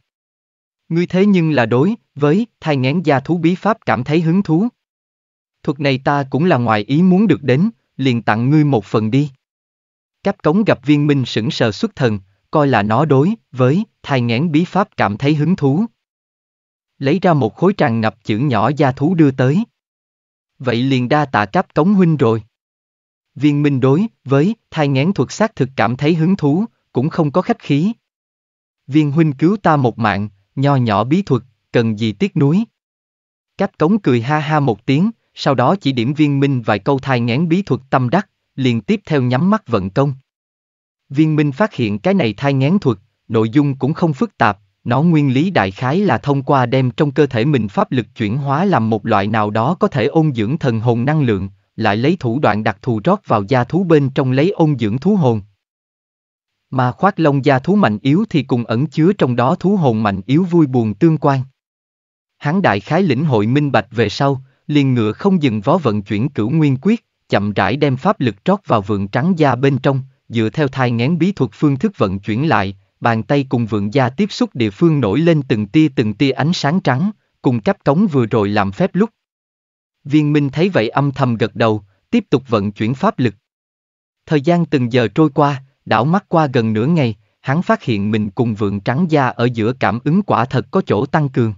A: Ngươi thế nhưng là đối, với thai ngén gia thú bí pháp cảm thấy hứng thú. Thuật này ta cũng là ngoài ý muốn được đến, liền tặng ngươi một phần đi. Cáp cống gặp viên minh sững sờ xuất thần, coi là nó đối, với thai ngén bí pháp cảm thấy hứng thú. Lấy ra một khối tràn ngập chữ nhỏ gia thú đưa tới. Vậy liền đa tạ cấp cống huynh rồi. Viên minh đối, với thai ngén thuật xác thực cảm thấy hứng thú, cũng không có khách khí. Viên huynh cứu ta một mạng, nho nhỏ bí thuật, cần gì tiếc núi. Cách cống cười ha ha một tiếng, sau đó chỉ điểm viên minh vài câu thai ngán bí thuật tâm đắc, liền tiếp theo nhắm mắt vận công. Viên minh phát hiện cái này thai ngán thuật, nội dung cũng không phức tạp, nó nguyên lý đại khái là thông qua đem trong cơ thể mình pháp lực chuyển hóa làm một loại nào đó có thể ôn dưỡng thần hồn năng lượng, lại lấy thủ đoạn đặc thù rót vào gia thú bên trong lấy ôn dưỡng thú hồn, mà khoác lông da thú mạnh yếu thì cùng ẩn chứa trong đó thú hồn mạnh yếu vui buồn tương quan. Hắn đại khái lĩnh hội minh bạch về sau, liền ngựa không dừng vó vận chuyển cửu nguyên quyết, chậm rãi đem pháp lực trót vào vượng trắng da bên trong, dựa theo thai ngén bí thuật phương thức vận chuyển lại, bàn tay cùng vượng da tiếp xúc địa phương nổi lên từng tia từng tia ánh sáng trắng, cùng cấp cống vừa rồi làm phép lúc. Viên Minh thấy vậy âm thầm gật đầu, tiếp tục vận chuyển pháp lực. Thời gian từng giờ trôi qua, đảo mắt qua gần nửa ngày, hắn phát hiện mình cùng vượng trắng da ở giữa cảm ứng quả thật có chỗ tăng cường.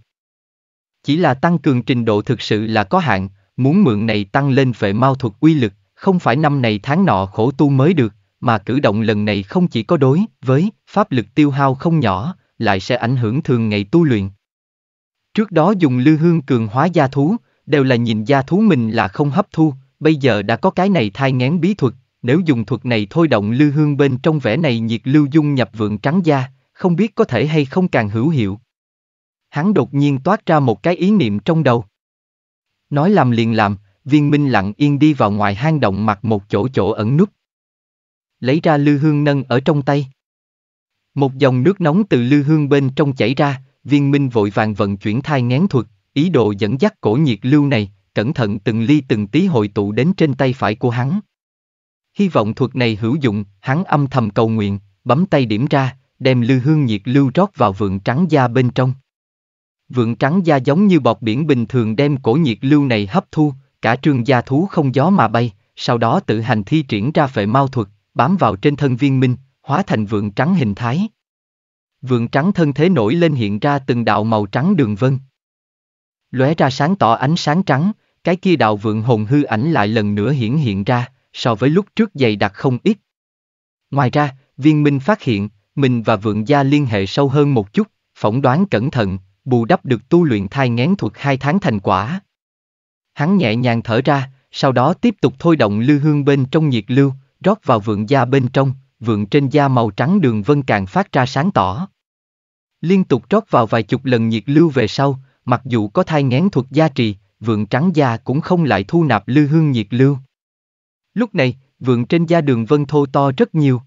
A: Chỉ là tăng cường trình độ thực sự là có hạn, muốn mượn này tăng lên về mau thuật uy lực, không phải năm này tháng nọ khổ tu mới được, mà cử động lần này không chỉ có đối với pháp lực tiêu hao không nhỏ, lại sẽ ảnh hưởng thường ngày tu luyện. Trước đó dùng lư hương cường hóa gia thú, đều là nhìn gia thú mình là không hấp thu, bây giờ đã có cái này thai ngén bí thuật, nếu dùng thuật này thôi động lư hương bên trong vẻ này nhiệt lưu dung nhập vượng trắng da, không biết có thể hay không càng hữu hiệu. Hắn đột nhiên toát ra một cái ý niệm trong đầu. Nói làm liền làm, viên minh lặng yên đi vào ngoài hang động mặt một chỗ chỗ ẩn núp. Lấy ra lư hương nâng ở trong tay. Một dòng nước nóng từ lư hương bên trong chảy ra, viên minh vội vàng vận chuyển thai ngán thuật, ý đồ dẫn dắt cổ nhiệt lưu này, cẩn thận từng ly từng tí hội tụ đến trên tay phải của hắn. Hy vọng thuật này hữu dụng, hắn âm thầm cầu nguyện, bấm tay điểm ra, đem lư hương nhiệt lưu rót vào vượng trắng da bên trong. Vượng trắng da giống như bọt biển bình thường đem cổ nhiệt lưu này hấp thu, cả trường gia thú không gió mà bay, sau đó tự hành thi triển ra phệ mau thuật, bám vào trên thân viên minh, hóa thành vượng trắng hình thái. Vượng trắng thân thế nổi lên hiện ra từng đạo màu trắng đường vân. Lóe ra sáng tỏ ánh sáng trắng, cái kia đạo vượng hồn hư ảnh lại lần nữa hiển hiện ra, so với lúc trước dày đặc không ít. Ngoài ra, viên minh phát hiện, mình và vượng gia liên hệ sâu hơn một chút, phỏng đoán cẩn thận, bù đắp được tu luyện thai ngén thuật hai tháng thành quả. Hắn nhẹ nhàng thở ra, sau đó tiếp tục thôi động lư hương bên trong nhiệt lưu, rót vào vượng da bên trong, vượng trên da màu trắng đường vân càng phát ra sáng tỏ. Liên tục rót vào vài chục lần nhiệt lưu về sau, mặc dù có thai ngén thuật gia trì, vượng trắng da cũng không lại thu nạp lư hương nhiệt lưu. Lúc này, vượng trên da đường vân thô to rất nhiều.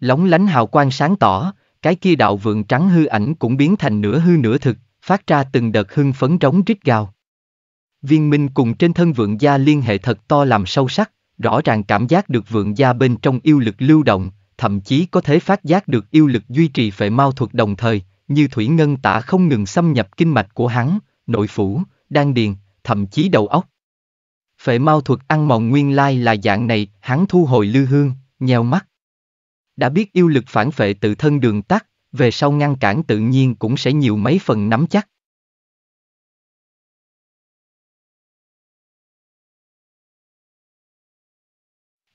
A: Lóng lánh hào quang sáng tỏ, cái kia đạo vượng trắng hư ảnh cũng biến thành nửa hư nửa thực, phát ra từng đợt hưng phấn trống rít gào. Viên minh cùng trên thân vượng da liên hệ thật to làm sâu sắc, rõ ràng cảm giác được vượng da bên trong yêu lực lưu động, thậm chí có thể phát giác được yêu lực duy trì phệ mau thuật đồng thời, như thủy ngân tả không ngừng xâm nhập kinh mạch của hắn, nội phủ, đan điền, thậm chí đầu óc. Phệ mau thuật ăn mòn nguyên lai là dạng này, hắn thu hồi lư hương, nheo mắt. Đã biết yêu
B: lực phản phệ tự thân đường tắt, về sau ngăn cản tự nhiên cũng sẽ nhiều mấy phần nắm chắc.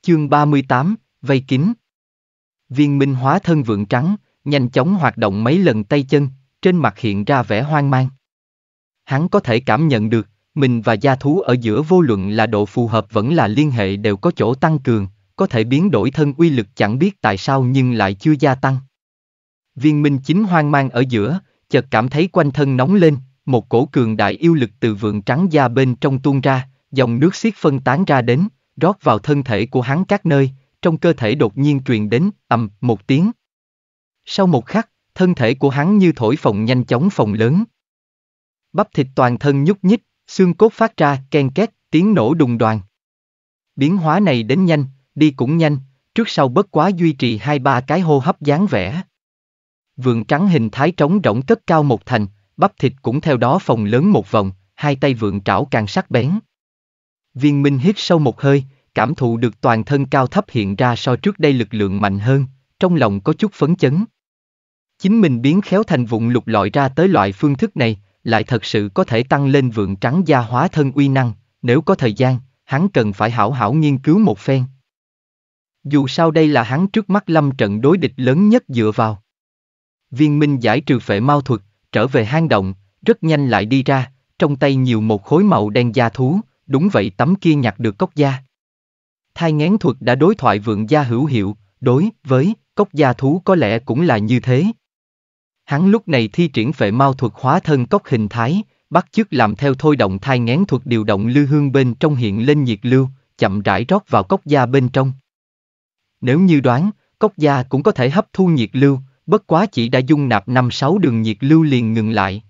B: Chương 38, Vây kín Viên minh
A: hóa thân vượng trắng, nhanh chóng hoạt động mấy lần tay chân, trên mặt hiện ra vẻ hoang mang. Hắn có thể cảm nhận được, mình và gia thú ở giữa vô luận là độ phù hợp vẫn là liên hệ đều có chỗ tăng cường, có thể biến đổi thân uy lực chẳng biết tại sao nhưng lại chưa gia tăng. Viên minh chính hoang mang ở giữa, chợt cảm thấy quanh thân nóng lên, một cổ cường đại yêu lực từ vượng trắng da bên trong tuôn ra, dòng nước xiết phân tán ra đến, rót vào thân thể của hắn các nơi, trong cơ thể đột nhiên truyền đến, ầm, một tiếng. Sau một khắc, thân thể của hắn như thổi phồng nhanh chóng phồng lớn. Bắp thịt toàn thân nhúc nhích, Xương cốt phát ra ken két, tiếng nổ đùng đoàn. Biến hóa này đến nhanh, đi cũng nhanh, trước sau bất quá duy trì hai ba cái hô hấp dáng vẻ. Vườn trắng hình thái trống rỗng cất cao một thành, bắp thịt cũng theo đó phồng lớn một vòng, hai tay vượng trảo càng sắc bén. Viên Minh hít sâu một hơi, cảm thụ được toàn thân cao thấp hiện ra so trước đây lực lượng mạnh hơn, trong lòng có chút phấn chấn. Chính mình biến khéo thành vụn lục lọi ra tới loại phương thức này, lại thật sự có thể tăng lên vượng trắng gia hóa thân uy năng, nếu có thời gian, hắn cần phải hảo hảo nghiên cứu một phen. Dù sao đây là hắn trước mắt lâm trận đối địch lớn nhất dựa vào. Viên minh giải trừ phệ mau thuật, trở về hang động, rất nhanh lại đi ra, trong tay nhiều một khối màu đen da thú, đúng vậy tấm kia nhặt được cốc da. Thai ngén thuật đã đối thoại vượng gia hữu hiệu, đối với cốc gia thú có lẽ cũng là như thế. Hắn lúc này thi triển phệ mau thuật hóa thân cốc hình thái, bắt chước làm theo thôi động thai ngén thuật điều động lưu hương bên trong hiện lên nhiệt lưu, chậm rãi rót vào cốc da bên trong. Nếu như đoán, cốc da cũng có thể hấp thu nhiệt lưu, bất quá chỉ đã dung nạp năm sáu đường nhiệt lưu liền ngừng lại.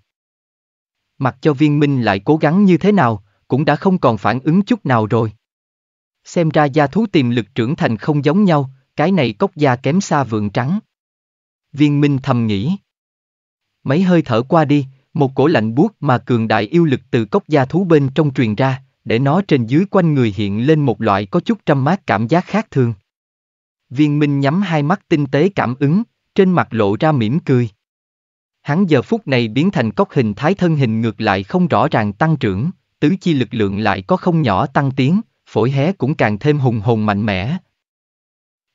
A: Mặc cho viên minh lại cố gắng như thế nào, cũng đã không còn phản ứng chút nào rồi. Xem ra gia thú tiềm lực trưởng thành không giống nhau, cái này cốc da kém xa vượng trắng. Viên minh thầm nghĩ. Mấy hơi thở qua đi, một cổ lạnh buốt mà cường đại yêu lực từ cốc gia thú bên trong truyền ra, để nó trên dưới quanh người hiện lên một loại có chút trăm mát cảm giác khác thường. Viên Minh nhắm hai mắt tinh tế cảm ứng, trên mặt lộ ra mỉm cười. Hắn giờ phút này biến thành cốc hình thái thân hình ngược lại không rõ ràng tăng trưởng, tứ chi lực lượng lại có không nhỏ tăng tiến, phổi hé cũng càng thêm hùng hồn mạnh mẽ.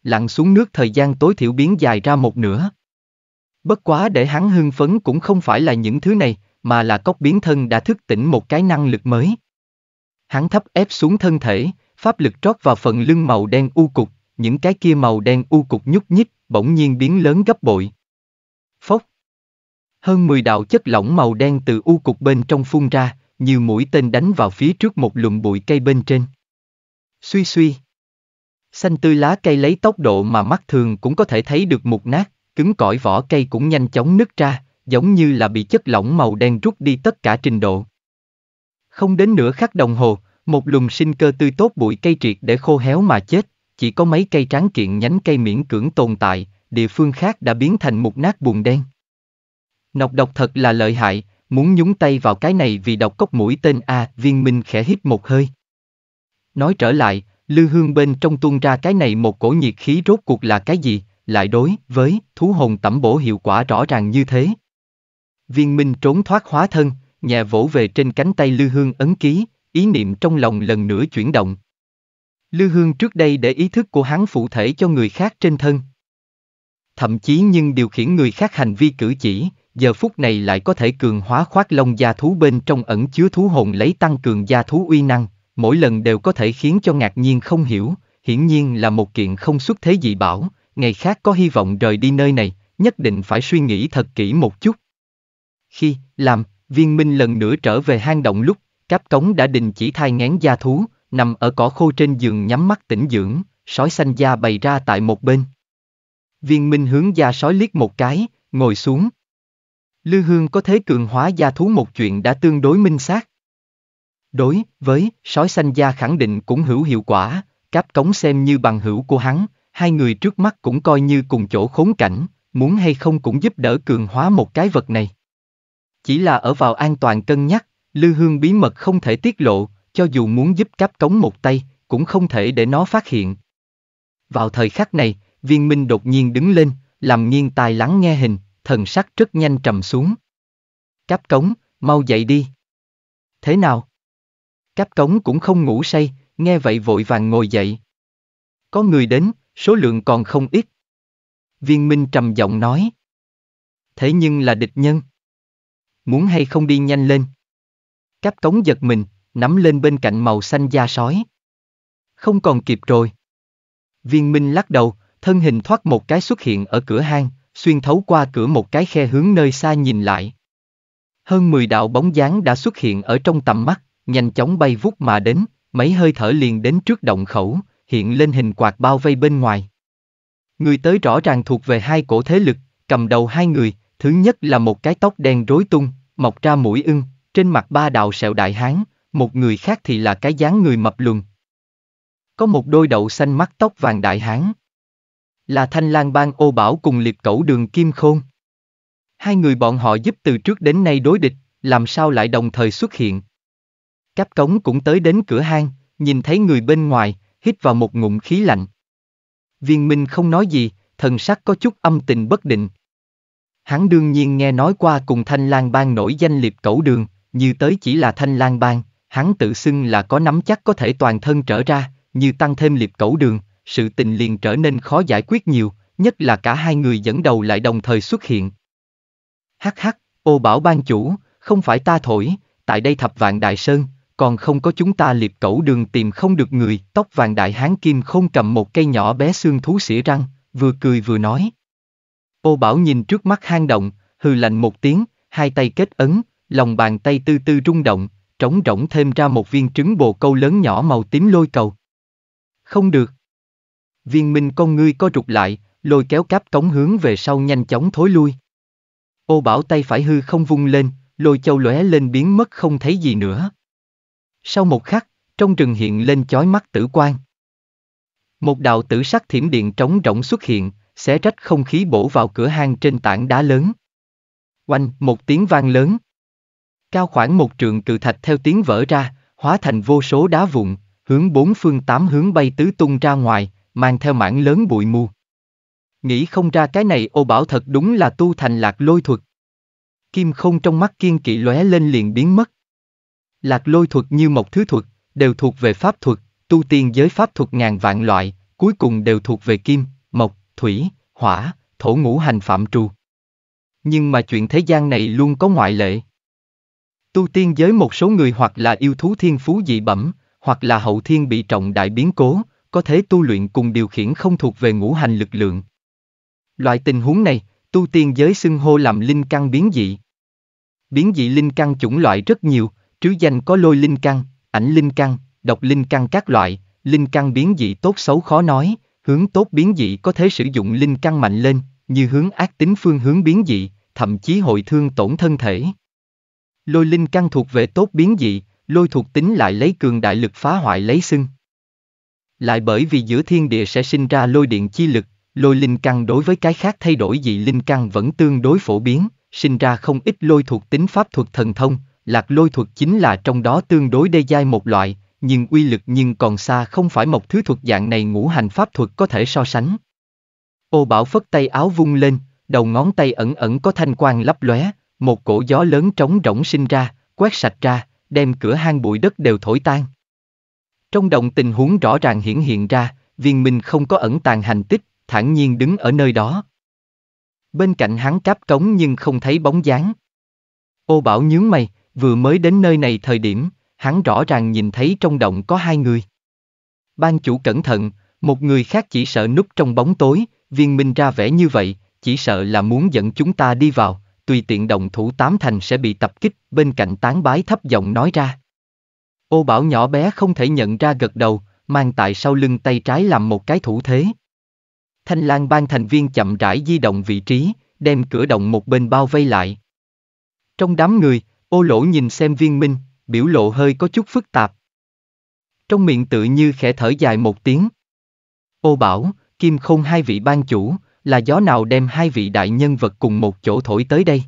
A: Lặn xuống nước thời gian tối thiểu biến dài ra một nửa. Bất quá để hắn hưng phấn cũng không phải là những thứ này, mà là cóc biến thân đã thức tỉnh một cái năng lực mới. Hắn thấp ép xuống thân thể, pháp lực trót vào phần lưng màu đen u cục, những cái kia màu đen u cục nhúc nhích, bỗng nhiên biến lớn gấp bội. Phốc. Hơn 10 đạo chất lỏng màu đen từ u cục bên trong phun ra, nhiều mũi tên đánh vào phía trước một lùm bụi cây bên trên. Suy suy. Xanh tươi lá cây lấy tốc độ mà mắt thường cũng có thể thấy được mục nát cứng cỏi vỏ cây cũng nhanh chóng nứt ra, giống như là bị chất lỏng màu đen rút đi tất cả trình độ. Không đến nửa khắc đồng hồ, một lùm sinh cơ tươi tốt bụi cây triệt để khô héo mà chết, chỉ có mấy cây tráng kiện nhánh cây miễn cưỡng tồn tại, địa phương khác đã biến thành một nát bùn đen. Nọc độc thật là lợi hại, muốn nhúng tay vào cái này vì độc cốc mũi tên A, viên minh khẽ hít một hơi. Nói trở lại, lư hương bên trong tuôn ra cái này một cổ nhiệt khí rốt cuộc là cái gì, lại đối với thú hồn tẩm bổ hiệu quả rõ ràng như thế. Viên Minh trốn thoát hóa thân, nhẹ vỗ về trên cánh tay Lư Hương ấn ký, ý niệm trong lòng lần nữa chuyển động. Lư Hương trước đây để ý thức của hắn phụ thể cho người khác trên thân. Thậm chí nhưng điều khiển người khác hành vi cử chỉ, giờ phút này lại có thể cường hóa khoác lông gia thú bên trong ẩn chứa thú hồn lấy tăng cường gia thú uy năng, mỗi lần đều có thể khiến cho ngạc nhiên không hiểu, hiển nhiên là một kiện không xuất thế dị bảo, ngày khác có hy vọng rời đi nơi này, nhất định phải suy nghĩ thật kỹ một chút. Khi, làm, viên minh lần nữa trở về hang động lúc, cáp cống đã đình chỉ thai ngán da thú, nằm ở cỏ khô trên giường nhắm mắt tĩnh dưỡng, sói xanh da bày ra tại một bên. Viên minh hướng da sói liếc một cái, ngồi xuống. Lư hương có thế cường hóa gia thú một chuyện đã tương đối minh xác. Đối với sói xanh da khẳng định cũng hữu hiệu quả, cáp cống xem như bằng hữu của hắn, hai người trước mắt cũng coi như cùng chỗ khốn cảnh, muốn hay không cũng giúp đỡ cường hóa một cái vật này. Chỉ là ở vào an toàn cân nhắc, Lư Hương bí mật không thể tiết lộ, cho dù muốn giúp cáp cống một tay, cũng không thể để nó phát hiện. Vào thời khắc này, viên minh đột nhiên đứng lên, làm nghiêng tài lắng nghe hình, thần sắc rất nhanh trầm xuống. Cáp cống, mau dậy đi. Thế nào? Cáp cống cũng không ngủ say, nghe vậy vội vàng ngồi dậy. Có người đến, Số lượng còn không ít. Viên Minh trầm giọng nói. Thế nhưng là địch nhân. Muốn hay không đi nhanh lên. Cáp cống giật mình, nắm lên bên cạnh màu xanh da sói. Không còn kịp rồi. Viên Minh lắc đầu, thân hình thoát một cái xuất hiện ở cửa hang, xuyên thấu qua cửa một cái khe hướng nơi xa nhìn lại. Hơn 10 đạo bóng dáng đã xuất hiện ở trong tầm mắt, nhanh chóng bay vút mà đến, mấy hơi thở liền đến trước động khẩu, hiện lên hình quạt bao vây bên ngoài. Người tới rõ ràng thuộc về hai cổ thế lực, cầm đầu hai người, thứ nhất là một cái tóc đen rối tung, mọc ra mũi ưng, trên mặt ba đạo sẹo đại hán, một người khác thì là cái dáng người mập lùn. Có một đôi đậu xanh mắt tóc vàng đại hán. Là thanh lang bang ô bảo cùng liệt cẩu đường kim khôn. Hai người bọn họ giúp từ trước đến nay đối địch, làm sao lại đồng thời xuất hiện. Cáp cống cũng tới đến cửa hang, nhìn thấy người bên ngoài, hít vào một ngụm khí lạnh. Viên Minh không nói gì, thần sắc có chút âm tình bất định. Hắn đương nhiên nghe nói qua cùng Thanh lang Bang nổi danh liệt cẩu đường, như tới chỉ là Thanh lang Bang, hắn tự xưng là có nắm chắc có thể toàn thân trở ra, như tăng thêm liệt cẩu đường, sự tình liền trở nên khó giải quyết nhiều, nhất là cả hai người dẫn đầu lại đồng thời xuất hiện. Hắc hắc, ô bảo ban chủ, không phải ta thổi, tại đây thập vạn đại sơn, còn không có chúng ta liệp cẩu đường tìm không được người, tóc vàng đại hán kim không cầm một cây nhỏ bé xương thú xỉa răng, vừa cười vừa nói. Ô Bảo nhìn trước mắt hang động, hừ lạnh một tiếng, hai tay kết ấn, lòng bàn tay tư tư rung động, trống rỗng thêm ra một viên trứng bồ câu lớn nhỏ màu tím lôi cầu. Không được. Viên minh con ngươi co rụt lại, lôi kéo cáp cống hướng về sau nhanh chóng thối lui. Ô Bảo tay phải hư không vung lên, lôi châu lóe lên biến mất không thấy gì nữa. Sau một khắc, trong rừng hiện lên chói mắt tử quan. Một đạo tử sắc thiểm điện trống rỗng xuất hiện, xé rách không khí bổ vào cửa hang trên tảng đá lớn. Oanh, một tiếng vang lớn. Cao khoảng một trường cự thạch theo tiếng vỡ ra, hóa thành vô số đá vụn, hướng bốn phương tám hướng bay tứ tung ra ngoài, mang theo mảng lớn bụi mù. Nghĩ không ra cái này ô bảo thật đúng là tu thành lạc lôi thuật. Kim không trong mắt kiên kỵ lóe lên liền biến mất. Lạc lôi thuật như một thứ thuật, đều thuộc về pháp thuật, tu tiên giới pháp thuật ngàn vạn loại, cuối cùng đều thuộc về kim, mộc, thủy, hỏa, thổ ngũ hành phạm trù. Nhưng mà chuyện thế gian này luôn có ngoại lệ. Tu tiên giới một số người hoặc là yêu thú thiên phú dị bẩm, hoặc là hậu thiên bị trọng đại biến cố, có thể tu luyện cùng điều khiển không thuộc về ngũ hành lực lượng. Loại tình huống này, tu tiên giới xưng hô làm linh căn biến dị. Biến dị linh căn chủng loại rất nhiều, Trứ danh có lôi linh căn, ảnh linh căn, độc linh căn các loại, linh căn biến dị tốt xấu khó nói, hướng tốt biến dị có thể sử dụng linh căn mạnh lên, như hướng ác tính phương hướng biến dị, thậm chí hội thương tổn thân thể. Lôi linh căn thuộc về tốt biến dị, lôi thuộc tính lại lấy cường đại lực phá hoại lấy xưng. Lại bởi vì giữa thiên địa sẽ sinh ra lôi điện chi lực, lôi linh căn đối với cái khác thay đổi dị linh căn vẫn tương đối phổ biến, sinh ra không ít lôi thuộc tính pháp thuật thần thông, lạc lôi thuật chính là trong đó tương đối đê dai một loại, nhưng uy lực nhưng còn xa không phải một thứ thuật dạng này ngũ hành pháp thuật có thể so sánh. Ô Bảo phất tay áo vung lên, đầu ngón tay ẩn ẩn có thanh quang lấp lóe, một cổ gió lớn trống rỗng sinh ra, quét sạch ra, đem cửa hang bụi đất đều thổi tan. Trong đồng tình huống rõ ràng hiển hiện ra, viên minh không có ẩn tàng hành tích, thản nhiên đứng ở nơi đó. Bên cạnh hắn cáp cống nhưng không thấy bóng dáng. Ô Bảo nhướng mày, vừa mới đến nơi này thời điểm, hắn rõ ràng nhìn thấy trong động có hai người. Ban chủ cẩn thận, một người khác chỉ sợ núp trong bóng tối, viên minh ra vẻ như vậy, chỉ sợ là muốn dẫn chúng ta đi vào, tùy tiện động thủ tám thành sẽ bị tập kích, bên cạnh tán bái thấp giọng nói ra. Ô bảo nhỏ bé không thể nhận ra gật đầu, mang tại sau lưng tay trái làm một cái thủ thế. Thanh lang ban thành viên chậm rãi di động vị trí, đem cửa động một bên bao vây lại. Trong đám người, Ô lỗ nhìn xem viên minh, biểu lộ hơi có chút phức tạp. Trong miệng tự như khẽ thở dài một tiếng. Ô bảo, kim không hai vị ban chủ, là gió nào đem hai vị đại nhân vật cùng một chỗ thổi tới đây?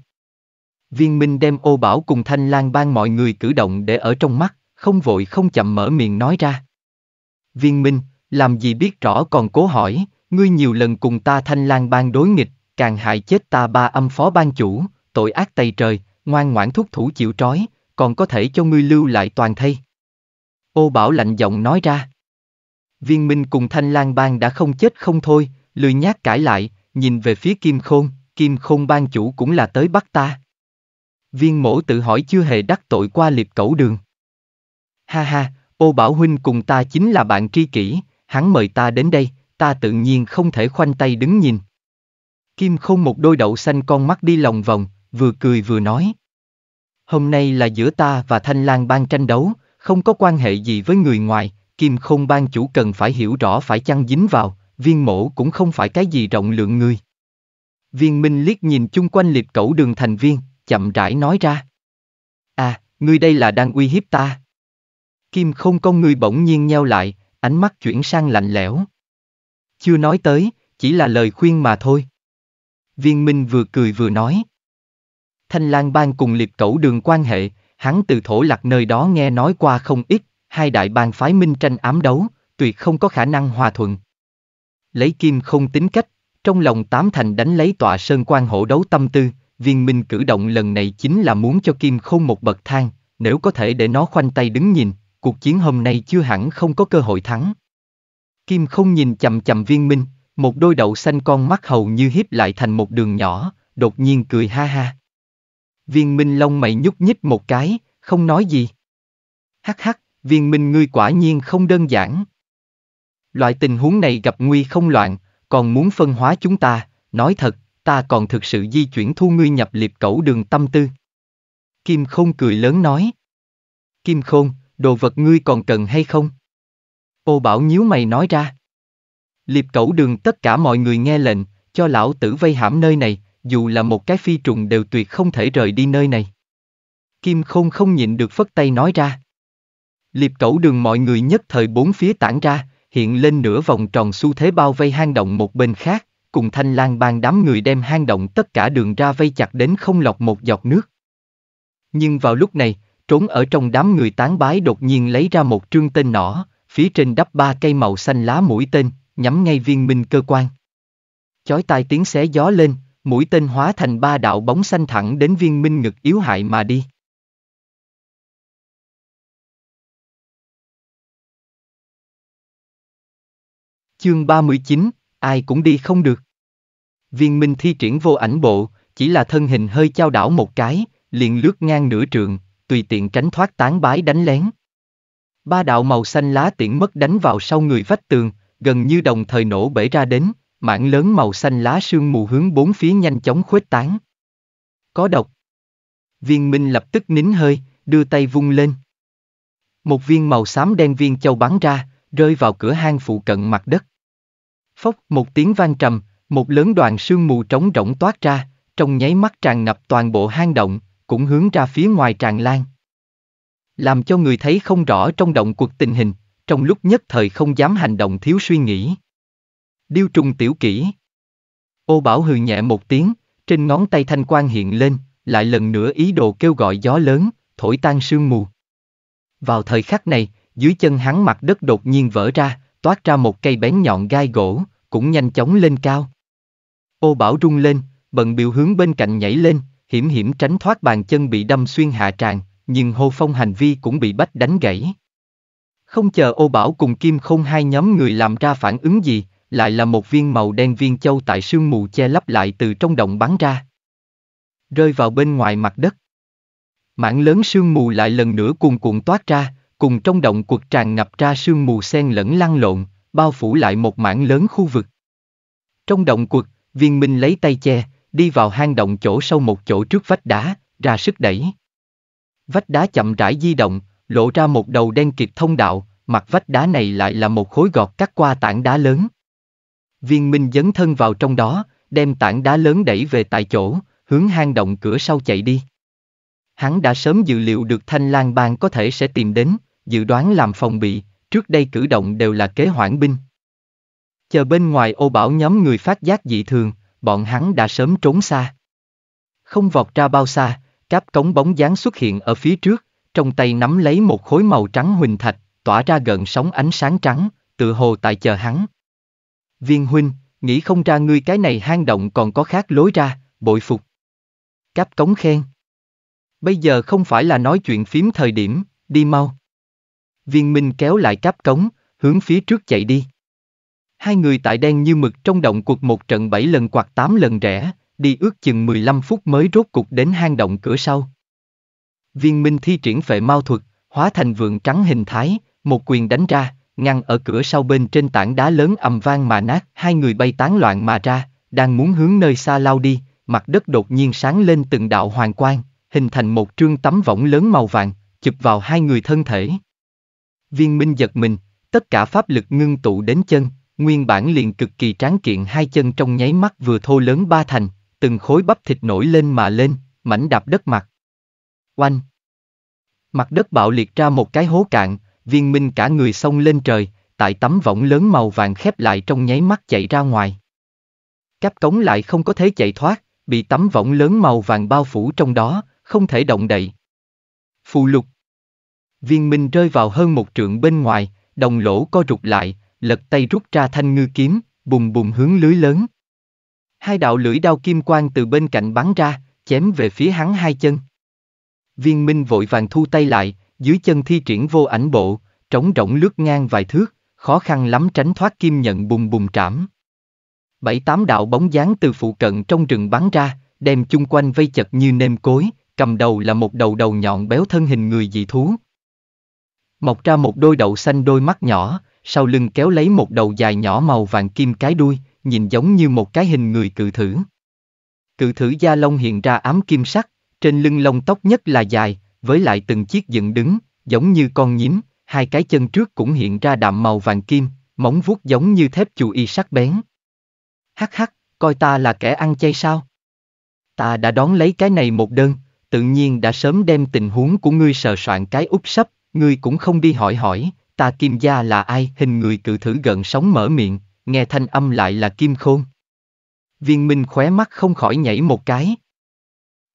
A: Viên minh đem ô bảo cùng thanh lan ban mọi người cử động để ở trong mắt, không vội không chậm mở miệng nói ra. Viên minh, làm gì biết rõ còn cố hỏi, ngươi nhiều lần cùng ta thanh lan ban đối nghịch, càng hại chết ta ba âm phó ban chủ, tội ác tày trời, ngoan ngoãn thúc thủ chịu trói, còn có thể cho ngươi lưu lại toàn thây. Ô Bảo lạnh giọng nói ra. Viên Minh cùng Thanh Lan Bang đã không chết không thôi, lười nhát cãi lại, nhìn về phía Kim Khôn, Kim Khôn Bang chủ cũng là tới bắt ta. Viên mổ tự hỏi chưa hề đắc tội qua liệp cẩu đường. Ha ha, ô Bảo Huynh cùng ta chính là bạn tri kỷ, hắn mời ta đến đây, ta tự nhiên không thể khoanh tay đứng nhìn. Kim Khôn một đôi đậu xanh con mắt đi lòng vòng, vừa cười vừa nói. Hôm nay là giữa ta và Thanh Lan ban tranh đấu, không có quan hệ gì với người ngoài, kim không ban chủ cần phải hiểu rõ phải chăng dính vào, viên mổ cũng không phải cái gì rộng lượng người. Viên Minh liếc nhìn chung quanh liệt cẩu đường thành viên, chậm rãi nói ra. À, ngươi đây là đang uy hiếp ta. Kim không con ngươi bỗng nhiên nheo lại, ánh mắt chuyển sang lạnh lẽo. Chưa nói tới, chỉ là lời khuyên mà thôi. Viên Minh vừa cười vừa nói. Thanh Lan Bang cùng liệt cẩu đường quan hệ, hắn từ thổ lạc nơi đó nghe nói qua không ít, hai đại bang phái minh tranh ám đấu, tuyệt không có khả năng hòa thuận. Lấy kim không tính cách, trong lòng tám thành đánh lấy tọa sơn quan hổ đấu tâm tư, viên minh cử động lần này chính là muốn cho kim không một bậc thang, nếu có thể để nó khoanh tay đứng nhìn, cuộc chiến hôm nay chưa hẳn không có cơ hội thắng. Kim không nhìn chầm chầm viên minh, một đôi đậu xanh con mắt hầu như hiếp lại thành một đường nhỏ, đột nhiên cười ha ha. Viên Minh Long mày nhúc nhích một cái, không nói gì. Hắc hắc, viên Minh ngươi quả nhiên không đơn giản. Loại tình huống này gặp nguy không loạn, còn muốn phân hóa chúng ta, nói thật, ta còn thực sự di chuyển thu ngươi nhập liệp cẩu đường tâm tư. Kim Khôn cười lớn nói. Kim Khôn, đồ vật ngươi còn cần hay không? Ô bảo nhíu mày nói ra. Liệp cẩu đường tất cả mọi người nghe lệnh, cho lão tử vây hãm nơi này, dù là một cái phi trùng đều tuyệt không thể rời đi nơi này. Kim Khôn không nhịn được phất tay nói ra. Liệp cẩu đường mọi người nhất thời bốn phía tản ra, hiện lên nửa vòng tròn xu thế bao vây hang động một bên khác, cùng thanh lang bang đám người đem hang động tất cả đường ra vây chặt đến không lọc một giọt nước. Nhưng vào lúc này, trốn ở trong đám người tán bái đột nhiên lấy ra một trương tên nỏ, phía trên đắp ba cây màu xanh lá mũi tên, nhắm ngay viên minh cơ quan. Chói tai tiếng xé gió lên,
B: mũi tên hóa thành ba đạo bóng xanh thẳng đến viên minh ngực yếu hại mà đi. Chương 39, ai cũng đi không được. Viên minh
A: thi triển vô ảnh bộ, chỉ là thân hình hơi trao đảo một cái, liền lướt ngang nửa trường, tùy tiện tránh thoát tán bái đánh lén. Ba đạo màu xanh lá tiễn mất đánh vào sau người vách tường, gần như đồng thời nổ bể ra đến, mảng lớn màu xanh lá sương mù hướng bốn phía nhanh chóng khuếch tán. Có độc. Viên Minh lập tức nín hơi, đưa tay vung lên. Một viên màu xám đen viên châu bắn ra, rơi vào cửa hang phụ cận mặt đất. Phốc, một tiếng vang trầm, một lớn đoàn sương mù trống rỗng toát ra, trong nháy mắt tràn ngập toàn bộ hang động, cũng hướng ra phía ngoài tràn lan. Làm cho người thấy không rõ trong động cuộc tình hình, trong lúc nhất thời không dám hành động thiếu suy nghĩ điêu trùng tiểu kỹ. Ô Bảo hừ nhẹ một tiếng, trên ngón tay thanh quan hiện lên, lại lần nữa ý đồ kêu gọi gió lớn, thổi tan sương mù. Vào thời khắc này, dưới chân hắn mặt đất đột nhiên vỡ ra, toát ra một cây bén nhọn gai gỗ, cũng nhanh chóng lên cao. Ô Bảo rung lên, bận biểu hướng bên cạnh nhảy lên, hiểm hiểm tránh thoát bàn chân bị đâm xuyên hạ tràng, nhưng hô phong hành vi cũng bị bách đánh gãy. Không chờ ô bảo cùng kim không hai nhóm người làm ra phản ứng gì, lại là một viên màu đen viên châu tại sương mù che lấp lại từ trong động bắn ra. Rơi vào bên ngoài mặt đất. Mảng lớn sương mù lại lần nữa cuồn cuộn toát ra, cùng trong động cuộc tràn ngập ra sương mù sen lẫn lăn lộn, bao phủ lại một mảng lớn khu vực. Trong động cuộc, viên minh lấy tay che, đi vào hang động chỗ sâu một chỗ trước vách đá, ra sức đẩy. Vách đá chậm rãi di động, lộ ra một đầu đen kịp thông đạo, mặt vách đá này lại là một khối gọt cắt qua tảng đá lớn. Viên Minh dấn thân vào trong đó, đem tảng đá lớn đẩy về tại chỗ, hướng hang động cửa sau chạy đi. Hắn đã sớm dự liệu được Thanh lang Bang có thể sẽ tìm đến, dự đoán làm phòng bị, trước đây cử động đều là kế hoãn binh. Chờ bên ngoài ô bảo nhóm người phát giác dị thường, bọn hắn đã sớm trốn xa. Không vọt ra bao xa, cáp cống bóng dáng xuất hiện ở phía trước, trong tay nắm lấy một khối màu trắng huỳnh thạch, tỏa ra gần sóng ánh sáng trắng, tự hồ tại chờ hắn, viên huynh, nghĩ không ra ngươi cái này hang động còn có khác lối ra, bội phục. Cáp cống khen. Bây giờ không phải là nói chuyện phím thời điểm, đi mau. Viên Minh kéo lại cáp cống, hướng phía trước chạy đi. Hai người tại đen như mực trong động cuộc một trận bảy lần quạt tám lần rẽ, đi ước chừng 15 phút mới rốt cục đến hang động cửa sau. Viên Minh thi triển phệ mau thuật, hóa thành vượng trắng hình thái, một quyền đánh ra, ngăn ở cửa sau bên trên tảng đá lớn ầm vang mà nát, hai người bay tán loạn mà ra, đang muốn hướng nơi xa lao đi, mặt đất đột nhiên sáng lên từng đạo hoàng quang, hình thành một trương tấm võng lớn màu vàng, chụp vào hai người thân thể. Viên Minh giật mình, tất cả pháp lực ngưng tụ đến chân, nguyên bản liền cực kỳ tráng kiện hai chân trong nháy mắt vừa thô lớn ba thành, từng khối bắp thịt nổi lên mà lên, mảnh đạp đất mặt. Oanh! Mặt đất bạo liệt ra một cái hố cạn, viên minh cả người xông lên trời, tại tấm võng lớn màu vàng khép lại trong nháy mắt chạy ra ngoài. Cáp cống lại không có thế chạy thoát, bị tấm võng lớn màu vàng bao phủ trong đó, không thể động đậy. Phù lục Viên minh rơi vào hơn một trượng bên ngoài, đồng lỗ co rụt lại, lật tay rút ra thanh ngư kiếm, bùm bùm hướng lưới lớn. Hai đạo lưỡi đao kim quang từ bên cạnh bắn ra, chém về phía hắn hai chân. Viên minh vội vàng thu tay lại, dưới chân thi triển vô ảnh bộ, trống rỗng lướt ngang vài thước, khó khăn lắm tránh thoát kim nhận bùng bùng trảm. Bảy tám đạo bóng dáng từ phụ cận trong rừng bắn ra, đem chung quanh vây chật như nêm cối, cầm đầu là một đầu đầu nhọn béo thân hình người dị thú. Mọc ra một đôi đậu xanh đôi mắt nhỏ, sau lưng kéo lấy một đầu dài nhỏ màu vàng kim cái đuôi, nhìn giống như một cái hình người cự thử. Cự thử da lông hiện ra ám kim sắc, trên lưng lông tóc nhất là dài, với lại từng chiếc dựng đứng, giống như con nhím, hai cái chân trước cũng hiện ra đạm màu vàng kim, móng vuốt giống như thép chù y sắc bén. Hắc hắc, coi ta là kẻ ăn chay sao? Ta đã đón lấy cái này một đơn, tự nhiên đã sớm đem tình huống của ngươi sờ soạn cái úp sấp, ngươi cũng không đi hỏi hỏi, ta kim gia là ai, hình người cự thử gần sống mở miệng, nghe thanh âm lại là kim khôn. Viên Minh khóe mắt không khỏi nhảy một cái,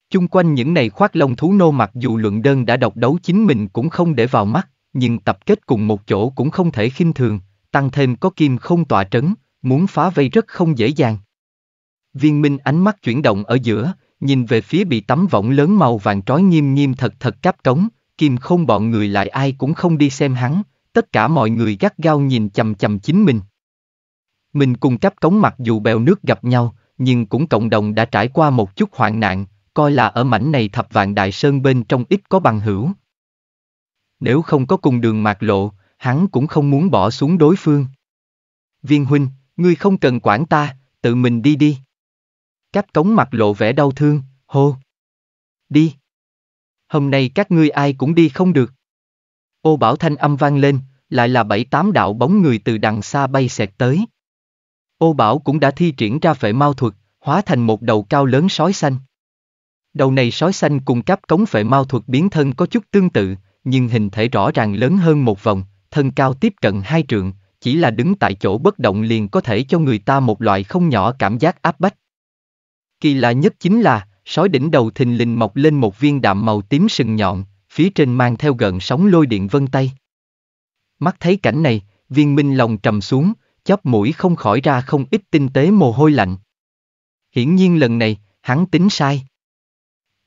A: Chung quanh những này khoác lông thú nô mặc dù luận đơn đã độc đấu chính mình cũng không để vào mắt, nhưng tập kết cùng một chỗ cũng không thể khinh thường, tăng thêm có kim không tọa trấn, muốn phá vây rất không dễ dàng. Viên Minh ánh mắt chuyển động ở giữa, nhìn về phía bị tấm võng lớn màu vàng trói nghiêm nghiêm thật thật cáp cống, kim không bọn người lại ai cũng không đi xem hắn, tất cả mọi người gắt gao nhìn chầm chầm chính mình. Mình cùng cáp cống mặc dù bèo nước gặp nhau, nhưng cũng cộng đồng đã trải qua một chút hoạn nạn, coi là ở mảnh này thập vạn đại sơn bên trong ít có bằng hữu. Nếu không có cùng đường mạc lộ, hắn cũng không muốn bỏ xuống đối phương. Viên huynh, ngươi không cần quản ta, tự mình đi đi. Các cống mặt lộ vẻ đau thương, hô. Đi. Hôm nay các ngươi ai cũng đi không được. Ô bảo thanh âm vang lên, lại là bảy tám đạo bóng người từ đằng xa bay xẹt tới. Ô bảo cũng đã thi triển ra phệ mau thuật, hóa thành một đầu cao lớn sói xanh. Đầu này sói xanh cùng cáp cống phệ mau thuật biến thân có chút tương tự, nhưng hình thể rõ ràng lớn hơn một vòng, thân cao tiếp cận hai trượng, chỉ là đứng tại chỗ bất động liền có thể cho người ta một loại không nhỏ cảm giác áp bách. Kỳ lạ nhất chính là, sói đỉnh đầu thình lình mọc lên một viên đạm màu tím sừng nhọn, phía trên mang theo gần sóng lôi điện vân tay. Mắt thấy cảnh này, viên minh lòng trầm xuống, chóp mũi không khỏi ra không ít tinh tế mồ hôi lạnh. Hiển nhiên lần này, hắn tính sai.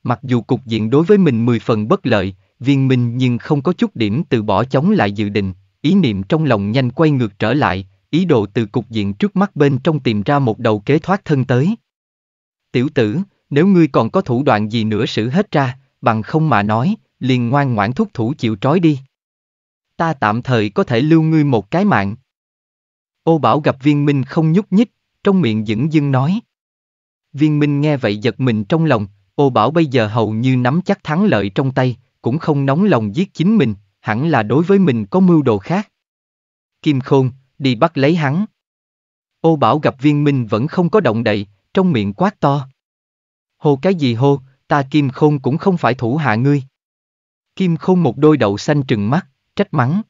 A: Mặc dù cục diện đối với mình mười phần bất lợi, viên minh nhưng không có chút điểm từ bỏ chống lại dự định, ý niệm trong lòng nhanh quay ngược trở lại, ý đồ từ cục diện trước mắt bên trong tìm ra một đầu kế thoát thân tới. Tiểu tử, nếu ngươi còn có thủ đoạn gì nữa xử hết ra, bằng không mà nói, liền ngoan ngoãn thúc thủ chịu trói đi. Ta tạm thời có thể lưu ngươi một cái mạng. Ô Bảo gặp viên minh không nhúc nhích, trong miệng dững dưng nói. Viên minh nghe vậy giật mình trong lòng, Ô Bảo bây giờ hầu như nắm chắc thắng lợi trong tay, cũng không nóng lòng giết chính mình, hẳn là đối với mình có mưu đồ khác. Kim Khôn, đi bắt lấy hắn. Ô Bảo gặp viên minh vẫn không có động đậy, trong miệng quát to. Hô cái gì hô, ta Kim Khôn cũng không phải thủ hạ ngươi. Kim Khôn một đôi đậu xanh trừng mắt, trách mắng.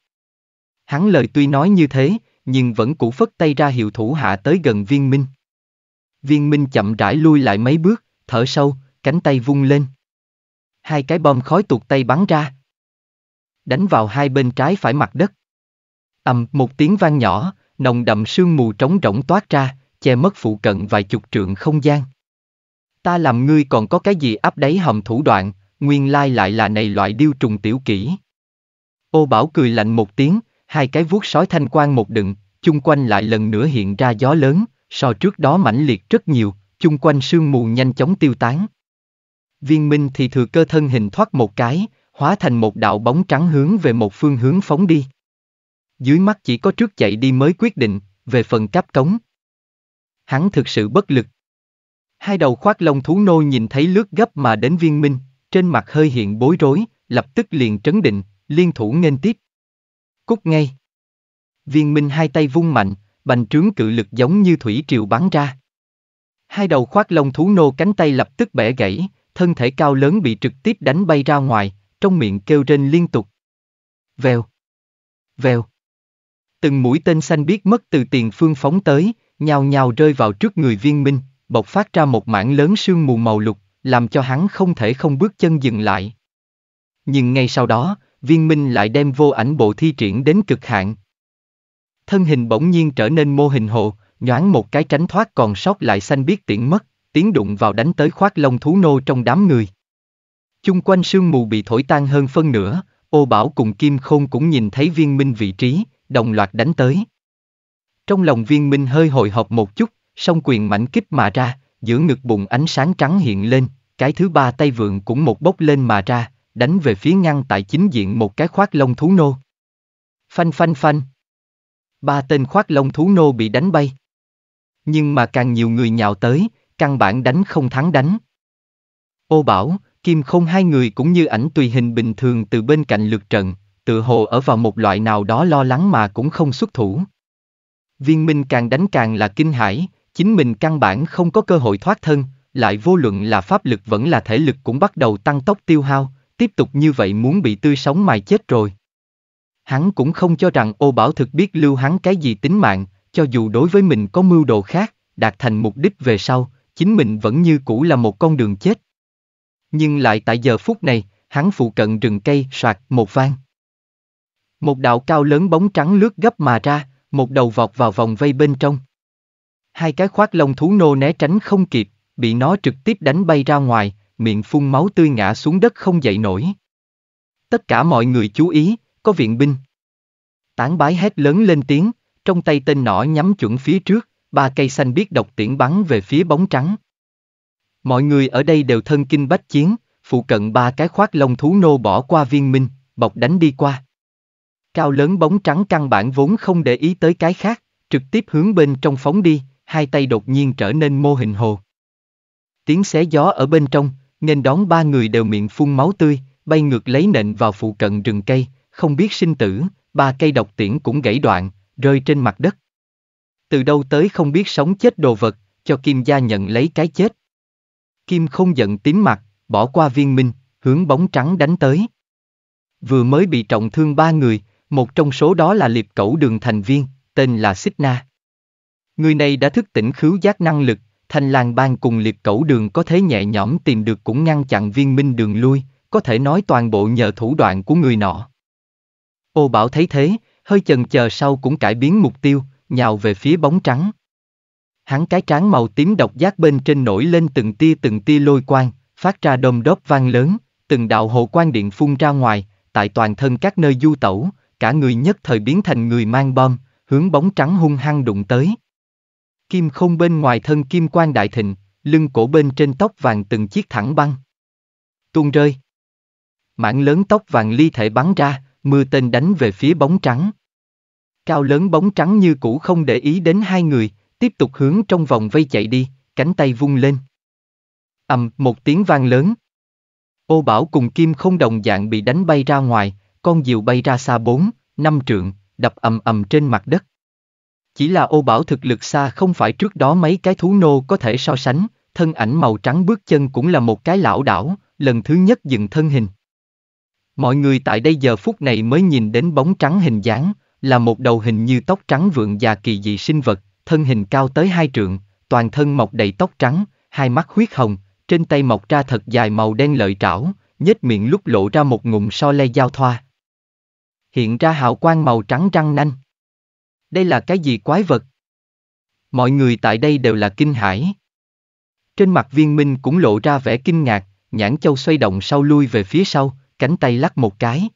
A: Hắn lời tuy nói như thế, nhưng vẫn củ phất tay ra hiệu thủ hạ tới gần viên minh. Viên minh chậm rãi lui lại mấy bước, thở sâu, cánh tay vung lên. Hai cái bom khói tuột tay bắn ra. Đánh vào hai bên trái phải mặt đất. ầm một tiếng vang nhỏ, nồng đậm sương mù trống rỗng toát ra, che mất phụ cận vài chục trượng không gian. Ta làm ngươi còn có cái gì áp đáy hầm thủ đoạn, nguyên lai lại là này loại điêu trùng tiểu kỹ. Ô Bảo cười lạnh một tiếng, hai cái vuốt sói thanh quan một đựng, chung quanh lại lần nữa hiện ra gió lớn, so trước đó mãnh liệt rất nhiều, chung quanh sương mù nhanh chóng tiêu tán viên minh thì thừa cơ thân hình thoát một cái, hóa thành một đạo bóng trắng hướng về một phương hướng phóng đi. Dưới mắt chỉ có trước chạy đi mới quyết định, về phần cáp cống. Hắn thực sự bất lực. Hai đầu khoác lông thú nô nhìn thấy lướt gấp mà đến viên minh, trên mặt hơi hiện bối rối, lập tức liền trấn định, liên thủ nghênh tiếp. Cút ngay. Viên minh hai tay vung mạnh, bành trướng cự lực giống như thủy triều bắn ra. Hai đầu khoác lông thú nô cánh tay lập tức bẻ gãy, thân thể cao lớn bị trực tiếp đánh bay ra ngoài, trong miệng kêu rên liên tục. Vèo. Vèo. Từng mũi tên xanh biết mất từ tiền phương phóng tới, nhào nhào rơi vào trước người viên minh, bộc phát ra một mảng lớn sương mù màu lục, làm cho hắn không thể không bước chân dừng lại. Nhưng ngay sau đó, viên minh lại đem vô ảnh bộ thi triển đến cực hạn. Thân hình bỗng nhiên trở nên mô hình hộ, nhoáng một cái tránh thoát còn sót lại xanh biết tiễn mất tiếng đụng vào đánh tới khoác lông thú nô trong đám người. Chung quanh sương mù bị thổi tan hơn phân nửa, ô bảo cùng kim khôn cũng nhìn thấy viên minh vị trí, đồng loạt đánh tới. Trong lòng viên minh hơi hồi hộp một chút, song quyền mảnh kích mà ra, giữa ngực bụng ánh sáng trắng hiện lên, cái thứ ba tay vượng cũng một bốc lên mà ra, đánh về phía ngăn tại chính diện một cái khoác lông thú nô. Phanh phanh phanh. Ba tên khoác lông thú nô bị đánh bay. Nhưng mà càng nhiều người nhào tới, căn bản đánh không thắng đánh. Ô Bảo, Kim Không hai người cũng như ảnh tùy hình bình thường từ bên cạnh lượt trận, tự hồ ở vào một loại nào đó lo lắng mà cũng không xuất thủ. Viên Minh càng đánh càng là kinh hãi, chính mình căn bản không có cơ hội thoát thân, lại vô luận là pháp lực vẫn là thể lực cũng bắt đầu tăng tốc tiêu hao, tiếp tục như vậy muốn bị tươi sống mài chết rồi. Hắn cũng không cho rằng ô bảo thực biết lưu hắn cái gì tính mạng, cho dù đối với mình có mưu đồ khác, đạt thành mục đích về sau, chính mình vẫn như cũ là một con đường chết. Nhưng lại tại giờ phút này, hắn phụ cận rừng cây soạt một vang. Một đạo cao lớn bóng trắng lướt gấp mà ra, một đầu vọt vào vòng vây bên trong. Hai cái khoác lông thú nô né tránh không kịp, bị nó trực tiếp đánh bay ra ngoài, miệng phun máu tươi ngã xuống đất không dậy nổi. Tất cả mọi người chú ý, có viện binh. Tán bái hét lớn lên tiếng, trong tay tên nỏ nhắm chuẩn phía trước ba cây xanh biết độc tiễn bắn về phía bóng trắng. Mọi người ở đây đều thân kinh bách chiến, phụ cận ba cái khoác lông thú nô bỏ qua viên minh, bọc đánh đi qua. Cao lớn bóng trắng căn bản vốn không để ý tới cái khác, trực tiếp hướng bên trong phóng đi, hai tay đột nhiên trở nên mô hình hồ. Tiếng xé gió ở bên trong, nên đón ba người đều miệng phun máu tươi, bay ngược lấy nện vào phụ cận rừng cây, không biết sinh tử, ba cây độc tiễn cũng gãy đoạn, rơi trên mặt đất. Từ đâu tới không biết sống chết đồ vật, cho Kim gia nhận lấy cái chết. Kim không giận tím mặt, bỏ qua viên minh, hướng bóng trắng đánh tới. Vừa mới bị trọng thương ba người, một trong số đó là liệp cẩu đường thành viên, tên là Xích Na. Người này đã thức tỉnh khứu giác năng lực, thanh làng bang cùng liệt cẩu đường có thể nhẹ nhõm tìm được cũng ngăn chặn viên minh đường lui, có thể nói toàn bộ nhờ thủ đoạn của người nọ. Ô Bảo thấy thế, hơi chần chờ sau cũng cải biến mục tiêu, nhào về phía bóng trắng. Hắn cái trán màu tím độc giác bên trên nổi lên từng tia từng tia lôi quang, phát ra đom đóp vang lớn, từng đạo hộ quan điện phun ra ngoài, tại toàn thân các nơi du tẩu, cả người nhất thời biến thành người mang bom, hướng bóng trắng hung hăng đụng tới. Kim không bên ngoài thân kim quan đại thịnh, lưng cổ bên trên tóc vàng từng chiếc thẳng băng. Tuôn rơi. Mảng lớn tóc vàng ly thể bắn ra, mưa tên đánh về phía bóng trắng. Cao lớn bóng trắng như cũ không để ý đến hai người, tiếp tục hướng trong vòng vây chạy đi, cánh tay vung lên. ầm, một tiếng vang lớn. Ô bảo cùng kim không đồng dạng bị đánh bay ra ngoài, con diều bay ra xa bốn, năm trượng, đập ầm ầm trên mặt đất. Chỉ là ô bảo thực lực xa không phải trước đó mấy cái thú nô có thể so sánh, thân ảnh màu trắng bước chân cũng là một cái lão đảo, lần thứ nhất dừng thân hình. Mọi người tại đây giờ phút này mới nhìn đến bóng trắng hình dáng, là một đầu hình như tóc trắng vượng già kỳ dị sinh vật, thân hình cao tới hai trượng, toàn thân mọc đầy tóc trắng, hai mắt huyết hồng, trên tay mọc ra thật dài màu đen lợi trảo, nhếch miệng lúc lộ ra một ngụm so le giao thoa. Hiện ra hào quang màu trắng răng nanh. Đây là cái gì quái vật? Mọi người tại đây đều là kinh hãi. Trên mặt viên minh cũng lộ ra vẻ kinh ngạc, nhãn châu xoay động sau lui về phía sau, cánh tay lắc một cái.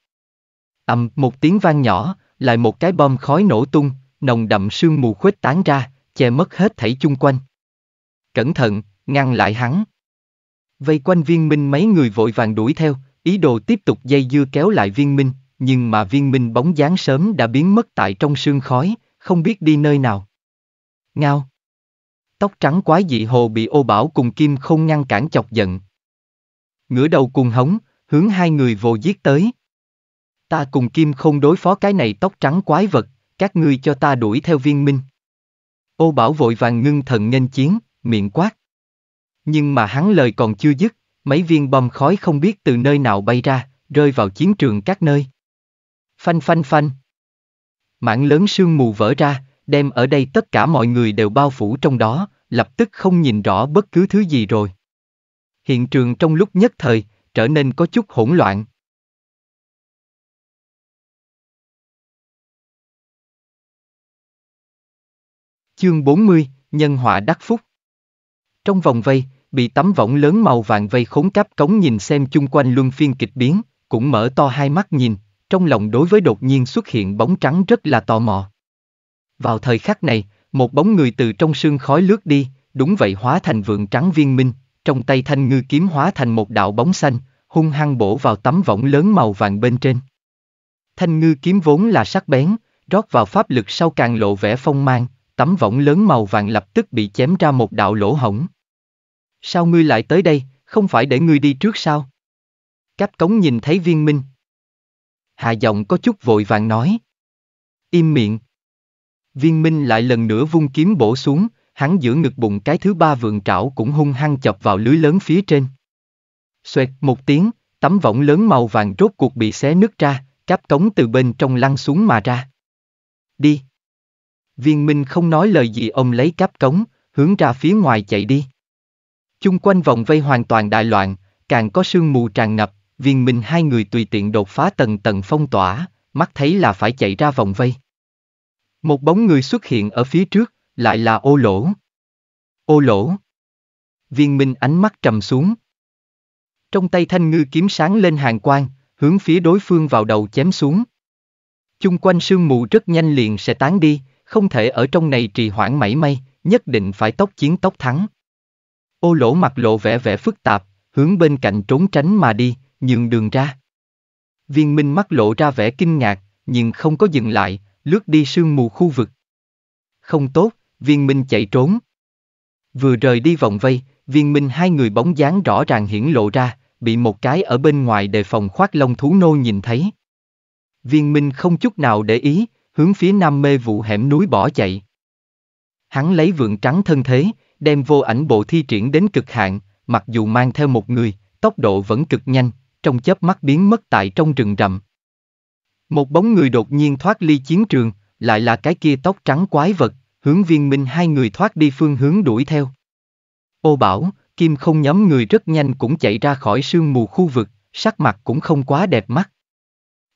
A: ầm một tiếng vang nhỏ, lại một cái bom khói nổ tung, nồng đậm sương mù khuếch tán ra, che mất hết thảy chung quanh. Cẩn thận, ngăn lại hắn. Vây quanh viên minh mấy người vội vàng đuổi theo, ý đồ tiếp tục dây dưa kéo lại viên minh, nhưng mà viên minh bóng dáng sớm đã biến mất tại trong sương khói, không biết đi nơi nào. Ngao. Tóc trắng quái dị hồ bị ô bảo cùng kim không ngăn cản chọc giận. Ngửa đầu cùng hống, hướng hai người vô giết tới. Ta cùng Kim không đối phó cái này tóc trắng quái vật, các ngươi cho ta đuổi theo viên minh. Ô bảo vội vàng ngưng thần nghênh chiến, miệng quát. Nhưng mà hắn lời còn chưa dứt, mấy viên bom khói không biết từ nơi nào bay ra, rơi vào chiến trường các nơi. Phanh phanh phanh. Mảng lớn sương mù vỡ ra, đem ở đây tất cả mọi người đều bao phủ trong đó, lập tức không nhìn rõ bất cứ thứ gì rồi.
B: Hiện trường trong lúc nhất thời, trở nên có chút hỗn loạn. Chương 40, Nhân họa đắc phúc Trong vòng vây, bị
A: tấm võng lớn màu vàng vây khốn cáp cống nhìn xem chung quanh luân phiên kịch biến, cũng mở to hai mắt nhìn, trong lòng đối với đột nhiên xuất hiện bóng trắng rất là tò mò. Vào thời khắc này, một bóng người từ trong sương khói lướt đi, đúng vậy hóa thành vượng trắng viên minh, trong tay thanh ngư kiếm hóa thành một đạo bóng xanh, hung hăng bổ vào tấm võng lớn màu vàng bên trên. Thanh ngư kiếm vốn là sắc bén, rót vào pháp lực sau càng lộ vẻ phong mang, tấm võng lớn màu vàng lập tức bị chém ra một đạo lỗ hổng. Sao ngươi lại tới đây, không phải để ngươi đi trước sao? Cáp cống nhìn thấy viên minh. hà giọng có chút vội vàng nói. Im miệng. Viên minh lại lần nữa vung kiếm bổ xuống, hắn giữa ngực bụng cái thứ ba vườn trảo cũng hung hăng chọc vào lưới lớn phía trên. Xoẹt một tiếng, tấm võng lớn màu vàng rốt cuộc bị xé nứt ra, cáp cống từ bên trong lăn xuống mà ra. Đi. Viên Minh không nói lời gì ông lấy cáp cống, hướng ra phía ngoài chạy đi. Chung quanh vòng vây hoàn toàn đại loạn, càng có sương mù tràn ngập, viên minh hai người tùy tiện đột phá tầng tầng phong tỏa, mắt thấy là phải chạy ra vòng vây. Một bóng người xuất hiện ở phía trước, lại là ô lỗ. Ô lỗ. Viên minh ánh mắt trầm xuống. Trong tay thanh ngư kiếm sáng lên hàng quang, hướng phía đối phương vào đầu chém xuống. Chung quanh sương mù rất nhanh liền sẽ tán đi, không thể ở trong này trì hoãn mảy may, nhất định phải tốc chiến tốc thắng. Ô lỗ mặt lộ vẻ vẻ phức tạp, hướng bên cạnh trốn tránh mà đi, nhường đường ra. Viên minh mắt lộ ra vẻ kinh ngạc, nhưng không có dừng lại, lướt đi sương mù khu vực. Không tốt, viên minh chạy trốn. Vừa rời đi vòng vây, viên minh hai người bóng dáng rõ ràng hiển lộ ra, bị một cái ở bên ngoài đề phòng khoác lông thú nô nhìn thấy. Viên minh không chút nào để ý, hướng phía nam mê vụ hẻm núi bỏ chạy. Hắn lấy vượn trắng thân thế, đem vô ảnh bộ thi triển đến cực hạn, mặc dù mang theo một người, tốc độ vẫn cực nhanh, trong chớp mắt biến mất tại trong rừng rậm. Một bóng người đột nhiên thoát ly chiến trường, lại là cái kia tóc trắng quái vật, hướng viên minh hai người thoát đi phương hướng đuổi theo. Ô bảo, kim không nhóm người rất nhanh cũng chạy ra khỏi sương mù khu vực, sắc mặt cũng không quá đẹp mắt.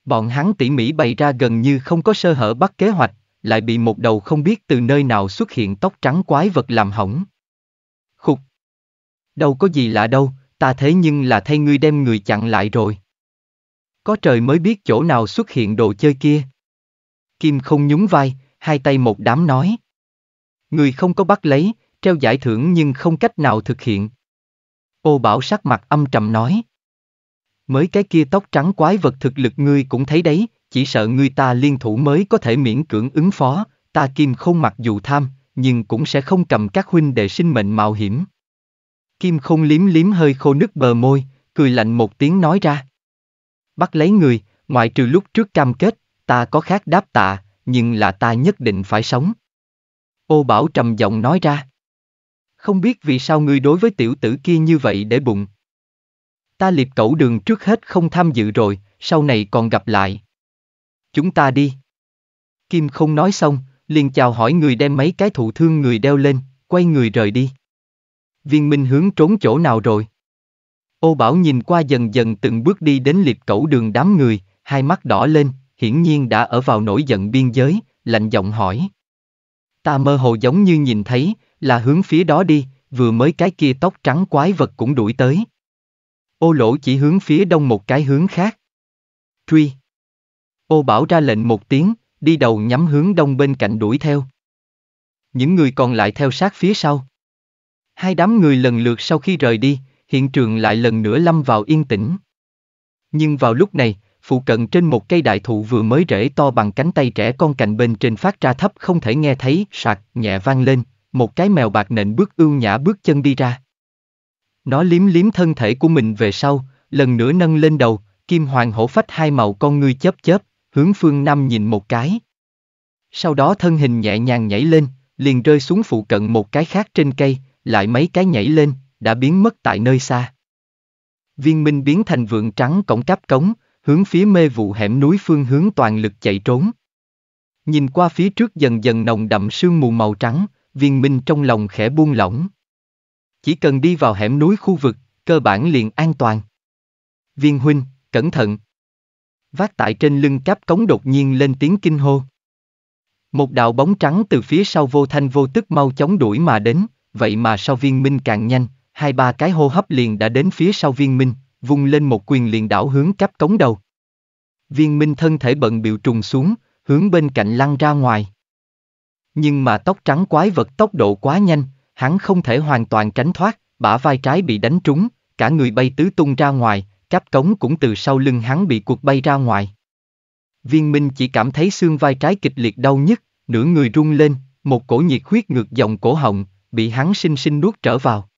A: Bọn hắn tỉ mỉ bày ra gần như không có sơ hở bắt kế hoạch, lại bị một đầu không biết từ nơi nào xuất hiện tóc trắng quái vật làm hỏng. Khục! Đâu có gì lạ đâu, ta thế nhưng là thay ngươi đem người chặn lại rồi. Có trời mới biết chỗ nào xuất hiện đồ chơi kia. Kim không nhún vai, hai tay một đám nói. Người không có bắt lấy, treo giải thưởng nhưng không cách nào thực hiện. Ô Bảo sắc mặt âm trầm nói. Mới cái kia tóc trắng quái vật thực lực ngươi cũng thấy đấy, chỉ sợ ngươi ta liên thủ mới có thể miễn cưỡng ứng phó, ta kim không mặc dù tham, nhưng cũng sẽ không cầm các huynh đệ sinh mệnh mạo hiểm. Kim không liếm liếm hơi khô nứt bờ môi, cười lạnh một tiếng nói ra. Bắt lấy người, ngoại trừ lúc trước cam kết, ta có khác đáp tạ, nhưng là ta nhất định phải sống. Ô Bảo trầm giọng nói ra. Không biết vì sao ngươi đối với tiểu tử kia như vậy để bụng ta liệp cẩu đường trước hết không tham dự rồi, sau này còn gặp lại. Chúng ta đi. Kim không nói xong, liền chào hỏi người đem mấy cái thụ thương người đeo lên, quay người rời đi. Viên Minh hướng trốn chỗ nào rồi? Ô Bảo nhìn qua dần dần từng bước đi đến liệp cẩu đường đám người, hai mắt đỏ lên, hiển nhiên đã ở vào nổi giận biên giới, lạnh giọng hỏi. Ta mơ hồ giống như nhìn thấy, là hướng phía đó đi, vừa mới cái kia tóc trắng quái vật cũng đuổi tới, Ô lỗ chỉ hướng phía đông một cái hướng khác. Truy. Ô bảo ra lệnh một tiếng, đi đầu nhắm hướng đông bên cạnh đuổi theo. Những người còn lại theo sát phía sau. Hai đám người lần lượt sau khi rời đi, hiện trường lại lần nữa lâm vào yên tĩnh. Nhưng vào lúc này, phụ cận trên một cây đại thụ vừa mới rễ to bằng cánh tay trẻ con cạnh bên trên phát ra thấp không thể nghe thấy, sạc, nhẹ vang lên, một cái mèo bạc nện bước ưu nhã bước chân đi ra. Nó liếm liếm thân thể của mình về sau, lần nữa nâng lên đầu, kim hoàng hổ phách hai màu con ngươi chớp chớp, hướng phương Nam nhìn một cái. Sau đó thân hình nhẹ nhàng nhảy lên, liền rơi xuống phụ cận một cái khác trên cây, lại mấy cái nhảy lên, đã biến mất tại nơi xa. Viên minh biến thành vượng trắng cổng cáp cống, hướng phía mê vụ hẻm núi phương hướng toàn lực chạy trốn. Nhìn qua phía trước dần dần nồng đậm sương mù màu trắng, viên minh trong lòng khẽ buông lỏng. Chỉ cần đi vào hẻm núi khu vực, cơ bản liền an toàn. Viên huynh, cẩn thận. Vác tại trên lưng cáp cống đột nhiên lên tiếng kinh hô. Một đạo bóng trắng từ phía sau vô thanh vô tức mau chóng đuổi mà đến, vậy mà sau viên minh càng nhanh, hai ba cái hô hấp liền đã đến phía sau viên minh, vung lên một quyền liền đảo hướng cáp cống đầu. Viên minh thân thể bận biệu trùng xuống, hướng bên cạnh lăn ra ngoài. Nhưng mà tóc trắng quái vật tốc độ quá nhanh, hắn không thể hoàn toàn tránh thoát, bả vai trái bị đánh trúng, cả người bay tứ tung ra ngoài, cáp cống cũng từ sau lưng hắn bị cuộc bay ra ngoài. Viên Minh chỉ cảm thấy xương vai trái kịch liệt đau nhức, nửa người rung lên, một cổ nhiệt huyết ngược dòng cổ họng, bị hắn sinh sinh nuốt trở vào.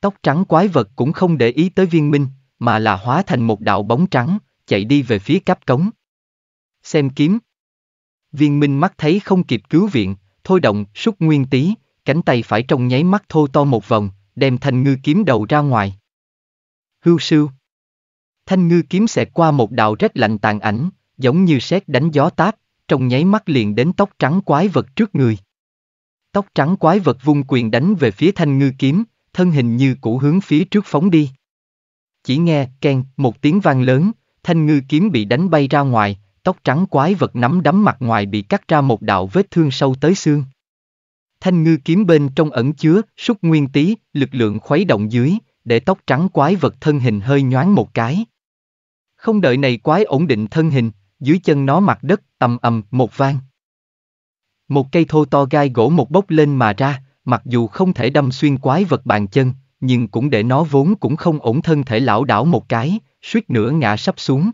A: Tóc trắng quái vật cũng không để ý tới viên minh, mà là hóa thành một đạo bóng trắng, chạy đi về phía cáp cống. Xem kiếm. Viên minh mắt thấy không kịp cứu viện, thôi động, sút nguyên tí, cánh tay phải trong nháy mắt thô to một vòng, đem thanh ngư kiếm đầu ra ngoài. Hưu sưu. Thanh ngư kiếm xẹt qua một đạo rét lạnh tàn ảnh, giống như sét đánh gió táp, trong nháy mắt liền đến tóc trắng quái vật trước người. Tóc trắng quái vật vung quyền đánh về phía thanh ngư kiếm, thân hình như cũ hướng phía trước phóng đi. Chỉ nghe, keng, một tiếng vang lớn, thanh ngư kiếm bị đánh bay ra ngoài, tóc trắng quái vật nắm đấm mặt ngoài bị cắt ra một đạo vết thương sâu tới xương. Thanh ngư kiếm bên trong ẩn chứa, súc nguyên tí, lực lượng khuấy động dưới, để tóc trắng quái vật thân hình hơi nhoáng một cái. Không đợi này quái ổn định thân hình, dưới chân nó mặt đất, tầm ầm, một vang. Một cây thô to gai gỗ một bốc lên mà ra, mặc dù không thể đâm xuyên quái vật bàn chân, nhưng cũng để nó vốn cũng không ổn thân thể lão đảo một cái, suýt nữa ngã sắp xuống.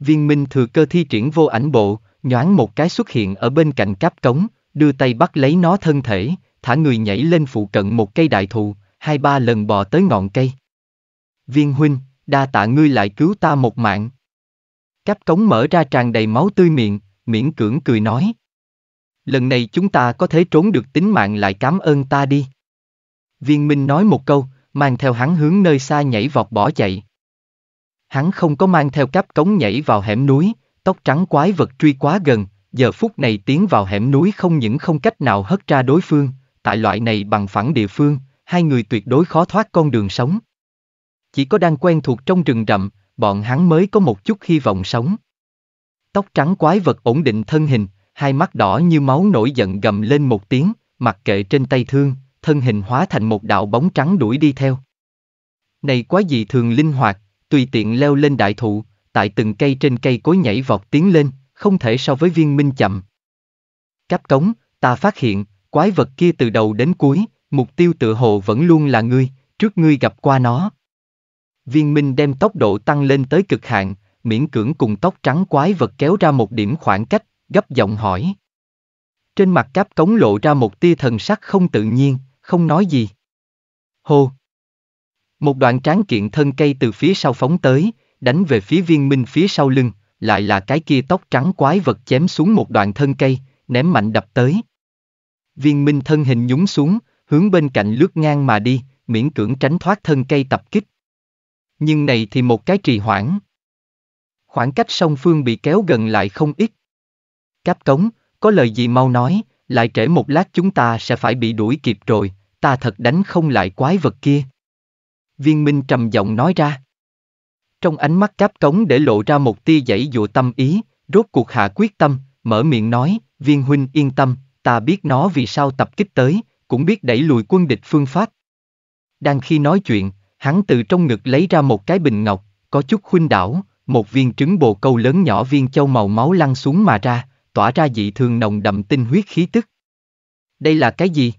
A: Viên minh thừa cơ thi triển vô ảnh bộ, nhoáng một cái xuất hiện ở bên cạnh cáp cống, đưa tay bắt lấy nó thân thể, thả người nhảy lên phụ cận một cây đại thụ, hai ba lần bò tới ngọn cây. Viên huynh, đa tạ ngươi lại cứu ta một mạng. Cáp cống mở ra tràn đầy máu tươi miệng, miễn cưỡng cười nói. Lần này chúng ta có thể trốn được tính mạng lại cảm ơn ta đi. Viên Minh nói một câu, mang theo hắn hướng nơi xa nhảy vọt bỏ chạy. Hắn không có mang theo cáp cống nhảy vào hẻm núi, tóc trắng quái vật truy quá gần, giờ phút này tiến vào hẻm núi không những không cách nào hất ra đối phương, tại loại này bằng phẳng địa phương, hai người tuyệt đối khó thoát con đường sống. Chỉ có đang quen thuộc trong rừng rậm, bọn hắn mới có một chút hy vọng sống. Tóc trắng quái vật ổn định thân hình, hai mắt đỏ như máu nổi giận gầm lên một tiếng, mặc kệ trên tay thương, thân hình hóa thành một đạo bóng trắng đuổi đi theo. Này quái gì thường linh hoạt, tùy tiện leo lên đại thụ, tại từng cây trên cây cối nhảy vọt tiến lên, không thể so với viên minh chậm. Cáp cống, ta phát hiện, quái vật kia từ đầu đến cuối, mục tiêu tự hồ vẫn luôn là ngươi, trước ngươi gặp qua nó. Viên minh đem tốc độ tăng lên tới cực hạn, miễn cưỡng cùng tóc trắng quái vật kéo ra một điểm khoảng cách, gấp giọng hỏi. Trên mặt cáp cống lộ ra một tia thần sắc không tự nhiên, không nói gì. Hô! Một đoạn tráng kiện thân cây từ phía sau phóng tới, đánh về phía viên minh phía sau lưng lại là cái kia tóc trắng quái vật chém xuống một đoạn thân cây, ném mạnh đập tới. Viên minh thân hình nhúng xuống, hướng bên cạnh lướt ngang mà đi, miễn cưỡng tránh thoát thân cây tập kích. Nhưng này thì một cái trì hoãn. Khoảng cách song phương bị kéo gần lại không ít. Cáp cống, có lời gì mau nói, lại trễ một lát chúng ta sẽ phải bị đuổi kịp rồi, ta thật đánh không lại quái vật kia. Viên Minh trầm giọng nói ra. Trong ánh mắt cáp cống để lộ ra một tia dãy dụa tâm ý, rốt cuộc hạ quyết tâm, mở miệng nói, viên huynh yên tâm, ta biết nó vì sao tập kích tới, cũng biết đẩy lùi quân địch phương pháp. Đang khi nói chuyện, hắn từ trong ngực lấy ra một cái bình ngọc, có chút khuynh đảo, một viên trứng bồ câu lớn nhỏ viên châu màu máu lăn xuống mà ra, tỏa ra dị thường nồng đậm tinh huyết khí tức. Đây là cái gì?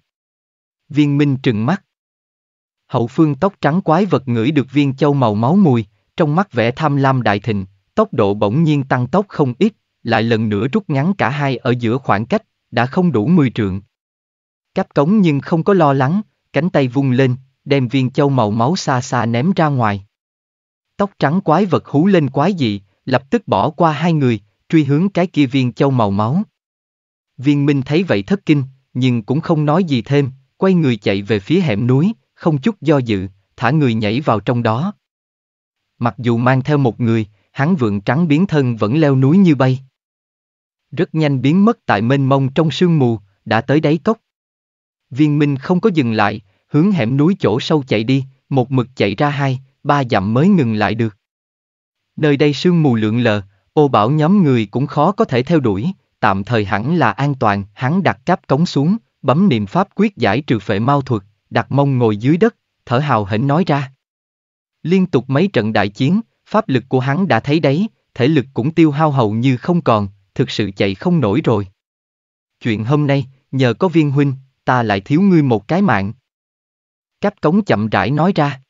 A: Viên Minh trừng mắt. Hậu phương tóc trắng quái vật ngửi được viên châu màu máu mùi, trong mắt vẻ tham lam đại thịnh, tốc độ bỗng nhiên tăng tốc không ít, lại lần nữa rút ngắn cả hai ở giữa khoảng cách, đã không đủ mười trượng. Cáp cống nhưng không có lo lắng, cánh tay vung lên, đem viên châu màu máu xa xa ném ra ngoài. Tóc trắng quái vật hú lên quái dị, lập tức bỏ qua hai người, truy hướng cái kia viên châu màu máu. Viên Minh thấy vậy thất kinh, nhưng cũng không nói gì thêm, quay người chạy về phía hẻm núi, không chút do dự, thả người nhảy vào trong đó mặc dù mang theo một người, hắn vượng trắng biến thân vẫn leo núi như bay. Rất nhanh biến mất tại mênh mông trong sương mù, đã tới đáy cốc. Viên Minh không có dừng lại, hướng hẻm núi chỗ sâu chạy đi, một mực chạy ra hai, ba dặm mới ngừng lại được. Nơi đây sương mù lượn lờ, ô bảo nhóm người cũng khó có thể theo đuổi, tạm thời hẳn là an toàn, hắn đặt cáp cống xuống, bấm niệm pháp quyết giải trừ phệ mau thuật, đặt mông ngồi dưới đất, thở hào hển nói ra. Liên tục mấy trận đại chiến, pháp lực của hắn đã thấy đấy, thể lực cũng tiêu hao hầu như không còn, thực sự chạy không nổi rồi. Chuyện hôm nay, nhờ có viên huynh, ta lại thiếu ngươi một cái mạng. Cáp cống chậm rãi nói ra.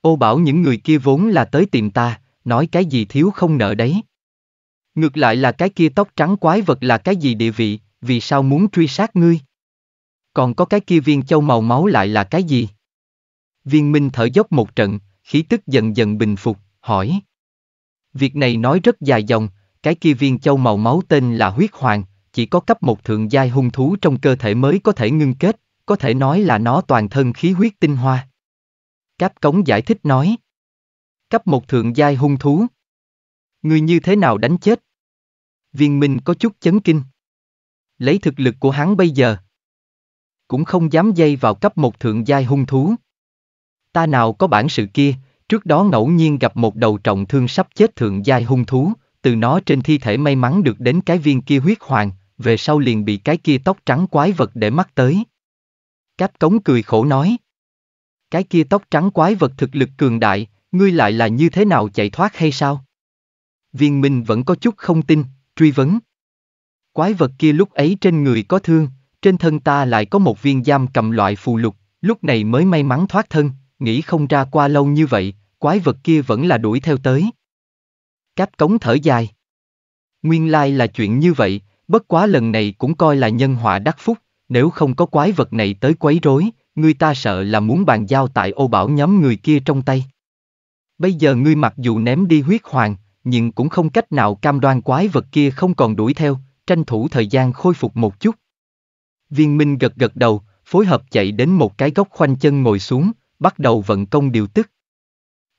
A: Ô bảo những người kia vốn là tới tìm ta, nói cái gì thiếu không nợ đấy. Ngược lại là cái kia tóc trắng quái vật là cái gì địa vị, vì sao muốn truy sát ngươi? Còn có cái kia viên châu màu máu lại là cái gì? Viên Minh thở dốc một trận, khí tức dần dần bình phục, hỏi. Việc này nói rất dài dòng, cái kia viên châu màu máu tên là huyết hoàng, chỉ có cấp một thượng giai hung thú trong cơ thể mới có thể ngưng kết, có thể nói là nó toàn thân khí huyết tinh hoa. Cáp cống giải thích nói. Cấp một thượng giai hung thú. Người như thế nào đánh chết? Viên Minh có chút chấn kinh. Lấy thực lực của hắn bây giờ. Cũng không dám dây vào cấp một thượng giai hung thú. Ta nào có bản sự kia, trước đó ngẫu nhiên gặp một đầu trọng thương sắp chết thượng giai hung thú, từ nó trên thi thể may mắn được đến cái viên kia huyết hoàng, về sau liền bị cái kia tóc trắng quái vật để mắt tới. Cáp cống cười khổ nói. Cái kia tóc trắng quái vật thực lực cường đại, ngươi lại là như thế nào chạy thoát hay sao? Viên Minh vẫn có chút không tin, truy vấn. Quái vật kia lúc ấy trên người có thương, trên thân ta lại có một viên giam cầm loại phù lục, lúc này mới may mắn thoát thân, nghĩ không ra qua lâu như vậy, quái vật kia vẫn là đuổi theo tới. Cáp cống thở dài. Nguyên lai là chuyện như vậy, bất quá lần này cũng coi là nhân họa đắc phúc, nếu không có quái vật này tới quấy rối, người ta sợ là muốn bàn giao tại ô bảo nhóm người kia trong tay. Bây giờ ngươi mặc dù ném đi huyết hoàng, nhưng cũng không cách nào cam đoan quái vật kia không còn đuổi theo, tranh thủ thời gian khôi phục một chút. Viên Minh gật gật đầu, phối hợp chạy đến một cái góc khoanh chân ngồi xuống, bắt đầu vận công điều tức.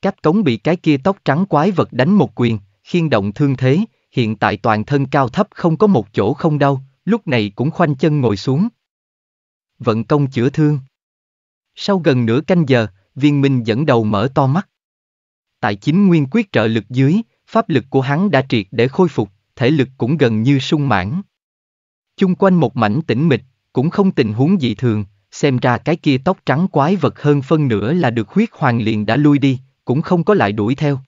A: Cách cống bị cái kia tóc trắng quái vật đánh một quyền, khiên động thương thế, hiện tại toàn thân cao thấp không có một chỗ không đau, lúc này cũng khoanh chân ngồi xuống. Vận công chữa thương. Sau gần nửa canh giờ, viên minh dẫn đầu mở to mắt. Tại chính nguyên quyết trợ lực dưới, pháp lực của hắn đã triệt để khôi phục, thể lực cũng gần như sung mãn. Chung quanh một mảnh tĩnh mịch, cũng không tình huống dị thường, xem ra cái kia tóc trắng quái vật hơn phân nửa là được huyết
B: hoàng liền đã lui đi, cũng không có lại đuổi theo.